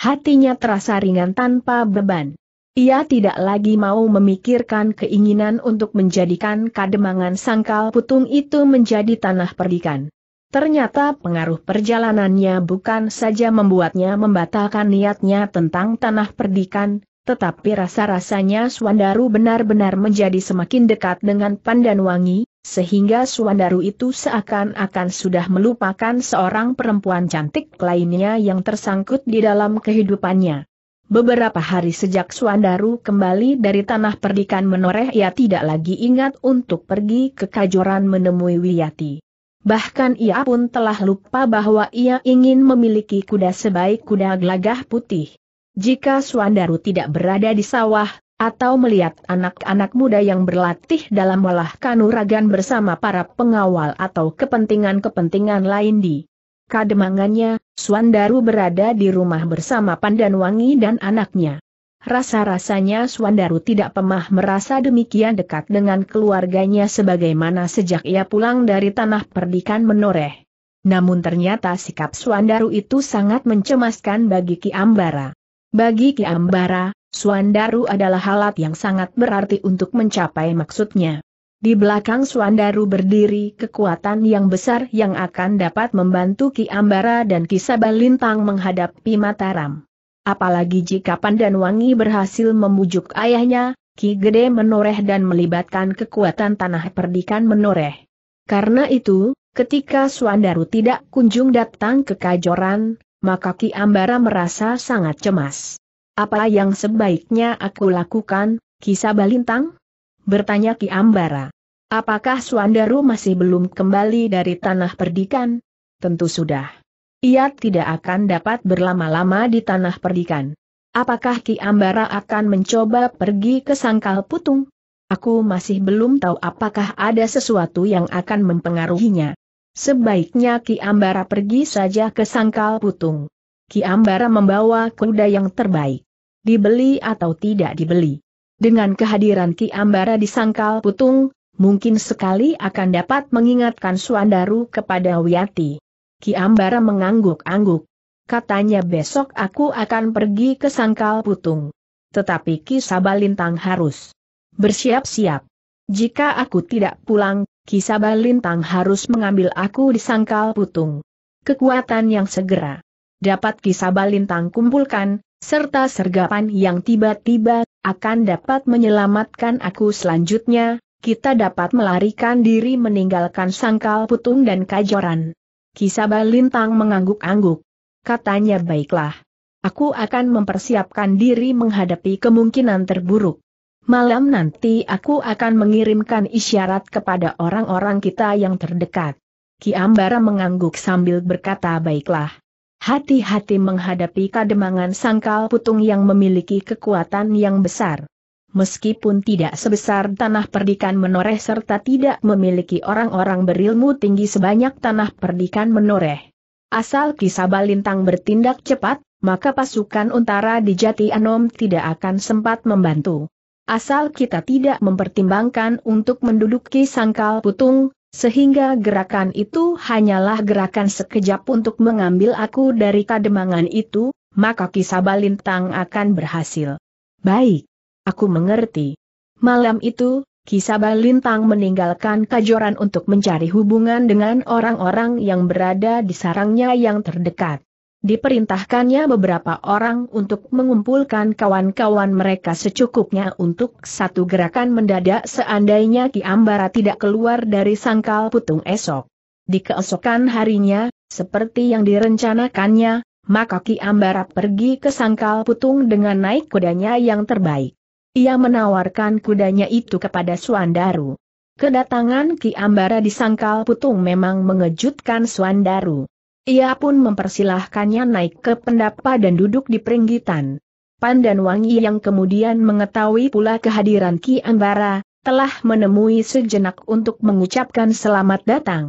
Hatinya terasa ringan tanpa beban. Ia tidak lagi mau memikirkan keinginan untuk menjadikan kademangan sangkal putung itu menjadi tanah perdikan. Ternyata pengaruh perjalanannya bukan saja membuatnya membatalkan niatnya tentang tanah perdikan, tetapi rasa-rasanya Suandaru benar-benar menjadi semakin dekat dengan Pandanwangi, sehingga Suandaru itu seakan-akan sudah melupakan seorang perempuan cantik lainnya yang tersangkut di dalam kehidupannya. Beberapa hari sejak Suandaru kembali dari tanah perdikan menoreh ia tidak lagi ingat untuk pergi ke Kajoran menemui Wiyati. Bahkan ia pun telah lupa bahwa ia ingin memiliki kuda sebaik kuda gelagah putih. Jika Suandaru tidak berada di sawah, atau melihat anak-anak muda yang berlatih dalam olah kanuragan bersama para pengawal atau kepentingan-kepentingan lain di kademangannya, Suandaru berada di rumah bersama Pandanwangi dan anaknya. Rasa-rasanya Swandaru tidak pemah merasa demikian dekat dengan keluarganya sebagaimana sejak ia pulang dari tanah perdikan menoreh. Namun ternyata sikap Swandaru itu sangat mencemaskan bagi Ki Ambara. Bagi Ki Ambara, Swandaru adalah alat yang sangat berarti untuk mencapai maksudnya. Di belakang Swandaru berdiri kekuatan yang besar yang akan dapat membantu Ki Ambara dan Ki Sabalintang menghadapi Mataram. Apalagi jika Pandan Wangi berhasil membujuk ayahnya, Ki Gede menoreh dan melibatkan kekuatan tanah perdikan menoreh. Karena itu, ketika Suandaru tidak kunjung datang ke Kajoran, maka Ki Ambara merasa sangat cemas. Apa yang sebaiknya aku lakukan, Ki Sabalintang? Bertanya Ki Ambara. Apakah Suandaru masih belum kembali dari tanah perdikan? Tentu sudah ia tidak akan dapat berlama-lama di tanah perdikan. Apakah Ki Ambara akan mencoba pergi ke Sangkal Putung? Aku masih belum tahu apakah ada sesuatu yang akan mempengaruhinya. Sebaiknya Ki Ambara pergi saja ke Sangkal Putung. Ki Ambara membawa kuda yang terbaik. Dibeli atau tidak dibeli. Dengan kehadiran Ki Ambara di Sangkal Putung, mungkin sekali akan dapat mengingatkan Suandaru kepada Wiyati. Ki Ambara mengangguk-angguk. Katanya besok aku akan pergi ke Sangkal Putung. Tetapi Ki Sabalintang harus bersiap-siap. Jika aku tidak pulang, Ki Sabalintang harus mengambil aku di Sangkal Putung. Kekuatan yang segera dapat Ki Sabalintang kumpulkan, serta sergapan yang tiba-tiba akan dapat menyelamatkan aku selanjutnya, kita dapat melarikan diri meninggalkan sangkal putung dan kajoran. Kisaba Lintang mengangguk-angguk. Katanya baiklah. Aku akan mempersiapkan diri menghadapi kemungkinan terburuk. Malam nanti aku akan mengirimkan isyarat kepada orang-orang kita yang terdekat. Ki Ambara mengangguk sambil berkata baiklah. Hati-hati menghadapi kademangan sangkal putung yang memiliki kekuatan yang besar meskipun tidak sebesar tanah perdikan menoreh serta tidak memiliki orang-orang berilmu tinggi sebanyak tanah perdikan menoreh. Asal Kisabalintang bertindak cepat, maka pasukan untara di Jati Anom tidak akan sempat membantu. Asal kita tidak mempertimbangkan untuk menduduki sangkal putung, sehingga gerakan itu hanyalah gerakan sekejap untuk mengambil aku dari kademangan itu, maka Kisabalintang akan berhasil. Baik, Aku mengerti. Malam itu, Kisaba Lintang meninggalkan Kajoran untuk mencari hubungan dengan orang-orang yang berada di sarangnya yang terdekat. Diperintahkannya beberapa orang untuk mengumpulkan kawan-kawan mereka secukupnya untuk satu gerakan mendadak seandainya Ki Ambara tidak keluar dari sangkal putung esok. Di keesokan harinya, seperti yang direncanakannya, maka Ki Ambara pergi ke sangkal putung dengan naik kudanya yang terbaik. Ia menawarkan kudanya itu kepada Suandaru. Kedatangan Ki Ambara di Sangkal Putung memang mengejutkan Suandaru. Ia pun mempersilahkannya naik ke pendapa dan duduk di peringgitan. Pandan Wangi yang kemudian mengetahui pula kehadiran Ki Ambara, telah menemui sejenak untuk mengucapkan selamat datang.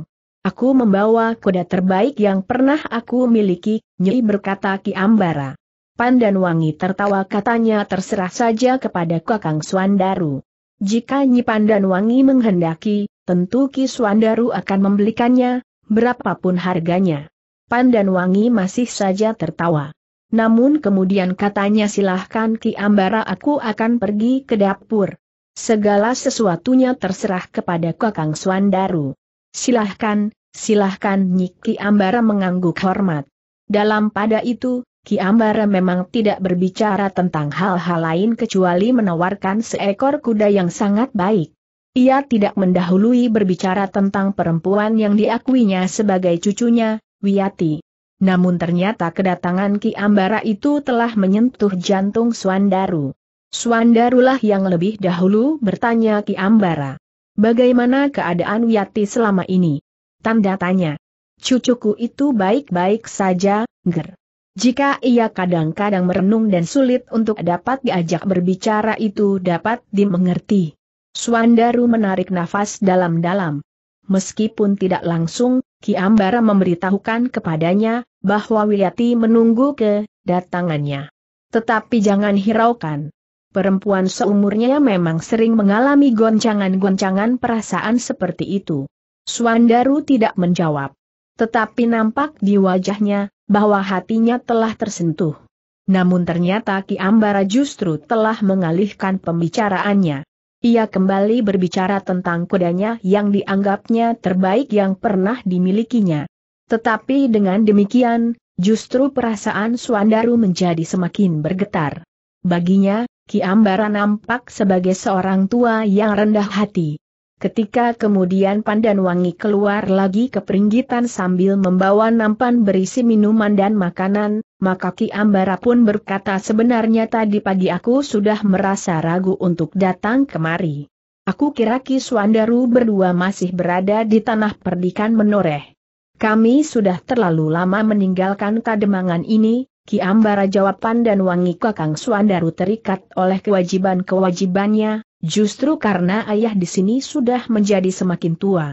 Aku membawa kuda terbaik yang pernah aku miliki, Nyi berkata Ki Ambara. Pandan Wangi tertawa katanya terserah saja kepada Kakang Suandaru. Jika Nyi Pandan Wangi menghendaki, tentu Ki Suandaru akan membelikannya, berapapun harganya. Pandan Wangi masih saja tertawa. Namun kemudian katanya silahkan Ki Ambara aku akan pergi ke dapur. Segala sesuatunya terserah kepada Kakang Suandaru. Silahkan, silahkan Nyi Ki Ambara mengangguk hormat. Dalam pada itu, Ki Ambara memang tidak berbicara tentang hal-hal lain kecuali menawarkan seekor kuda yang sangat baik. Ia tidak mendahului berbicara tentang perempuan yang diakuinya sebagai cucunya, Wiyati. Namun ternyata kedatangan Ki Ambara itu telah menyentuh jantung Swandaru. Swandarulah yang lebih dahulu bertanya Ki Ambara. Bagaimana keadaan Wiyati selama ini? Tanda tanya. Cucuku itu baik-baik saja, ger. Jika ia kadang-kadang merenung dan sulit untuk dapat diajak berbicara itu dapat dimengerti. Suandaru menarik nafas dalam-dalam. Meskipun tidak langsung, Ki Ambara memberitahukan kepadanya bahwa Wiyati menunggu ke datangannya. Tetapi jangan hiraukan. Perempuan seumurnya memang sering mengalami goncangan-goncangan perasaan seperti itu. Suandaru tidak menjawab. Tetapi nampak di wajahnya, bahwa hatinya telah tersentuh. Namun ternyata Ki Ambara justru telah mengalihkan pembicaraannya. Ia kembali berbicara tentang kudanya yang dianggapnya terbaik yang pernah dimilikinya. Tetapi dengan demikian, justru perasaan Suandaru menjadi semakin bergetar. Baginya, Ki Ambara nampak sebagai seorang tua yang rendah hati. Ketika kemudian Pandan Wangi keluar lagi ke peringgitan sambil membawa nampan berisi minuman dan makanan, maka Ki Ambara pun berkata sebenarnya tadi pagi aku sudah merasa ragu untuk datang kemari. Aku kira Ki Suandaru berdua masih berada di tanah perdikan menoreh. Kami sudah terlalu lama meninggalkan kademangan ini, Ki Ambara jawab Pandan Wangi Kakang Suandaru terikat oleh kewajiban-kewajibannya, Justru karena ayah di sini sudah menjadi semakin tua.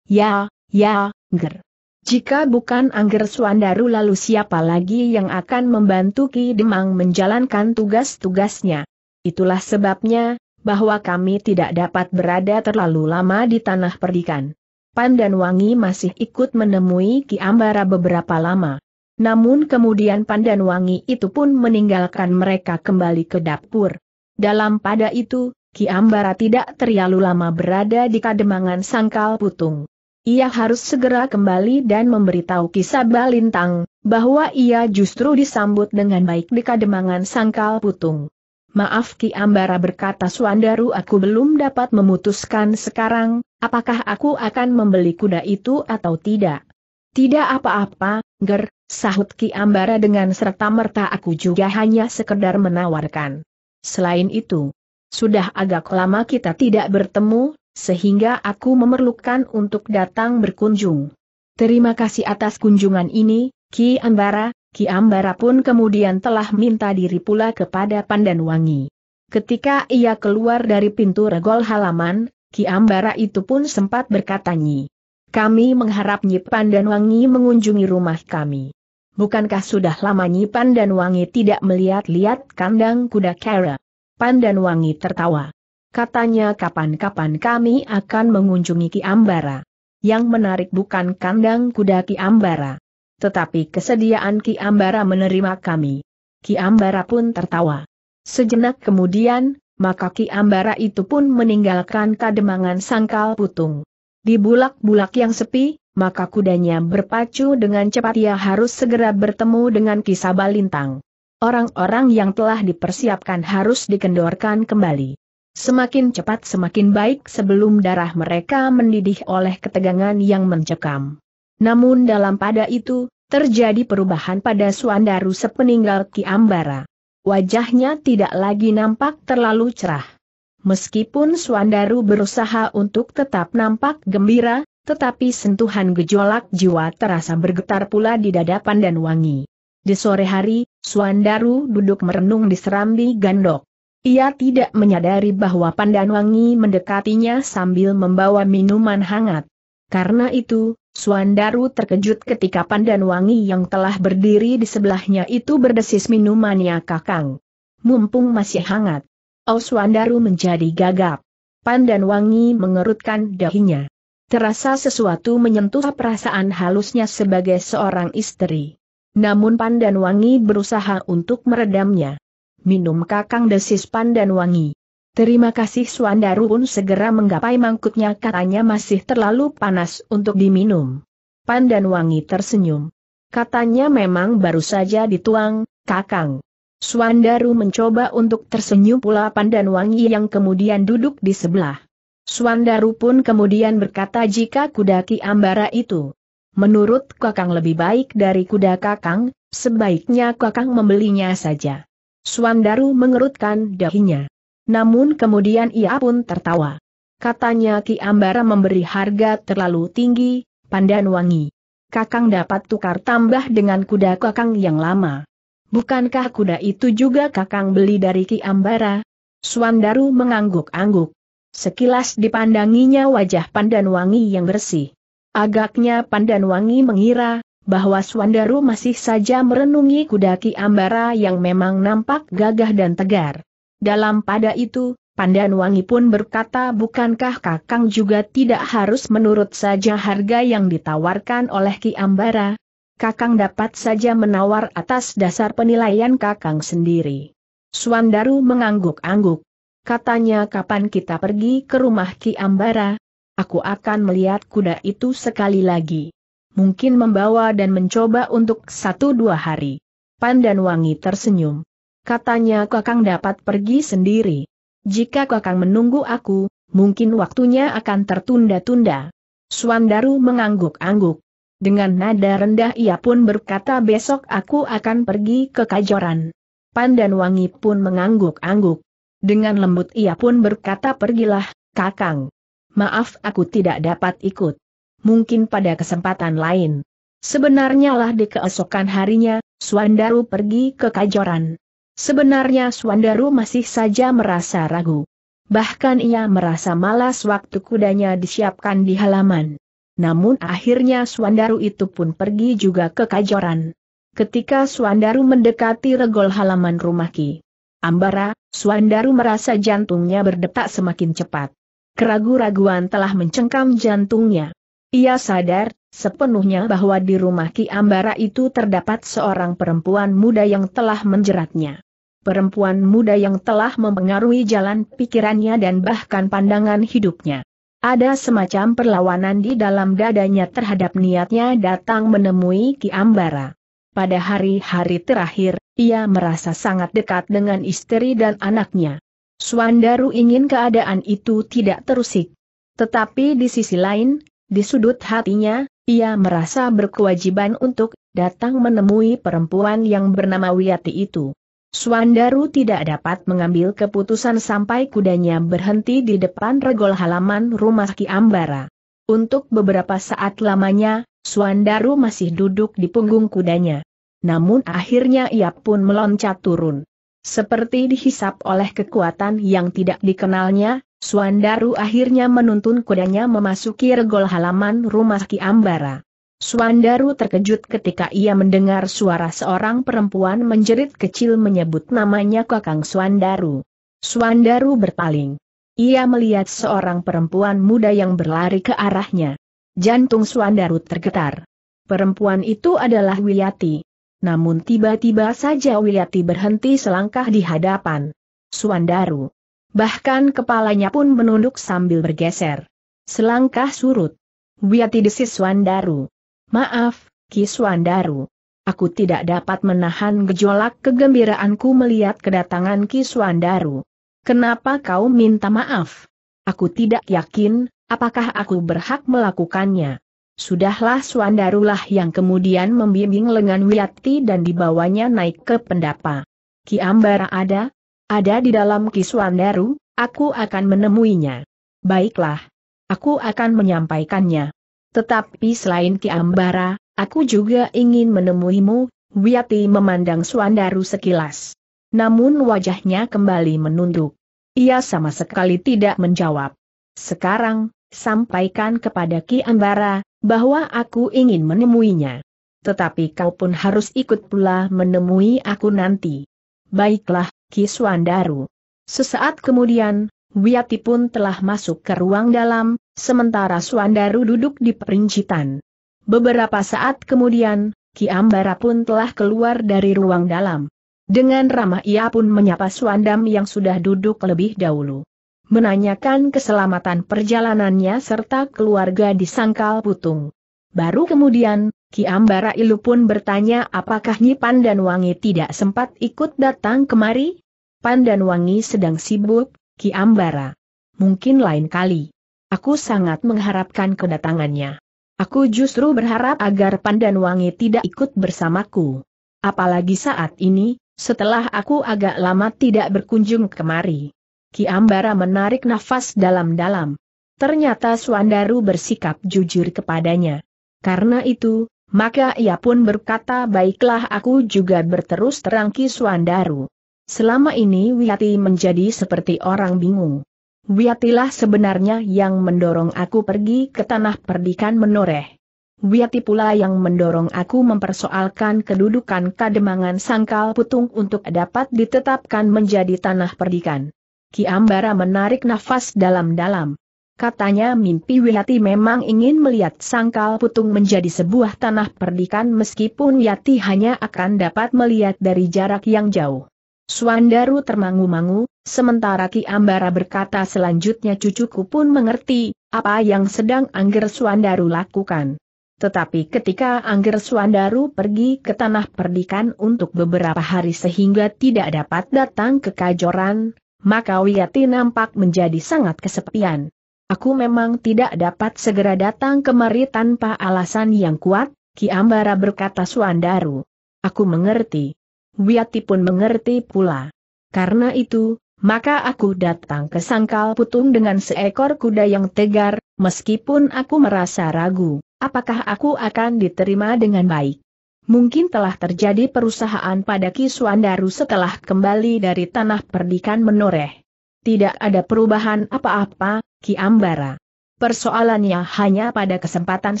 Ya, ya, Ger. Jika bukan Angger Suandaru lalu siapa lagi yang akan membantu Ki Demang menjalankan tugas-tugasnya? Itulah sebabnya, bahwa kami tidak dapat berada terlalu lama di tanah perdikan. Pandan Wangi masih ikut menemui Ki Ambara beberapa lama. Namun kemudian Pandan Wangi itu pun meninggalkan mereka kembali ke dapur. Dalam pada itu, Ki Ambara tidak terlalu lama berada di kademangan sangkal putung. Ia harus segera kembali dan memberitahu kisah Balintang, bahwa ia justru disambut dengan baik di kademangan sangkal putung. Maaf Ki Ambara berkata Suandaru aku belum dapat memutuskan sekarang, apakah aku akan membeli kuda itu atau tidak. Tidak apa-apa, Ger, sahut Ki Ambara dengan serta merta aku juga hanya sekedar menawarkan. Selain itu, sudah agak lama kita tidak bertemu, sehingga aku memerlukan untuk datang berkunjung. Terima kasih atas kunjungan ini, Ki Ambara, Ki Ambara pun kemudian telah minta diri pula kepada Pandan Wangi. Ketika ia keluar dari pintu regol halaman, Ki Ambara itu pun sempat berkata Nyi. Kami mengharap Nyi Wangi mengunjungi rumah kami. Bukankah sudah lama Nyi Pandan Wangi tidak melihat-lihat kandang kuda Kara? Pandan Wangi tertawa. Katanya kapan-kapan kami akan mengunjungi Ki Ambara. Yang menarik bukan kandang kuda Ki Ambara. Tetapi kesediaan Ki Ambara menerima kami. Ki Ambara pun tertawa. Sejenak kemudian, maka Ki Ambara itu pun meninggalkan kademangan sangkal putung. Di bulak-bulak yang sepi, maka kudanya berpacu dengan cepat ia harus segera bertemu dengan Ki Sabalintang. Orang-orang yang telah dipersiapkan harus dikendorkan kembali. Semakin cepat semakin baik sebelum darah mereka mendidih oleh ketegangan yang mencekam. Namun dalam pada itu, terjadi perubahan pada Suandaru sepeninggal Ki Ambara. Wajahnya tidak lagi nampak terlalu cerah. Meskipun Suandaru berusaha untuk tetap nampak gembira, tetapi sentuhan gejolak jiwa terasa bergetar pula di dada Pandan Wangi. Di sore hari, Suandaru duduk merenung di serambi gandok. Ia tidak menyadari bahwa pandan wangi mendekatinya sambil membawa minuman hangat. Karena itu, Suandaru terkejut ketika pandan wangi yang telah berdiri di sebelahnya itu berdesis minumannya kakang. Mumpung masih hangat. Oh Suandaru menjadi gagap. Pandan wangi mengerutkan dahinya. Terasa sesuatu menyentuh perasaan halusnya sebagai seorang istri. Namun Pandan Wangi berusaha untuk meredamnya. Minum kakang desis Pandan Wangi. Terima kasih Suandaru pun segera menggapai mangkuknya katanya masih terlalu panas untuk diminum. Pandan Wangi tersenyum. Katanya memang baru saja dituang, kakang. Suandaru mencoba untuk tersenyum pula Pandan Wangi yang kemudian duduk di sebelah. Suandaru pun kemudian berkata jika kudaki ambara itu Menurut Kakang lebih baik dari kuda Kakang, sebaiknya Kakang membelinya saja. Suandaru mengerutkan dahinya. Namun kemudian ia pun tertawa. Katanya Ki Ambara memberi harga terlalu tinggi, pandan wangi. Kakang dapat tukar tambah dengan kuda Kakang yang lama. Bukankah kuda itu juga Kakang beli dari Ki Ambara? Suandaru mengangguk-angguk. Sekilas dipandanginya wajah pandan wangi yang bersih. Agaknya Pandan Wangi mengira, bahwa Swandaru masih saja merenungi kuda Ki Ambara yang memang nampak gagah dan tegar. Dalam pada itu, Pandan Wangi pun berkata bukankah Kakang juga tidak harus menurut saja harga yang ditawarkan oleh Ki Ambara? Kakang dapat saja menawar atas dasar penilaian Kakang sendiri. Swandaru mengangguk-angguk. Katanya kapan kita pergi ke rumah Ki Ambara, aku akan melihat kuda itu sekali lagi. Mungkin membawa dan mencoba untuk satu dua hari. Wangi tersenyum. Katanya kakang dapat pergi sendiri. Jika kakang menunggu aku, mungkin waktunya akan tertunda-tunda. Suandaru mengangguk-angguk. Dengan nada rendah ia pun berkata besok aku akan pergi ke Kajoran. Wangi pun mengangguk-angguk. Dengan lembut ia pun berkata pergilah, kakang maaf aku tidak dapat ikut. Mungkin pada kesempatan lain. Sebenarnya lah di keesokan harinya, Suandaru pergi ke Kajoran. Sebenarnya Suandaru masih saja merasa ragu. Bahkan ia merasa malas waktu kudanya disiapkan di halaman. Namun akhirnya Suandaru itu pun pergi juga ke Kajoran. Ketika Suandaru mendekati regol halaman rumah Ki Ambara, Suandaru merasa jantungnya berdetak semakin cepat keragu-raguan telah mencengkam jantungnya. Ia sadar, sepenuhnya bahwa di rumah Ki Ambara itu terdapat seorang perempuan muda yang telah menjeratnya. Perempuan muda yang telah mempengaruhi jalan pikirannya dan bahkan pandangan hidupnya. Ada semacam perlawanan di dalam dadanya terhadap niatnya datang menemui Ki Ambara. Pada hari-hari terakhir, ia merasa sangat dekat dengan istri dan anaknya. Suandaru ingin keadaan itu tidak terusik. Tetapi di sisi lain, di sudut hatinya, ia merasa berkewajiban untuk datang menemui perempuan yang bernama Wiyati itu. Suandaru tidak dapat mengambil keputusan sampai kudanya berhenti di depan regol halaman rumah Ki Ambara. Untuk beberapa saat lamanya, Suandaru masih duduk di punggung kudanya. Namun akhirnya ia pun meloncat turun. Seperti dihisap oleh kekuatan yang tidak dikenalnya, Suandaru akhirnya menuntun kudanya memasuki regol halaman rumah Ki Ambara. Suandaru terkejut ketika ia mendengar suara seorang perempuan menjerit kecil menyebut namanya Kakang Suandaru. Suandaru berpaling. Ia melihat seorang perempuan muda yang berlari ke arahnya. Jantung Suandaru tergetar. Perempuan itu adalah Wiyati namun tiba-tiba saja Wiliati berhenti selangkah di hadapan. Suandaru. Bahkan kepalanya pun menunduk sambil bergeser. Selangkah surut. Wiyati desis Suandaru. Maaf, Ki Suandaru. Aku tidak dapat menahan gejolak kegembiraanku melihat kedatangan Ki Suandaru. Kenapa kau minta maaf? Aku tidak yakin, apakah aku berhak melakukannya. Sudahlah Suandarulah yang kemudian membimbing lengan Wiyati dan dibawanya naik ke pendapa. Ki Ambara ada? Ada di dalam Ki Suandaru, aku akan menemuinya. Baiklah. Aku akan menyampaikannya. Tetapi selain Ki Ambara, aku juga ingin menemuimu, Wiyati memandang Suandaru sekilas. Namun wajahnya kembali menunduk. Ia sama sekali tidak menjawab. Sekarang, sampaikan kepada Ki Ambara, bahwa aku ingin menemuinya. Tetapi kau pun harus ikut pula menemui aku nanti. Baiklah, Kiswandaru. Sesaat kemudian, Wiyati pun telah masuk ke ruang dalam, sementara Suandaru duduk di perincitan. Beberapa saat kemudian, Ki Ambara pun telah keluar dari ruang dalam. Dengan ramah ia pun menyapa Suandam yang sudah duduk lebih dahulu menanyakan keselamatan perjalanannya serta keluarga di Sangkal Putung. Baru kemudian, Ki Ambara Ilu pun bertanya apakah Nyi Pandanwangi tidak sempat ikut datang kemari? Pandanwangi sedang sibuk, Ki Ambara. Mungkin lain kali. Aku sangat mengharapkan kedatangannya. Aku justru berharap agar Pandanwangi tidak ikut bersamaku. Apalagi saat ini, setelah aku agak lama tidak berkunjung kemari. Ki Ambara menarik nafas dalam-dalam. Ternyata Suandaru bersikap jujur kepadanya. Karena itu, maka ia pun berkata baiklah aku juga berterus terang Ki Suandaru. Selama ini Wiyati menjadi seperti orang bingung. Wiyatilah sebenarnya yang mendorong aku pergi ke tanah perdikan menoreh. Wiyati pula yang mendorong aku mempersoalkan kedudukan kademangan sangkal putung untuk dapat ditetapkan menjadi tanah perdikan. Ki Ambara menarik nafas dalam-dalam. Katanya mimpi Wiyati memang ingin melihat sangkal putung menjadi sebuah tanah perdikan meskipun Wiyati hanya akan dapat melihat dari jarak yang jauh. Suandaru termangu-mangu, sementara Ki Ambara berkata selanjutnya cucuku pun mengerti, apa yang sedang Angger Suandaru lakukan. Tetapi ketika Angger Suandaru pergi ke tanah perdikan untuk beberapa hari sehingga tidak dapat datang ke Kajoran, maka Wiyati nampak menjadi sangat kesepian. Aku memang tidak dapat segera datang kemari tanpa alasan yang kuat, Ki Ambara berkata Suandaru. Aku mengerti. Wiyati pun mengerti pula. Karena itu, maka aku datang ke Sangkal Putung dengan seekor kuda yang tegar, meskipun aku merasa ragu, apakah aku akan diterima dengan baik. Mungkin telah terjadi perusahaan pada Ki Kiswandaru setelah kembali dari tanah perdikan menoreh. Tidak ada perubahan apa-apa, Ki Ambara. Persoalannya hanya pada kesempatan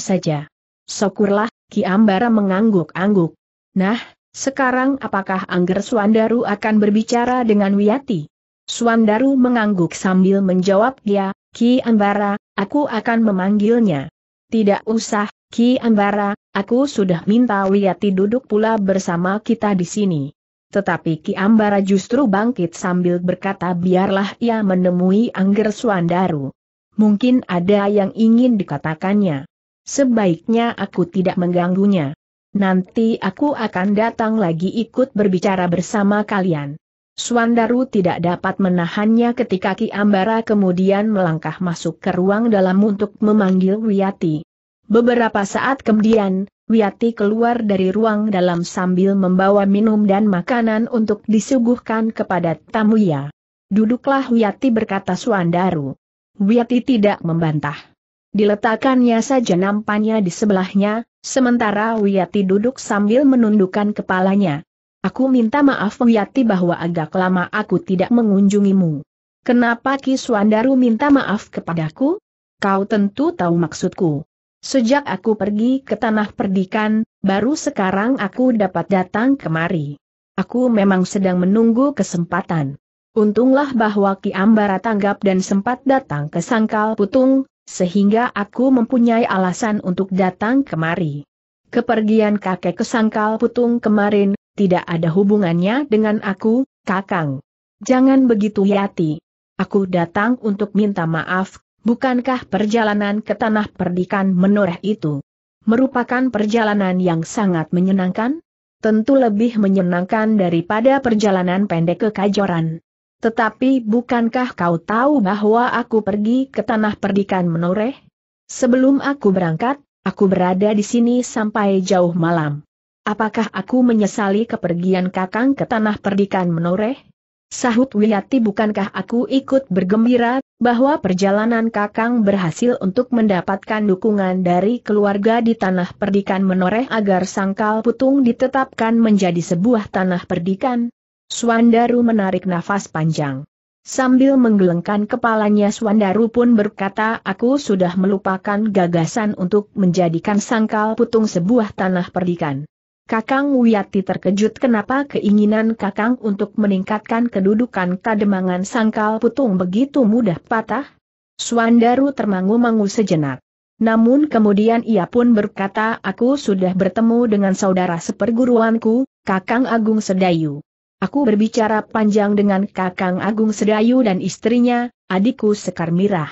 saja. Syukurlah, Ki Ambara mengangguk-angguk. Nah, sekarang apakah Angger Suandaru akan berbicara dengan Wiyati? Suandaru mengangguk sambil menjawab dia, ya, Ki Ambara, aku akan memanggilnya. Tidak usah, Ki Ambara, aku sudah minta Wiyati duduk pula bersama kita di sini. Tetapi Ki Ambara justru bangkit sambil berkata biarlah ia menemui Angger Suandaru. Mungkin ada yang ingin dikatakannya. Sebaiknya aku tidak mengganggunya. Nanti aku akan datang lagi ikut berbicara bersama kalian. Suandaru tidak dapat menahannya ketika Ki Ambara kemudian melangkah masuk ke ruang dalam untuk memanggil Wiyati. Beberapa saat kemudian, Wiati keluar dari ruang dalam sambil membawa minum dan makanan untuk disuguhkan kepada tamu ya. Duduklah Wiati berkata Suandaru. Wiati tidak membantah. Diletakkannya saja nampaknya di sebelahnya, sementara Wiati duduk sambil menundukkan kepalanya. Aku minta maaf Wiati bahwa agak lama aku tidak mengunjungimu. Kenapa Ki Suandaru minta maaf kepadaku? Kau tentu tahu maksudku. Sejak aku pergi ke tanah perdikan, baru sekarang aku dapat datang kemari. Aku memang sedang menunggu kesempatan. Untunglah bahwa Ki Ambara tanggap dan sempat datang ke Sangkal Putung, sehingga aku mempunyai alasan untuk datang kemari. Kepergian kakek ke Sangkal Putung kemarin, tidak ada hubungannya dengan aku, Kakang. Jangan begitu Yati. Aku datang untuk minta maaf, Bukankah perjalanan ke tanah perdikan menoreh itu merupakan perjalanan yang sangat menyenangkan? Tentu lebih menyenangkan daripada perjalanan pendek ke Kajoran. Tetapi bukankah kau tahu bahwa aku pergi ke tanah perdikan menoreh? Sebelum aku berangkat, aku berada di sini sampai jauh malam. Apakah aku menyesali kepergian kakang ke tanah perdikan menoreh? Sahut Wiyati bukankah aku ikut bergembira, bahwa perjalanan kakang berhasil untuk mendapatkan dukungan dari keluarga di tanah perdikan menoreh agar sangkal putung ditetapkan menjadi sebuah tanah perdikan? Suandaru menarik nafas panjang. Sambil menggelengkan kepalanya Swandaru pun berkata aku sudah melupakan gagasan untuk menjadikan sangkal putung sebuah tanah perdikan. Kakang Wiyati terkejut kenapa keinginan Kakang untuk meningkatkan kedudukan Kademangan Sangkal Putung begitu mudah patah? Suandaru termangu-mangu sejenak. Namun kemudian ia pun berkata aku sudah bertemu dengan saudara seperguruanku, Kakang Agung Sedayu. Aku berbicara panjang dengan Kakang Agung Sedayu dan istrinya, adikku Sekar Mirah.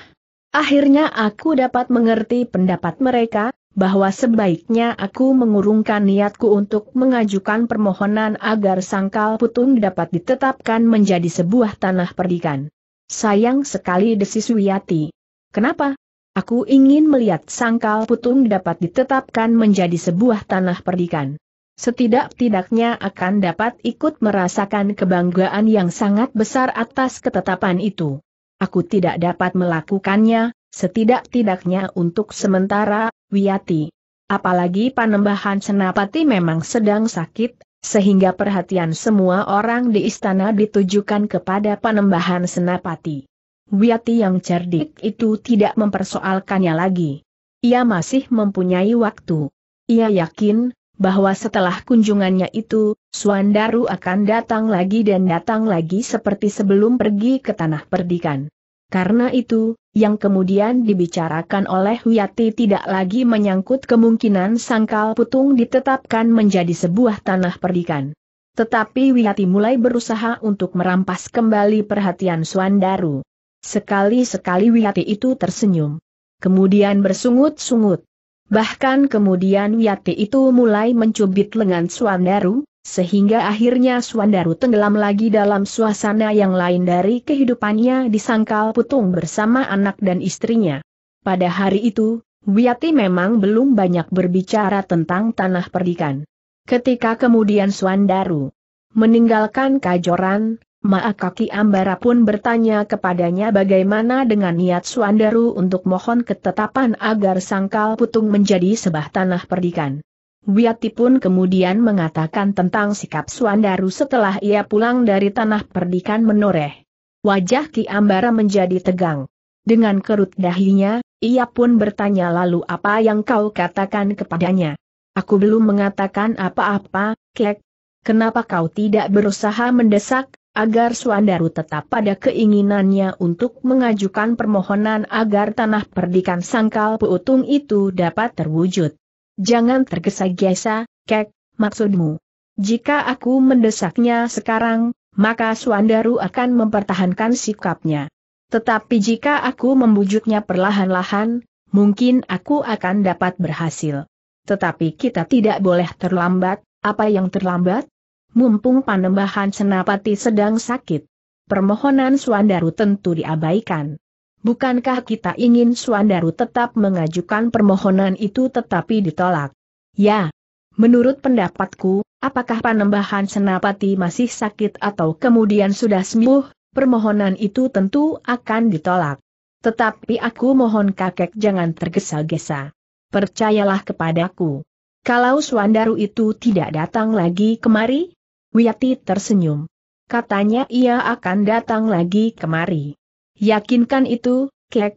Akhirnya aku dapat mengerti pendapat mereka, bahwa sebaiknya aku mengurungkan niatku untuk mengajukan permohonan agar sangkal putung dapat ditetapkan menjadi sebuah tanah perdikan. Sayang sekali desis Wiyati. Kenapa? Aku ingin melihat sangkal putung dapat ditetapkan menjadi sebuah tanah perdikan. Setidak-tidaknya akan dapat ikut merasakan kebanggaan yang sangat besar atas ketetapan itu. Aku tidak dapat melakukannya, setidak-tidaknya untuk sementara, Wiyati. Apalagi panembahan Senapati memang sedang sakit, sehingga perhatian semua orang di istana ditujukan kepada panembahan Senapati. Wiyati yang cerdik itu tidak mempersoalkannya lagi. Ia masih mempunyai waktu. Ia yakin, bahwa setelah kunjungannya itu, Suandaru akan datang lagi dan datang lagi seperti sebelum pergi ke tanah perdikan. Karena itu, yang kemudian dibicarakan oleh Wiyati tidak lagi menyangkut kemungkinan sangkal putung ditetapkan menjadi sebuah tanah perdikan. Tetapi Wiyati mulai berusaha untuk merampas kembali perhatian Suandaru. Sekali-sekali Wiyati itu tersenyum. Kemudian bersungut-sungut. Bahkan kemudian Wiyati itu mulai mencubit lengan Suandaru, sehingga akhirnya Suandaru tenggelam lagi dalam suasana yang lain dari kehidupannya di sangkal putung bersama anak dan istrinya. Pada hari itu, Wiyati memang belum banyak berbicara tentang tanah perdikan. Ketika kemudian Suandaru meninggalkan kajoran, Maakaki Ambara pun bertanya kepadanya bagaimana dengan niat Suandaru untuk mohon ketetapan agar sangkal putung menjadi sebah tanah perdikan. Wiati pun kemudian mengatakan tentang sikap Suandaru setelah ia pulang dari tanah perdikan menoreh. Wajah Ki Ambara menjadi tegang. Dengan kerut dahinya, ia pun bertanya lalu apa yang kau katakan kepadanya. Aku belum mengatakan apa-apa, Kek. Kenapa kau tidak berusaha mendesak, agar Suandaru tetap pada keinginannya untuk mengajukan permohonan agar tanah perdikan sangkal puutung itu dapat terwujud? Jangan tergesa-gesa, kek, maksudmu. Jika aku mendesaknya sekarang, maka Suandaru akan mempertahankan sikapnya. Tetapi jika aku membujuknya perlahan-lahan, mungkin aku akan dapat berhasil. Tetapi kita tidak boleh terlambat, apa yang terlambat? Mumpung panembahan senapati sedang sakit. Permohonan Suandaru tentu diabaikan. Bukankah kita ingin Suandaru tetap mengajukan permohonan itu tetapi ditolak? Ya. Menurut pendapatku, apakah panembahan Senapati masih sakit atau kemudian sudah sembuh, permohonan itu tentu akan ditolak. Tetapi aku mohon kakek jangan tergesa-gesa. Percayalah kepadaku. Kalau Suandaru itu tidak datang lagi kemari? Wiyati tersenyum. Katanya ia akan datang lagi kemari. Yakinkan itu, Kek.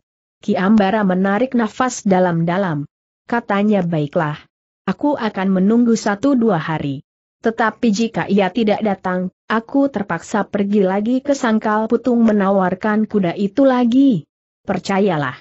Ambara menarik nafas dalam-dalam. Katanya baiklah. Aku akan menunggu satu dua hari. Tetapi jika ia tidak datang, aku terpaksa pergi lagi ke sangkal putung menawarkan kuda itu lagi. Percayalah.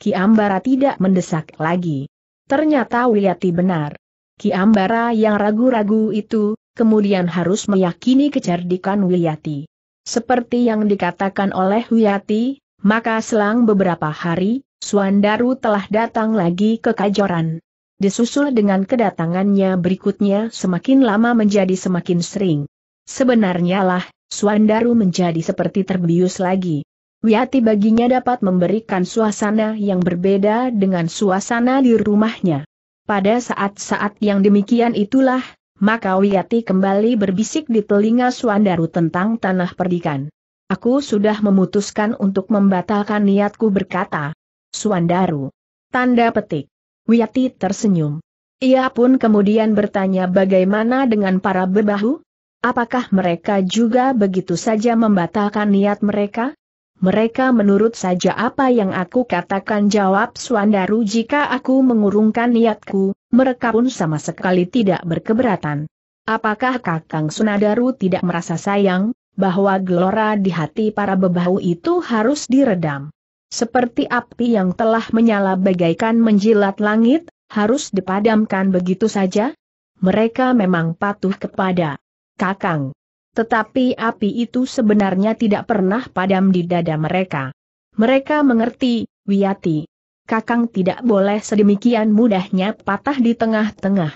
Ki Ambara tidak mendesak lagi. Ternyata Wiyati benar. Ki Ambara yang ragu-ragu itu, kemudian harus meyakini kecerdikan Wiyati. Seperti yang dikatakan oleh Wiyati, maka selang beberapa hari, Suandaru telah datang lagi ke Kajoran. Disusul dengan kedatangannya berikutnya semakin lama menjadi semakin sering. Sebenarnya lah, Suandaru menjadi seperti terbius lagi. Wiyati baginya dapat memberikan suasana yang berbeda dengan suasana di rumahnya. Pada saat-saat yang demikian itulah, maka Wiyati kembali berbisik di telinga Suandaru tentang tanah perdikan. Aku sudah memutuskan untuk membatalkan niatku berkata. Suandaru. Tanda petik. Wiyati tersenyum. Ia pun kemudian bertanya bagaimana dengan para bebahu? Apakah mereka juga begitu saja membatalkan niat mereka? Mereka menurut saja apa yang aku katakan jawab Suandaru jika aku mengurungkan niatku, mereka pun sama sekali tidak berkeberatan. Apakah Kakang Sunadaru tidak merasa sayang, bahwa gelora di hati para bebahu itu harus diredam? Seperti api yang telah menyala bagaikan menjilat langit, harus dipadamkan begitu saja? Mereka memang patuh kepada Kakang. Tetapi api itu sebenarnya tidak pernah padam di dada mereka. Mereka mengerti, Wiyati. Kakang tidak boleh sedemikian mudahnya patah di tengah-tengah.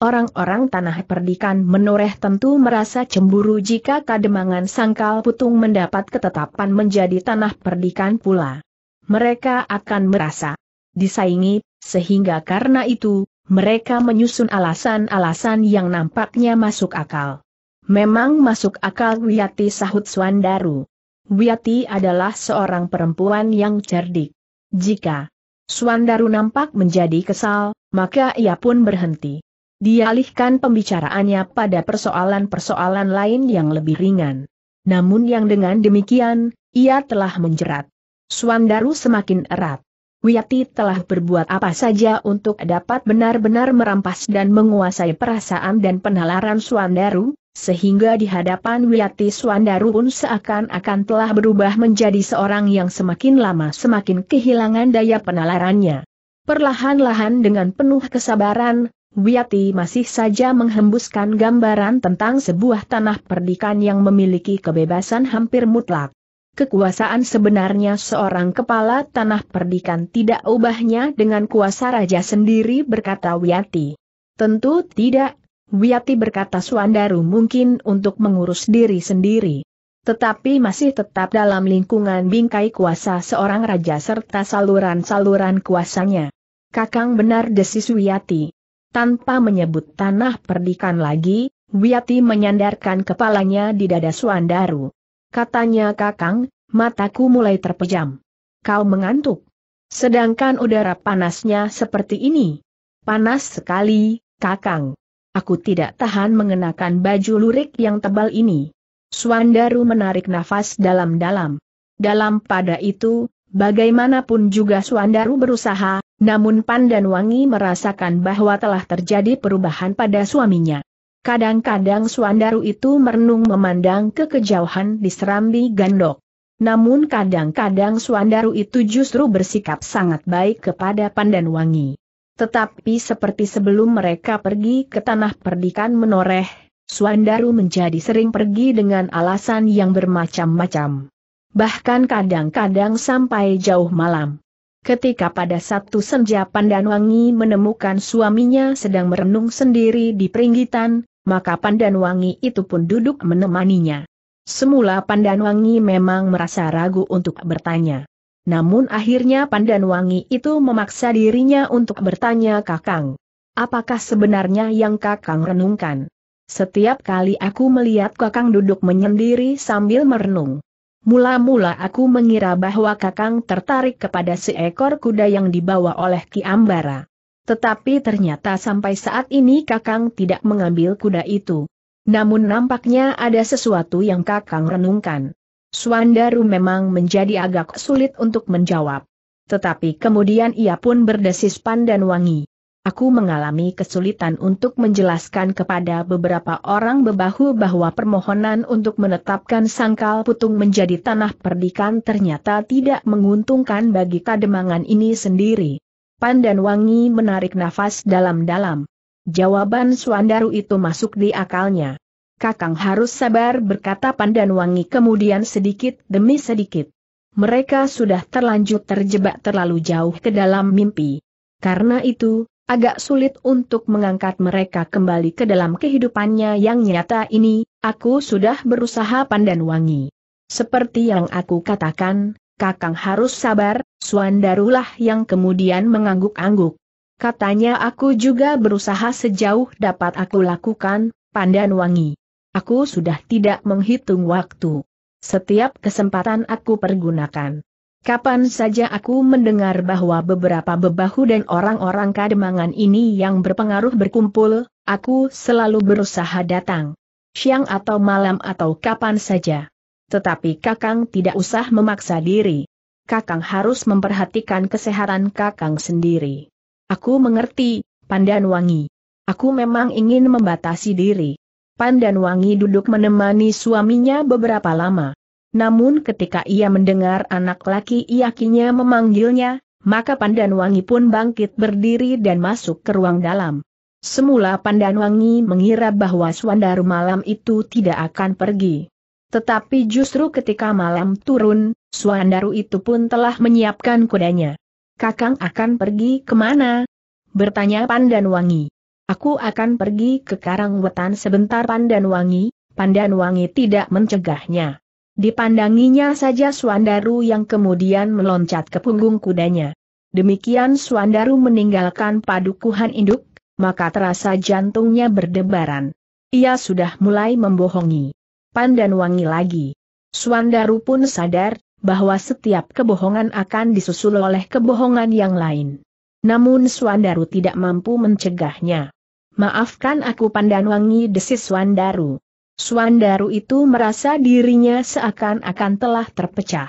Orang-orang tanah perdikan menoreh tentu merasa cemburu jika kademangan sangkal putung mendapat ketetapan menjadi tanah perdikan pula. Mereka akan merasa disaingi, sehingga karena itu, mereka menyusun alasan-alasan yang nampaknya masuk akal. Memang masuk akal Wiyati sahut Suandaru. Wiyati adalah seorang perempuan yang cerdik. Jika Suandaru nampak menjadi kesal, maka ia pun berhenti. Dialihkan pembicaraannya pada persoalan-persoalan lain yang lebih ringan. Namun yang dengan demikian, ia telah menjerat. Suandaru semakin erat. Wiyati telah berbuat apa saja untuk dapat benar-benar merampas dan menguasai perasaan dan penalaran Suandaru, sehingga di hadapan Wiyati Suandaru pun seakan-akan telah berubah menjadi seorang yang semakin lama semakin kehilangan daya penalarannya. Perlahan-lahan dengan penuh kesabaran, Wiyati masih saja menghembuskan gambaran tentang sebuah tanah perdikan yang memiliki kebebasan hampir mutlak kekuasaan sebenarnya seorang kepala tanah perdikan tidak ubahnya dengan kuasa raja sendiri berkata Wiyati. Tentu tidak, Wiyati berkata Suandaru mungkin untuk mengurus diri sendiri. Tetapi masih tetap dalam lingkungan bingkai kuasa seorang raja serta saluran-saluran kuasanya. Kakang benar desis Wiyati. Tanpa menyebut tanah perdikan lagi, Wiyati menyandarkan kepalanya di dada Suandaru katanya Kakang, mataku mulai terpejam. Kau mengantuk. Sedangkan udara panasnya seperti ini. Panas sekali, Kakang. Aku tidak tahan mengenakan baju lurik yang tebal ini. Swandaru menarik nafas dalam-dalam. Dalam pada itu, bagaimanapun juga Swandaru berusaha, namun Pandan Wangi merasakan bahwa telah terjadi perubahan pada suaminya. Kadang-kadang Suandaru itu merenung memandang ke kejauhan di serambi gandok. Namun kadang-kadang Suandaru itu justru bersikap sangat baik kepada Pandan Wangi. Tetapi seperti sebelum mereka pergi ke tanah perdikan menoreh, Suandaru menjadi sering pergi dengan alasan yang bermacam-macam. Bahkan kadang-kadang sampai jauh malam. Ketika pada Sabtu senja Pandan Wangi menemukan suaminya sedang merenung sendiri di peringgitan, maka Pandan Wangi itu pun duduk menemaninya. Semula Pandan Wangi memang merasa ragu untuk bertanya. Namun akhirnya Pandan Wangi itu memaksa dirinya untuk bertanya Kakang. Apakah sebenarnya yang Kakang renungkan? Setiap kali aku melihat Kakang duduk menyendiri sambil merenung. Mula-mula aku mengira bahwa Kakang tertarik kepada seekor kuda yang dibawa oleh Ki Ambara. Tetapi ternyata sampai saat ini Kakang tidak mengambil kuda itu. Namun nampaknya ada sesuatu yang Kakang renungkan. Swandaru memang menjadi agak sulit untuk menjawab. Tetapi kemudian ia pun berdesis pandan wangi. Aku mengalami kesulitan untuk menjelaskan kepada beberapa orang bebahu bahwa permohonan untuk menetapkan sangkal putung menjadi tanah perdikan ternyata tidak menguntungkan bagi kademangan ini sendiri. Pandan Wangi menarik nafas dalam-dalam. Jawaban Suandaru itu masuk di akalnya. Kakang harus sabar berkata Pandan Wangi kemudian sedikit demi sedikit. Mereka sudah terlanjur terjebak terlalu jauh ke dalam mimpi. Karena itu, agak sulit untuk mengangkat mereka kembali ke dalam kehidupannya yang nyata ini, aku sudah berusaha Pandan Wangi. Seperti yang aku katakan, Kakang harus sabar, Suandarulah yang kemudian mengangguk-angguk. Katanya aku juga berusaha sejauh dapat aku lakukan, Pandan Wangi. Aku sudah tidak menghitung waktu. Setiap kesempatan aku pergunakan. Kapan saja aku mendengar bahwa beberapa bebahu dan orang-orang kademangan ini yang berpengaruh berkumpul, aku selalu berusaha datang. Siang atau malam atau kapan saja. Tetapi Kakang tidak usah memaksa diri. Kakang harus memperhatikan kesehatan Kakang sendiri. Aku mengerti, Pandan Wangi. Aku memang ingin membatasi diri. Pandan Wangi duduk menemani suaminya beberapa lama. Namun ketika ia mendengar anak laki iakinya memanggilnya, maka Pandan Wangi pun bangkit berdiri dan masuk ke ruang dalam. Semula Pandan Wangi mengira bahwa Suandaru malam itu tidak akan pergi. Tetapi justru ketika malam turun, Suandaru itu pun telah menyiapkan kudanya. Kakang akan pergi kemana? Bertanya Pandanwangi. Aku akan pergi ke Karangwetan sebentar Pandanwangi, Pandanwangi tidak mencegahnya. Dipandanginya saja Suandaru yang kemudian meloncat ke punggung kudanya. Demikian Suandaru meninggalkan padukuhan induk, maka terasa jantungnya berdebaran. Ia sudah mulai membohongi pandan wangi lagi. Swandaru pun sadar, bahwa setiap kebohongan akan disusul oleh kebohongan yang lain. Namun Swandaru tidak mampu mencegahnya. Maafkan aku Pandanwangi desis Swandaru. Swandaru itu merasa dirinya seakan-akan telah terpecah.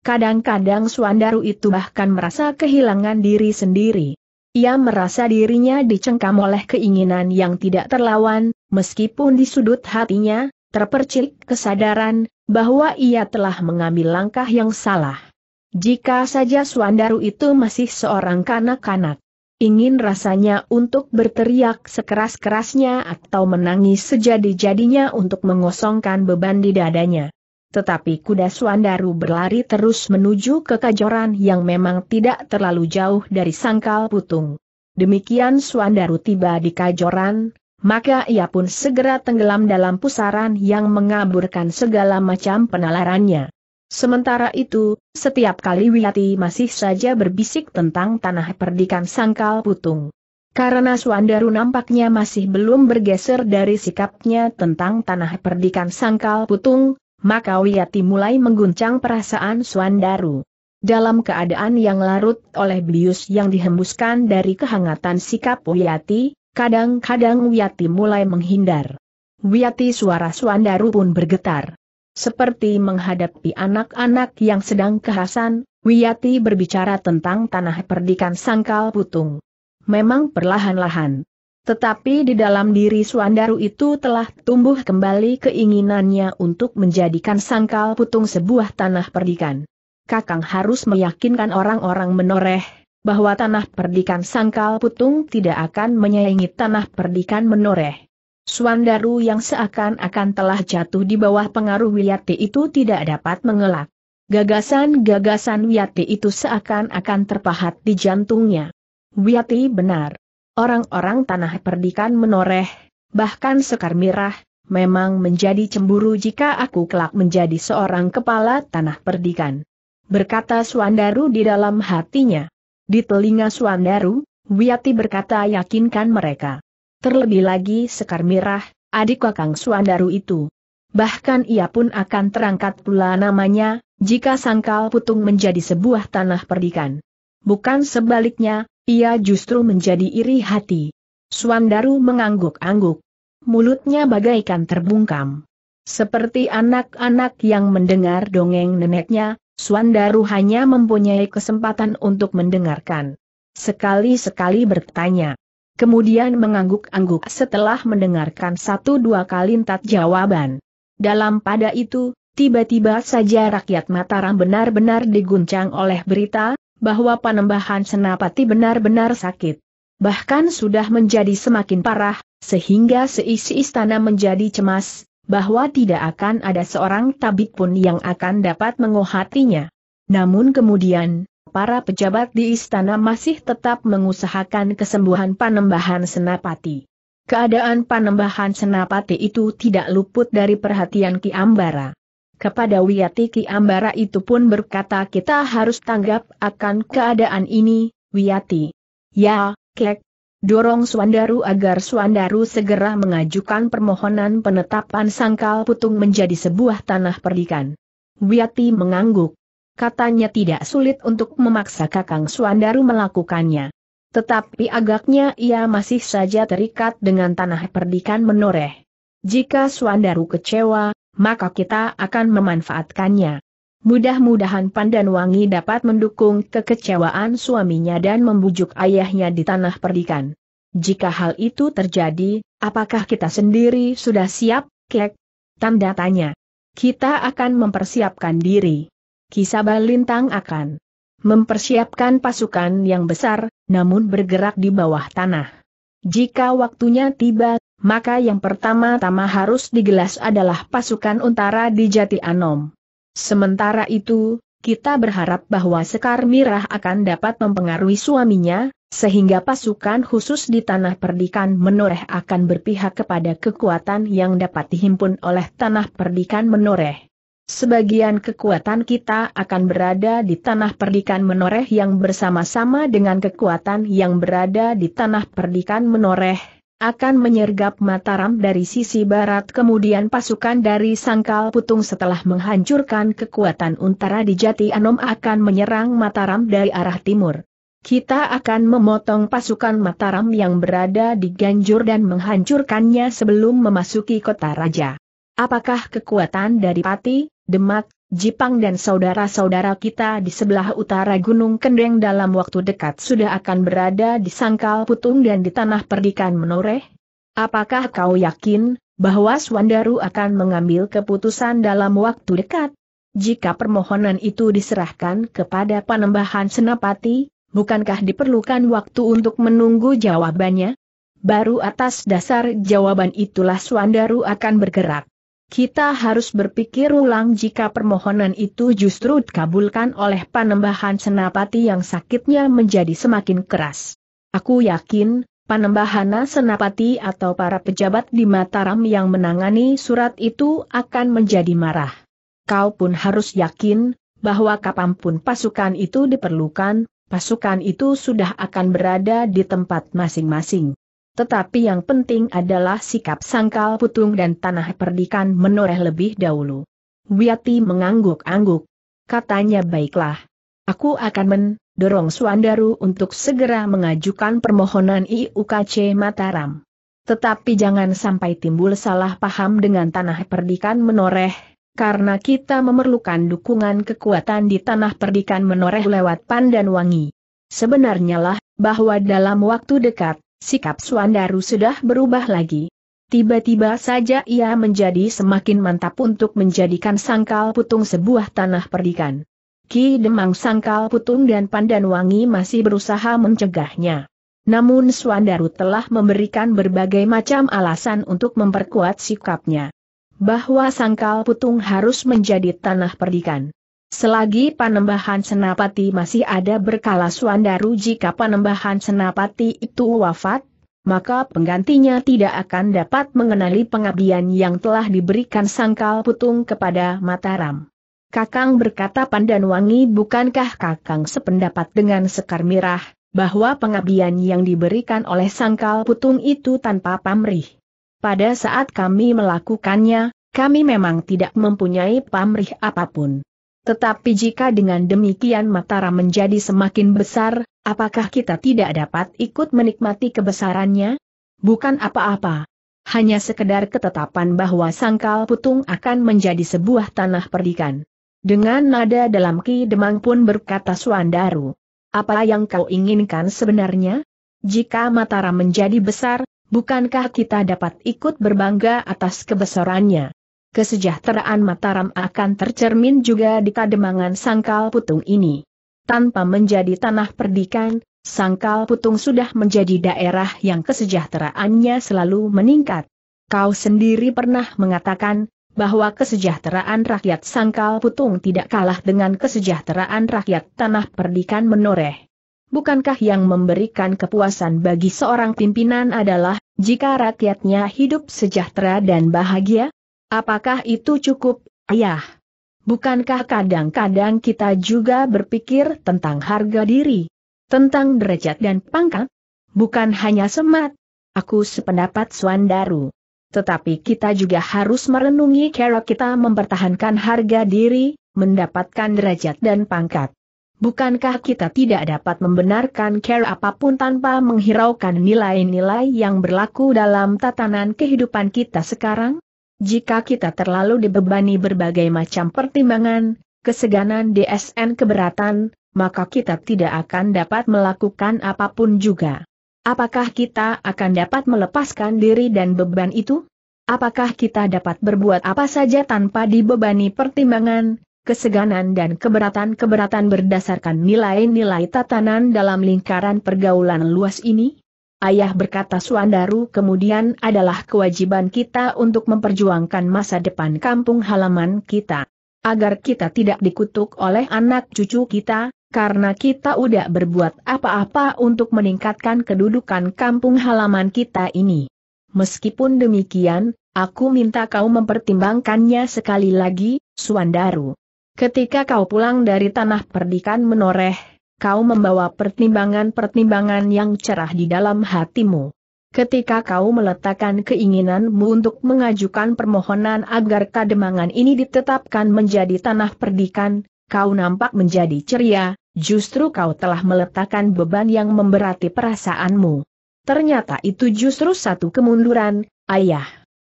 Kadang-kadang Swandaru itu bahkan merasa kehilangan diri sendiri. Ia merasa dirinya dicengkam oleh keinginan yang tidak terlawan, meskipun di sudut hatinya, terpercik kesadaran bahwa ia telah mengambil langkah yang salah. Jika saja Suandaru itu masih seorang kanak-kanak, ingin rasanya untuk berteriak sekeras-kerasnya atau menangis sejadi-jadinya untuk mengosongkan beban di dadanya. Tetapi kuda Suandaru berlari terus menuju ke kajoran yang memang tidak terlalu jauh dari sangkal putung. Demikian Suandaru tiba di kajoran, maka ia pun segera tenggelam dalam pusaran yang mengaburkan segala macam penalarannya. Sementara itu, setiap kali Wiyati masih saja berbisik tentang tanah perdikan sangkal putung. Karena Suandaru nampaknya masih belum bergeser dari sikapnya tentang tanah perdikan sangkal putung, maka Wiyati mulai mengguncang perasaan Suandaru. Dalam keadaan yang larut oleh bius yang dihembuskan dari kehangatan sikap Wiyati, Kadang-kadang Wiyati mulai menghindar. Wiyati suara Suandaru pun bergetar. Seperti menghadapi anak-anak yang sedang kehasan, Wiyati berbicara tentang tanah perdikan sangkal putung. Memang perlahan-lahan. Tetapi di dalam diri Suandaru itu telah tumbuh kembali keinginannya untuk menjadikan sangkal putung sebuah tanah perdikan. Kakang harus meyakinkan orang-orang menoreh bahwa tanah perdikan sangkal putung tidak akan menyaingi tanah perdikan menoreh. Suandaru yang seakan-akan telah jatuh di bawah pengaruh Wiyati itu tidak dapat mengelak. Gagasan-gagasan Wiyati itu seakan-akan terpahat di jantungnya. Wiyati benar. Orang-orang tanah perdikan menoreh, bahkan sekar mirah, memang menjadi cemburu jika aku kelak menjadi seorang kepala tanah perdikan. Berkata Suandaru di dalam hatinya. Di telinga Suandaru, Wiyati berkata yakinkan mereka. Terlebih lagi Sekar Mirah, adik kakang Suandaru itu. Bahkan ia pun akan terangkat pula namanya, jika sangkal putung menjadi sebuah tanah perdikan. Bukan sebaliknya, ia justru menjadi iri hati. Suandaru mengangguk-angguk. Mulutnya bagaikan terbungkam. Seperti anak-anak yang mendengar dongeng neneknya, Suandaru hanya mempunyai kesempatan untuk mendengarkan. Sekali-sekali bertanya. Kemudian mengangguk-angguk setelah mendengarkan satu dua kali entat jawaban. Dalam pada itu, tiba-tiba saja rakyat Mataram benar-benar diguncang oleh berita, bahwa panembahan senapati benar-benar sakit. Bahkan sudah menjadi semakin parah, sehingga seisi istana menjadi cemas, bahwa tidak akan ada seorang tabib pun yang akan dapat mengohatinya. Namun kemudian, para pejabat di istana masih tetap mengusahakan kesembuhan panembahan senapati. Keadaan panembahan senapati itu tidak luput dari perhatian Ki Ambara. Kepada Wiyati Ki Ambara itu pun berkata kita harus tanggap akan keadaan ini, Wiyati. Ya, Klek, Dorong Suandaru agar Suandaru segera mengajukan permohonan penetapan sangkal putung menjadi sebuah tanah perdikan. Wiyati mengangguk. Katanya tidak sulit untuk memaksa Kakang Suandaru melakukannya. Tetapi agaknya ia masih saja terikat dengan tanah perdikan menoreh. Jika Suandaru kecewa, maka kita akan memanfaatkannya. Mudah-mudahan Pandan Wangi dapat mendukung kekecewaan suaminya dan membujuk ayahnya di tanah perdikan. Jika hal itu terjadi, apakah kita sendiri sudah siap, kek? Tanda tanya. Kita akan mempersiapkan diri. Kisah Balintang akan mempersiapkan pasukan yang besar, namun bergerak di bawah tanah. Jika waktunya tiba, maka yang pertama-tama harus digelas adalah pasukan Untara di Jati Anom. Sementara itu, kita berharap bahwa Sekar Mirah akan dapat mempengaruhi suaminya, sehingga pasukan khusus di tanah perdikan menoreh akan berpihak kepada kekuatan yang dapat dihimpun oleh tanah perdikan menoreh. Sebagian kekuatan kita akan berada di tanah perdikan menoreh yang bersama-sama dengan kekuatan yang berada di tanah perdikan menoreh, akan menyergap Mataram dari sisi barat kemudian pasukan dari Sangkal Putung setelah menghancurkan kekuatan Untara di Jati Anom akan menyerang Mataram dari arah timur. Kita akan memotong pasukan Mataram yang berada di Ganjur dan menghancurkannya sebelum memasuki kota raja. Apakah kekuatan dari Pati, Demak, Jipang dan saudara-saudara kita di sebelah utara Gunung Kendeng dalam waktu dekat sudah akan berada di sangkal putung dan di tanah perdikan menoreh? Apakah kau yakin bahwa Swandaru akan mengambil keputusan dalam waktu dekat? Jika permohonan itu diserahkan kepada Panembahan Senapati, bukankah diperlukan waktu untuk menunggu jawabannya? Baru atas dasar jawaban itulah Swandaru akan bergerak. Kita harus berpikir ulang jika permohonan itu justru dikabulkan oleh panembahan senapati yang sakitnya menjadi semakin keras. Aku yakin, panembahan senapati atau para pejabat di Mataram yang menangani surat itu akan menjadi marah. Kau pun harus yakin, bahwa kapanpun pasukan itu diperlukan, pasukan itu sudah akan berada di tempat masing-masing. Tetapi yang penting adalah sikap sangkal putung dan tanah perdikan menoreh lebih dahulu. Wiyati mengangguk-angguk. Katanya baiklah. Aku akan mendorong Suandaru untuk segera mengajukan permohonan IUKC Mataram. Tetapi jangan sampai timbul salah paham dengan tanah perdikan menoreh, karena kita memerlukan dukungan kekuatan di tanah perdikan menoreh lewat wangi. Sebenarnya lah, bahwa dalam waktu dekat, Sikap Suandaru sudah berubah lagi. Tiba-tiba saja ia menjadi semakin mantap untuk menjadikan sangkal putung sebuah tanah perdikan. Ki Demang sangkal putung dan pandan wangi masih berusaha mencegahnya. Namun Suandaru telah memberikan berbagai macam alasan untuk memperkuat sikapnya. Bahwa sangkal putung harus menjadi tanah perdikan. Selagi panembahan Senapati masih ada berkala Suandaru jika panembahan Senapati itu wafat, maka penggantinya tidak akan dapat mengenali pengabdian yang telah diberikan sangkal putung kepada Mataram. Kakang berkata pandan Wangi bukankah Kakang sependapat dengan Sekar Mirah, bahwa pengabdian yang diberikan oleh Sangkal Putung itu tanpa pamrih. Pada saat kami melakukannya, kami memang tidak mempunyai pamrih apapun. Tetapi jika dengan demikian Mataram menjadi semakin besar, apakah kita tidak dapat ikut menikmati kebesarannya? Bukan apa-apa. Hanya sekedar ketetapan bahwa sangkal putung akan menjadi sebuah tanah perdikan. Dengan nada dalam Ki Demang pun berkata Suandaru. Apa yang kau inginkan sebenarnya? Jika Mataram menjadi besar, bukankah kita dapat ikut berbangga atas kebesarannya? kesejahteraan Mataram akan tercermin juga di kademangan sangkal putung ini. Tanpa menjadi tanah perdikan, sangkal putung sudah menjadi daerah yang kesejahteraannya selalu meningkat. Kau sendiri pernah mengatakan, bahwa kesejahteraan rakyat sangkal putung tidak kalah dengan kesejahteraan rakyat tanah perdikan menoreh. Bukankah yang memberikan kepuasan bagi seorang pimpinan adalah, jika rakyatnya hidup sejahtera dan bahagia? Apakah itu cukup, ayah? Bukankah kadang-kadang kita juga berpikir tentang harga diri, tentang derajat dan pangkat? Bukan hanya semat. Aku sependapat Swandaru. Tetapi kita juga harus merenungi cara kita mempertahankan harga diri, mendapatkan derajat dan pangkat. Bukankah kita tidak dapat membenarkan care apapun tanpa menghiraukan nilai-nilai yang berlaku dalam tatanan kehidupan kita sekarang? Jika kita terlalu dibebani berbagai macam pertimbangan, keseganan DSN keberatan, maka kita tidak akan dapat melakukan apapun juga. Apakah kita akan dapat melepaskan diri dan beban itu? Apakah kita dapat berbuat apa saja tanpa dibebani pertimbangan, keseganan dan keberatan-keberatan berdasarkan nilai-nilai tatanan dalam lingkaran pergaulan luas ini? Ayah berkata Suandaru kemudian adalah kewajiban kita untuk memperjuangkan masa depan kampung halaman kita. Agar kita tidak dikutuk oleh anak cucu kita, karena kita udah berbuat apa-apa untuk meningkatkan kedudukan kampung halaman kita ini. Meskipun demikian, aku minta kau mempertimbangkannya sekali lagi, Suandaru. Ketika kau pulang dari tanah perdikan menoreh, kau membawa pertimbangan-pertimbangan yang cerah di dalam hatimu. Ketika kau meletakkan keinginanmu untuk mengajukan permohonan agar kademangan ini ditetapkan menjadi tanah perdikan, kau nampak menjadi ceria, justru kau telah meletakkan beban yang memberati perasaanmu. Ternyata itu justru satu kemunduran, ayah.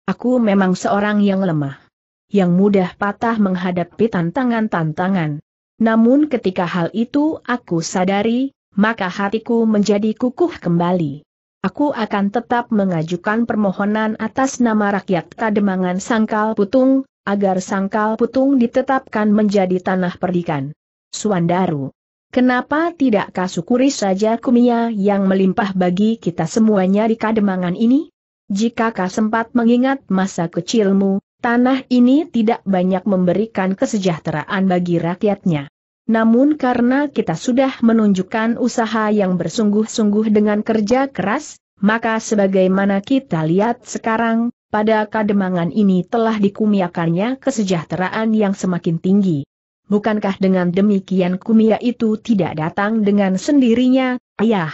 Aku memang seorang yang lemah. Yang mudah patah menghadapi tantangan-tantangan. Namun ketika hal itu aku sadari, maka hatiku menjadi kukuh kembali. Aku akan tetap mengajukan permohonan atas nama rakyat Kademangan Sangkal Putung, agar Sangkal Putung ditetapkan menjadi tanah perdikan. Suandaru. Kenapa tidak kasukuri saja kumia yang melimpah bagi kita semuanya di Kademangan ini? Jika kau sempat mengingat masa kecilmu, Tanah ini tidak banyak memberikan kesejahteraan bagi rakyatnya. Namun karena kita sudah menunjukkan usaha yang bersungguh-sungguh dengan kerja keras, maka sebagaimana kita lihat sekarang, pada kademangan ini telah dikumiakannya kesejahteraan yang semakin tinggi. Bukankah dengan demikian kumia itu tidak datang dengan sendirinya, ayah?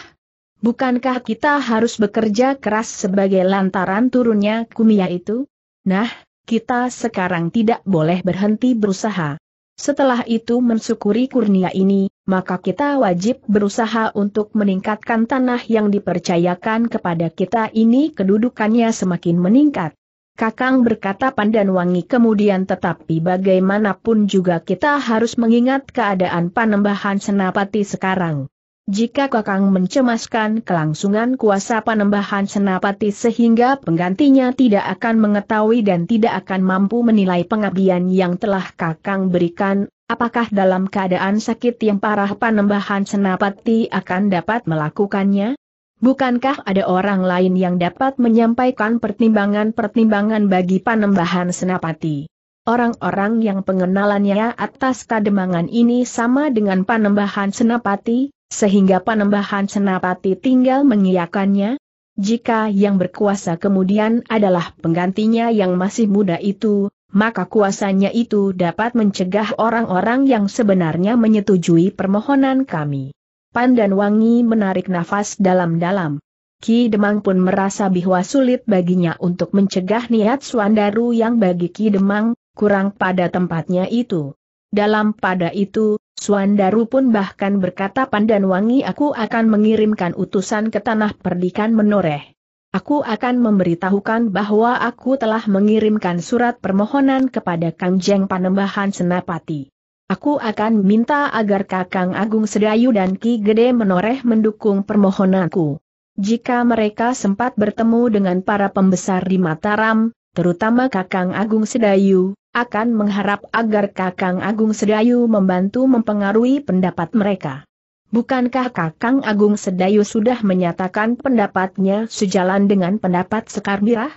Bukankah kita harus bekerja keras sebagai lantaran turunnya kumia itu? Nah, kita sekarang tidak boleh berhenti berusaha. Setelah itu mensyukuri kurnia ini, maka kita wajib berusaha untuk meningkatkan tanah yang dipercayakan kepada kita ini kedudukannya semakin meningkat. Kakang berkata pandan wangi kemudian tetapi bagaimanapun juga kita harus mengingat keadaan panembahan senapati sekarang. Jika Kakang mencemaskan kelangsungan kuasa panembahan senapati sehingga penggantinya tidak akan mengetahui dan tidak akan mampu menilai pengabdian yang telah Kakang berikan, apakah dalam keadaan sakit yang parah panembahan senapati akan dapat melakukannya? Bukankah ada orang lain yang dapat menyampaikan pertimbangan-pertimbangan bagi panembahan senapati? Orang-orang yang pengenalannya atas kademangan ini sama dengan panembahan senapati, sehingga Panembahan Senapati tinggal mengiyakannya, jika yang berkuasa kemudian adalah penggantinya yang masih muda itu, maka kuasanya itu dapat mencegah orang-orang yang sebenarnya menyetujui permohonan kami. Pandan Wangi menarik nafas dalam-dalam. Ki Demang pun merasa bahwa sulit baginya untuk mencegah niat Suandaru yang bagi Ki Demang, kurang pada tempatnya itu. Dalam pada itu, Suandaru pun bahkan berkata pandan wangi aku akan mengirimkan utusan ke tanah perdikan menoreh. Aku akan memberitahukan bahwa aku telah mengirimkan surat permohonan kepada Kang Jeng Panembahan Senapati. Aku akan minta agar Kakang Agung Sedayu dan Ki Gede Menoreh mendukung permohonanku. Jika mereka sempat bertemu dengan para pembesar di Mataram, terutama Kakang Agung Sedayu, akan mengharap agar Kakang Agung Sedayu membantu mempengaruhi pendapat mereka. Bukankah Kakang Agung Sedayu sudah menyatakan pendapatnya sejalan dengan pendapat Sekar Mirah?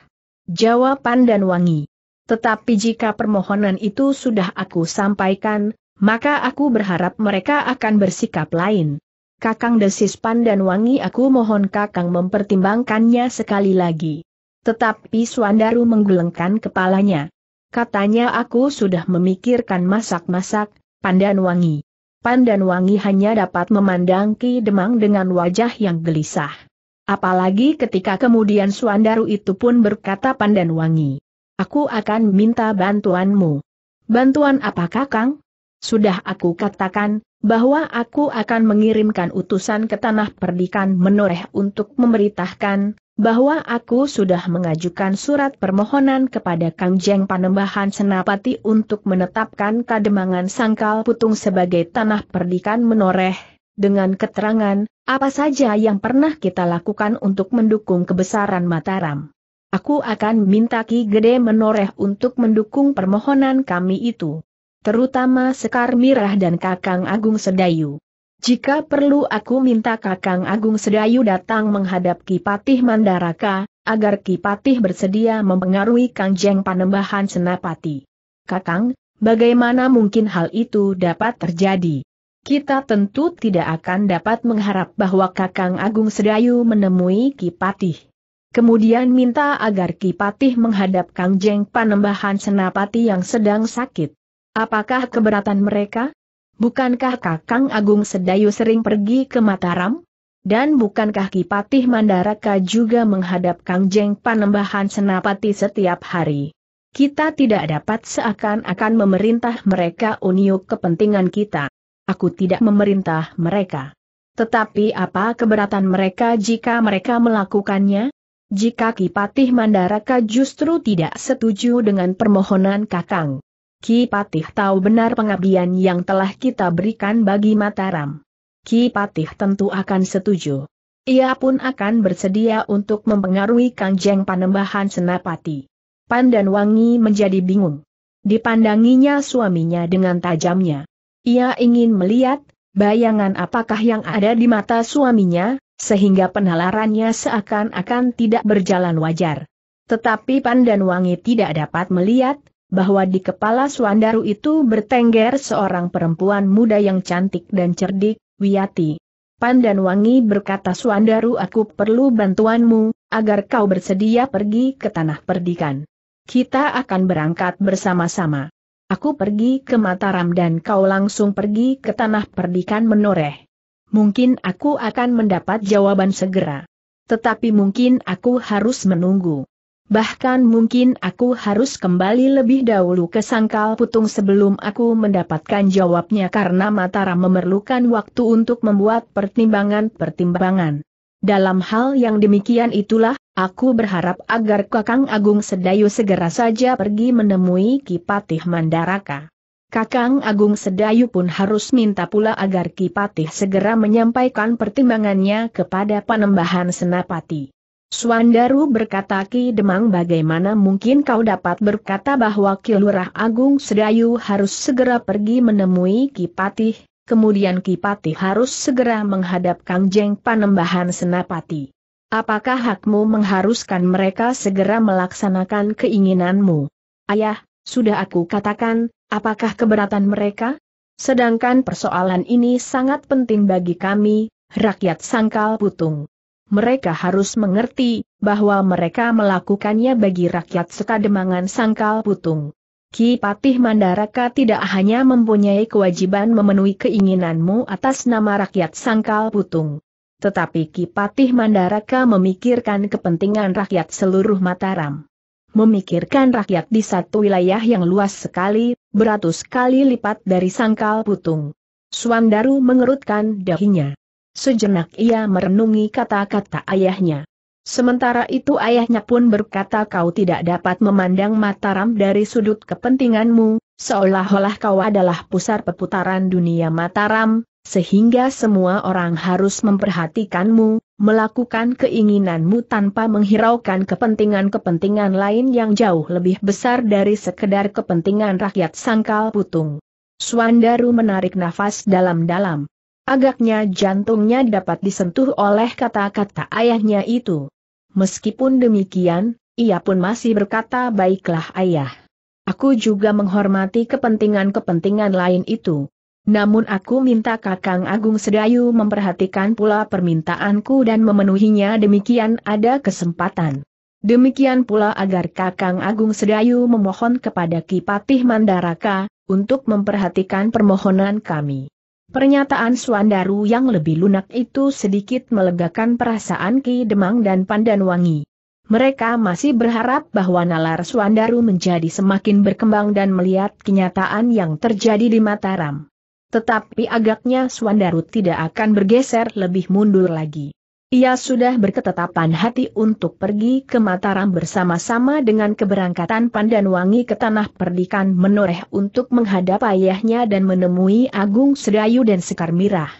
Jawaban dan wangi. Tetapi jika permohonan itu sudah aku sampaikan, maka aku berharap mereka akan bersikap lain. Kakang Desis Pandan Wangi aku mohon Kakang mempertimbangkannya sekali lagi. Tetapi Suandaru menggelengkan kepalanya. Katanya aku sudah memikirkan masak-masak, pandan wangi. Pandan wangi hanya dapat memandang Ki Demang dengan wajah yang gelisah. Apalagi ketika kemudian Suandaru itu pun berkata pandan wangi. Aku akan minta bantuanmu. Bantuan apa kakang? Sudah aku katakan, bahwa aku akan mengirimkan utusan ke tanah perdikan menoreh untuk memberitahkan, bahwa aku sudah mengajukan surat permohonan kepada Kang Jeng Panembahan Senapati untuk menetapkan Kademangan Sangkal Putung sebagai tanah perdikan menoreh, dengan keterangan, apa saja yang pernah kita lakukan untuk mendukung kebesaran Mataram. Aku akan minta Ki Gede menoreh untuk mendukung permohonan kami itu. Terutama Sekar Mirah dan Kakang Agung Sedayu. Jika perlu aku minta Kakang Agung Sedayu datang menghadap Kipatih Mandaraka, agar Kipatih bersedia mempengaruhi Kangjeng Panembahan Senapati. Kakang, bagaimana mungkin hal itu dapat terjadi? Kita tentu tidak akan dapat mengharap bahwa Kakang Agung Sedayu menemui Kipatih. Kemudian minta agar Kipatih menghadap Kangjeng Panembahan Senapati yang sedang sakit. Apakah keberatan mereka? Bukankah Kakang Agung Sedayu sering pergi ke Mataram? Dan bukankah Kipatih Mandaraka juga menghadap Kang Jeng Panembahan Senapati setiap hari? Kita tidak dapat seakan-akan memerintah mereka uniuk kepentingan kita. Aku tidak memerintah mereka. Tetapi apa keberatan mereka jika mereka melakukannya? Jika Kipatih Mandaraka justru tidak setuju dengan permohonan Kakang Ki Patih tahu benar pengabdian yang telah kita berikan bagi Mataram. Ki Patih tentu akan setuju. Ia pun akan bersedia untuk mempengaruhi Kangjeng Panembahan Senapati. Pan dan Wangi menjadi bingung. Dipandanginya suaminya dengan tajamnya. Ia ingin melihat, bayangan apakah yang ada di mata suaminya, sehingga penalarannya seakan-akan tidak berjalan wajar. Tetapi Pan dan Wangi tidak dapat melihat, bahwa di kepala Suandaru itu bertengger seorang perempuan muda yang cantik dan cerdik, Wiyati. Pandan Wangi berkata Suandaru aku perlu bantuanmu, agar kau bersedia pergi ke tanah perdikan. Kita akan berangkat bersama-sama. Aku pergi ke Mataram dan kau langsung pergi ke tanah perdikan menoreh. Mungkin aku akan mendapat jawaban segera. Tetapi mungkin aku harus menunggu. Bahkan mungkin aku harus kembali lebih dahulu ke sangkal putung sebelum aku mendapatkan jawabnya karena Mataram memerlukan waktu untuk membuat pertimbangan-pertimbangan. Dalam hal yang demikian itulah, aku berharap agar Kakang Agung Sedayu segera saja pergi menemui Kipatih Mandaraka. Kakang Agung Sedayu pun harus minta pula agar Kipatih segera menyampaikan pertimbangannya kepada Panembahan Senapati. Suandaru berkata Ki Demang bagaimana mungkin kau dapat berkata bahwa Ki Agung Sedayu harus segera pergi menemui Ki Patih, kemudian Ki Patih harus segera menghadap Kang Jeng Panembahan Senapati. Apakah hakmu mengharuskan mereka segera melaksanakan keinginanmu? Ayah, sudah aku katakan, apakah keberatan mereka? Sedangkan persoalan ini sangat penting bagi kami, rakyat sangkal putung mereka harus mengerti bahwa mereka melakukannya bagi rakyat sekademangan sangkal putung. Ki Patih Mandaraka tidak hanya mempunyai kewajiban memenuhi keinginanmu atas nama rakyat sangkal putung. Tetapi Ki Patih Mandaraka memikirkan kepentingan rakyat seluruh Mataram. Memikirkan rakyat di satu wilayah yang luas sekali, beratus kali lipat dari sangkal putung. Suandaru mengerutkan dahinya. Sejenak ia merenungi kata-kata ayahnya. Sementara itu ayahnya pun berkata kau tidak dapat memandang Mataram dari sudut kepentinganmu, seolah-olah kau adalah pusar peputaran dunia Mataram, sehingga semua orang harus memperhatikanmu, melakukan keinginanmu tanpa menghiraukan kepentingan-kepentingan lain yang jauh lebih besar dari sekedar kepentingan rakyat sangkal putung. Suandaru menarik nafas dalam-dalam. Agaknya jantungnya dapat disentuh oleh kata-kata ayahnya itu. Meskipun demikian, ia pun masih berkata baiklah ayah. Aku juga menghormati kepentingan-kepentingan lain itu. Namun aku minta Kakang Agung Sedayu memperhatikan pula permintaanku dan memenuhinya demikian ada kesempatan. Demikian pula agar Kakang Agung Sedayu memohon kepada Kipatih Mandaraka, untuk memperhatikan permohonan kami. Pernyataan Suandaru yang lebih lunak itu sedikit melegakan perasaan Ki Demang dan Pandanwangi. Mereka masih berharap bahwa nalar Suandaru menjadi semakin berkembang dan melihat kenyataan yang terjadi di Mataram. Tetapi agaknya Suandaru tidak akan bergeser lebih mundur lagi. Ia sudah berketetapan hati untuk pergi ke Mataram bersama-sama dengan keberangkatan Pandanwangi ke Tanah Perdikan menoreh untuk menghadap ayahnya dan menemui Agung Sedayu dan Sekar Mirah.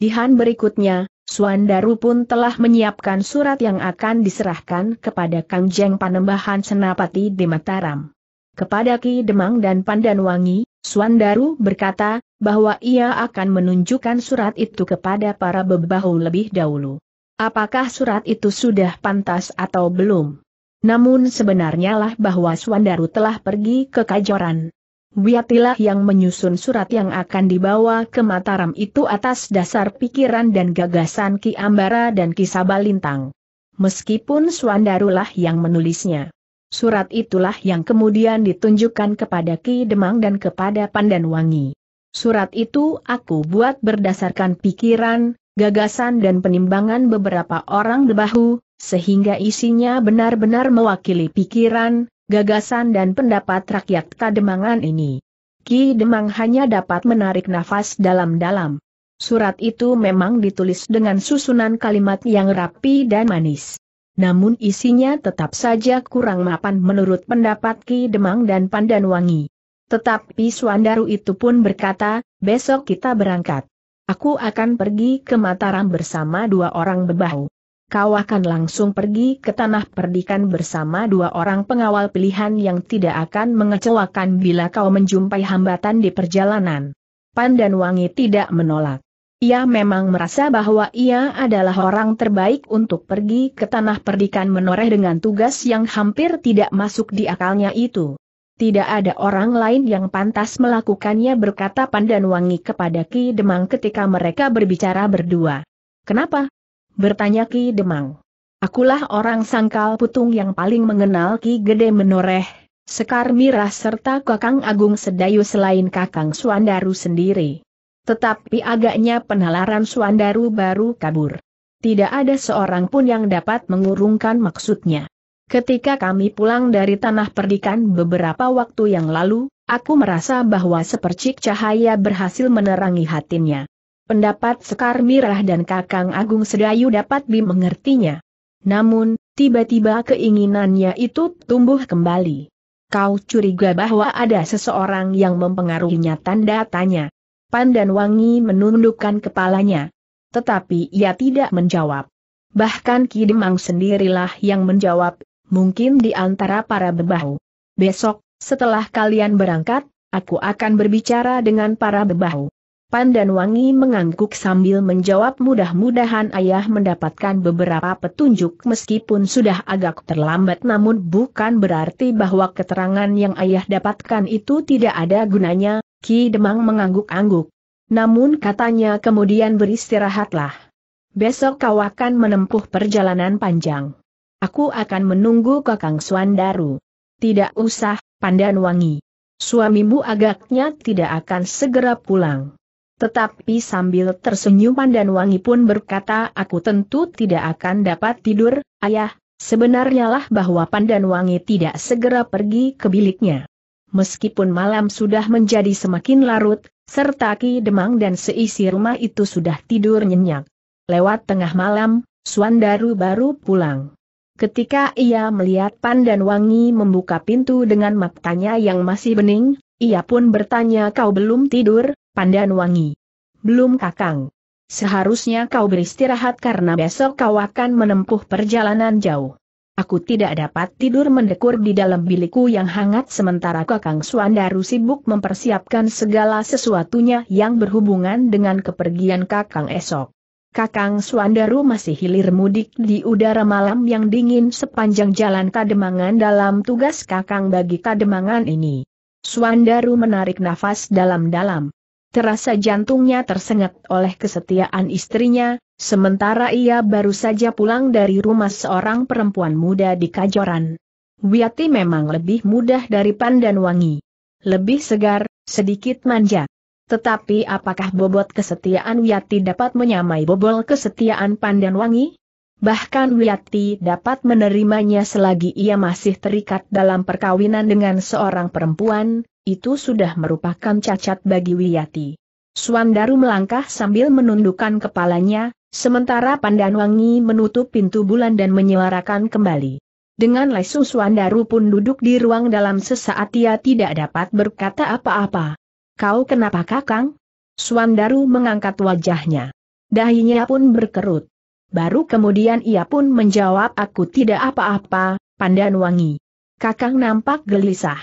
Di han berikutnya, Suandaru pun telah menyiapkan surat yang akan diserahkan kepada Kang Panembahan Senapati di Mataram. Kepada Ki Demang dan Pandanwangi, Suandaru berkata, bahwa ia akan menunjukkan surat itu kepada para bebahu lebih dahulu. Apakah surat itu sudah pantas atau belum? Namun sebenarnya lah bahwa Swandaru telah pergi ke Kajoran. Wiatilah yang menyusun surat yang akan dibawa ke Mataram itu atas dasar pikiran dan gagasan Ki Ambara dan Ki Sabalintang. Meskipun Swandarulah yang menulisnya. Surat itulah yang kemudian ditunjukkan kepada Ki Demang dan kepada Wangi. Surat itu aku buat berdasarkan pikiran, gagasan dan penimbangan beberapa orang debahu, sehingga isinya benar-benar mewakili pikiran, gagasan dan pendapat rakyat Kademangan ini. Ki Demang hanya dapat menarik nafas dalam-dalam. Surat itu memang ditulis dengan susunan kalimat yang rapi dan manis. Namun isinya tetap saja kurang mapan menurut pendapat Ki Demang dan Pandan Wangi. Tetapi Suandaru itu pun berkata, besok kita berangkat. Aku akan pergi ke Mataram bersama dua orang bebahu. Kau akan langsung pergi ke tanah perdikan bersama dua orang pengawal pilihan yang tidak akan mengecewakan bila kau menjumpai hambatan di perjalanan. Pan dan Wangi tidak menolak. Ia memang merasa bahwa ia adalah orang terbaik untuk pergi ke tanah perdikan menoreh dengan tugas yang hampir tidak masuk di akalnya itu. Tidak ada orang lain yang pantas melakukannya berkata Pandan Wangi kepada Ki Demang ketika mereka berbicara berdua. Kenapa? Bertanya Ki Demang. Akulah orang sangkal putung yang paling mengenal Ki Gede Menoreh, Sekar Mirah serta Kakang Agung Sedayu selain Kakang Suandaru sendiri. Tetapi agaknya penalaran Suandaru baru kabur. Tidak ada seorang pun yang dapat mengurungkan maksudnya. Ketika kami pulang dari tanah perdikan beberapa waktu yang lalu, aku merasa bahwa sepercik cahaya berhasil menerangi hatinya. Pendapat Sekar Mirah dan Kakang Agung Sedayu dapat dimengertinya. Namun, tiba-tiba keinginannya itu tumbuh kembali. Kau curiga bahwa ada seseorang yang mempengaruhinya tanda tanya. Pandan Wangi menundukkan kepalanya. Tetapi ia tidak menjawab. Bahkan Kidemang sendirilah yang menjawab, mungkin di antara para bebahu. Besok, setelah kalian berangkat, aku akan berbicara dengan para bebahu. Wangi mengangguk sambil menjawab mudah-mudahan ayah mendapatkan beberapa petunjuk meskipun sudah agak terlambat namun bukan berarti bahwa keterangan yang ayah dapatkan itu tidak ada gunanya, Ki Demang mengangguk-angguk. Namun katanya kemudian beristirahatlah. Besok kau akan menempuh perjalanan panjang. Aku akan menunggu Kakang Suandaru. Tidak usah, Pandan Wangi. Suamimu agaknya tidak akan segera pulang. Tetapi sambil tersenyum Pandan Wangi pun berkata aku tentu tidak akan dapat tidur, ayah, sebenarnya lah bahwa Pandan Wangi tidak segera pergi ke biliknya. Meskipun malam sudah menjadi semakin larut, serta Ki Demang dan seisi rumah itu sudah tidur nyenyak. Lewat tengah malam, Suandaru baru pulang. Ketika ia melihat Pandan Wangi membuka pintu dengan matanya yang masih bening, ia pun bertanya kau belum tidur, Pandan Wangi. Belum kakang. Seharusnya kau beristirahat karena besok kau akan menempuh perjalanan jauh. Aku tidak dapat tidur mendekur di dalam bilikku yang hangat sementara kakang Suandaru sibuk mempersiapkan segala sesuatunya yang berhubungan dengan kepergian kakang esok. Kakang Suandaru masih hilir mudik di udara malam yang dingin sepanjang jalan Kademangan dalam tugas Kakang bagi Kademangan ini. Suandaru menarik nafas dalam-dalam. Terasa jantungnya tersengat oleh kesetiaan istrinya, sementara ia baru saja pulang dari rumah seorang perempuan muda di Kajoran. Wiati memang lebih mudah dari Pandan Wangi, Lebih segar, sedikit manja. Tetapi apakah bobot kesetiaan Wiyati dapat menyamai bobol kesetiaan Pandan Wangi? Bahkan Wiyati dapat menerimanya selagi ia masih terikat dalam perkawinan dengan seorang perempuan, itu sudah merupakan cacat bagi Wiyati. Suandaru melangkah sambil menundukkan kepalanya, sementara Pandan Wangi menutup pintu bulan dan menyuarakan kembali. Dengan lesu Suandaru pun duduk di ruang dalam sesaat ia tidak dapat berkata apa-apa. Kau kenapa kakang? Suandaru mengangkat wajahnya. Dahinya pun berkerut. Baru kemudian ia pun menjawab aku tidak apa-apa, pandan wangi. Kakang nampak gelisah.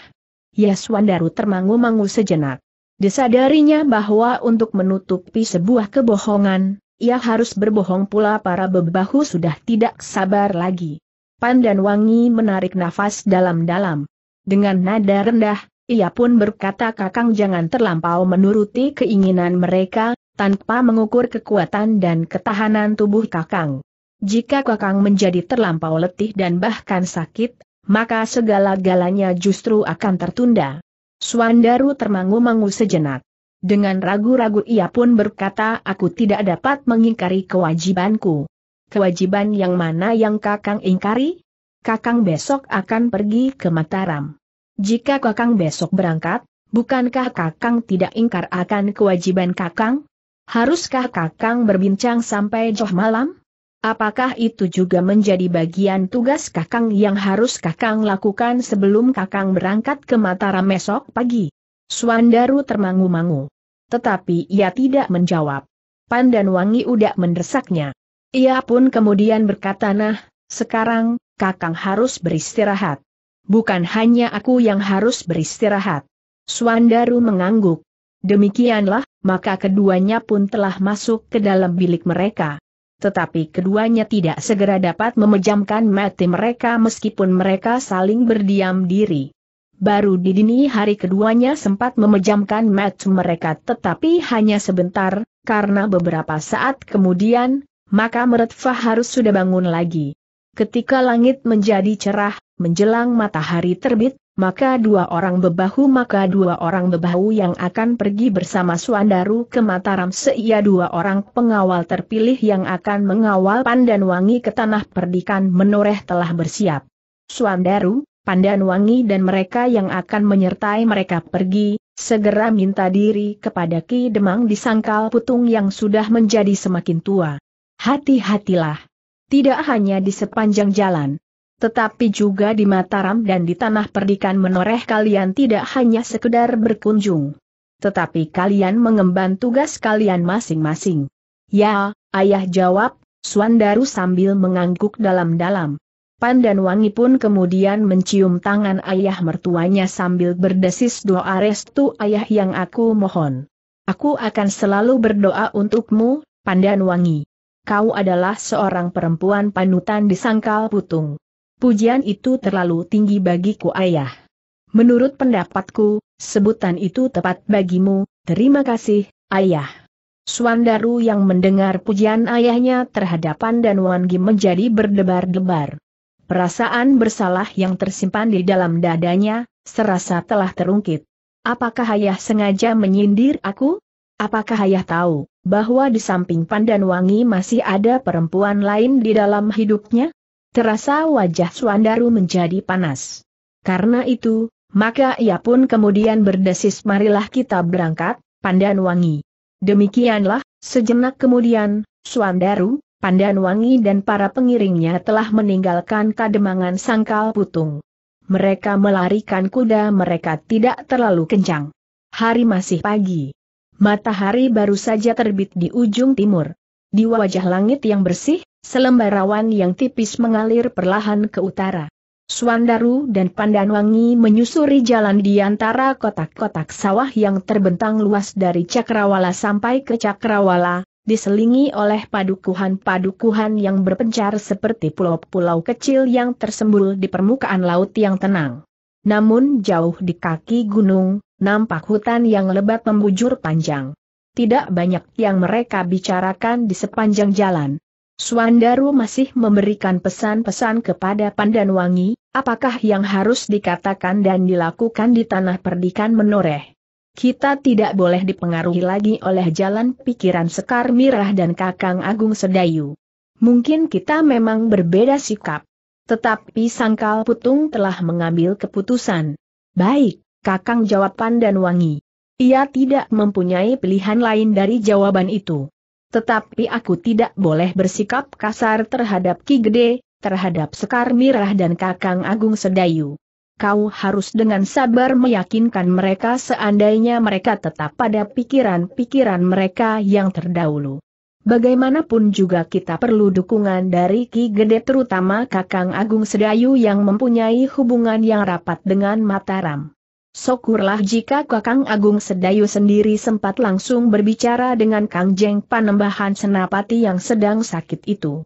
Ya Swandaru termangu-mangu sejenak. Disadarinya bahwa untuk menutupi sebuah kebohongan, ia harus berbohong pula para bebahu sudah tidak sabar lagi. Pandan Wangi menarik nafas dalam-dalam. Dengan nada rendah, ia pun berkata kakang jangan terlampau menuruti keinginan mereka, tanpa mengukur kekuatan dan ketahanan tubuh kakang. Jika kakang menjadi terlampau letih dan bahkan sakit, maka segala-galanya justru akan tertunda. Suandaru termangu-mangu sejenak. Dengan ragu-ragu ia pun berkata aku tidak dapat mengingkari kewajibanku. Kewajiban yang mana yang kakang ingkari? Kakang besok akan pergi ke Mataram. Jika Kakang besok berangkat, bukankah Kakang tidak ingkar akan kewajiban Kakang? Haruskah Kakang berbincang sampai joh malam? Apakah itu juga menjadi bagian tugas Kakang yang harus Kakang lakukan sebelum Kakang berangkat ke Mataram besok pagi? Suandaru termangu-mangu. Tetapi ia tidak menjawab. Pandan Wangi udah mendesaknya. Ia pun kemudian berkata nah, sekarang, Kakang harus beristirahat bukan hanya aku yang harus beristirahat. Suandaru mengangguk. Demikianlah, maka keduanya pun telah masuk ke dalam bilik mereka. Tetapi keduanya tidak segera dapat memejamkan mati mereka meskipun mereka saling berdiam diri. Baru di dini hari keduanya sempat memejamkan mata mereka tetapi hanya sebentar, karena beberapa saat kemudian, maka Meretfa harus sudah bangun lagi. Ketika langit menjadi cerah, menjelang matahari terbit, maka dua orang bebahu maka dua orang bebahu yang akan pergi bersama Suandaru ke Mataram seia dua orang pengawal terpilih yang akan mengawal Pandanwangi ke tanah perdikan menoreh telah bersiap. Suandaru, Pandanwangi dan mereka yang akan menyertai mereka pergi, segera minta diri kepada Ki Demang di Sangkal Putung yang sudah menjadi semakin tua. Hati-hatilah. Tidak hanya di sepanjang jalan, tetapi juga di Mataram dan di tanah perdikan menoreh kalian tidak hanya sekedar berkunjung. Tetapi kalian mengemban tugas kalian masing-masing. Ya, ayah jawab, Suandaru sambil mengangguk dalam-dalam. Pandan Wangi pun kemudian mencium tangan ayah mertuanya sambil berdesis doa restu ayah yang aku mohon. Aku akan selalu berdoa untukmu, Pandan Wangi kau adalah seorang perempuan panutan di sangkal putung. Pujian itu terlalu tinggi bagiku ayah. Menurut pendapatku, sebutan itu tepat bagimu, terima kasih, ayah. Suandaru yang mendengar pujian ayahnya terhadap Pandan Wangi menjadi berdebar-debar. Perasaan bersalah yang tersimpan di dalam dadanya, serasa telah terungkit. Apakah ayah sengaja menyindir aku? Apakah ayah tahu? bahwa di samping Pandan Wangi masih ada perempuan lain di dalam hidupnya? Terasa wajah Suandaru menjadi panas. Karena itu, maka ia pun kemudian berdesis marilah kita berangkat, Pandan Wangi. Demikianlah, sejenak kemudian, Suandaru, pandan Wangi dan para pengiringnya telah meninggalkan kademangan sangkal putung. Mereka melarikan kuda mereka tidak terlalu kencang. Hari masih pagi matahari baru saja terbit di ujung timur. Di wajah langit yang bersih, selembar awan yang tipis mengalir perlahan ke utara. Suandaru dan Pandanwangi menyusuri jalan di antara kotak-kotak sawah yang terbentang luas dari Cakrawala sampai ke Cakrawala, diselingi oleh padukuhan-padukuhan yang berpencar seperti pulau-pulau kecil yang tersembul di permukaan laut yang tenang. Namun jauh di kaki gunung, nampak hutan yang lebat membujur panjang. Tidak banyak yang mereka bicarakan di sepanjang jalan. Suandaru masih memberikan pesan-pesan kepada Pandanwangi, apakah yang harus dikatakan dan dilakukan di tanah perdikan menoreh. Kita tidak boleh dipengaruhi lagi oleh jalan pikiran Sekar Mirah dan Kakang Agung Sedayu. Mungkin kita memang berbeda sikap, tetapi Sangkal Putung telah mengambil keputusan. Baik, Kakang jawab Pandan Wangi. Ia tidak mempunyai pilihan lain dari jawaban itu. Tetapi aku tidak boleh bersikap kasar terhadap Ki Gede, terhadap Sekar Mirah dan Kakang Agung Sedayu. Kau harus dengan sabar meyakinkan mereka seandainya mereka tetap pada pikiran-pikiran mereka yang terdahulu. Bagaimanapun juga kita perlu dukungan dari Ki Gede terutama Kakang Agung Sedayu yang mempunyai hubungan yang rapat dengan Mataram. Syukurlah jika Kakang Agung Sedayu sendiri sempat langsung berbicara dengan Kang Jeng Panembahan Senapati yang sedang sakit itu.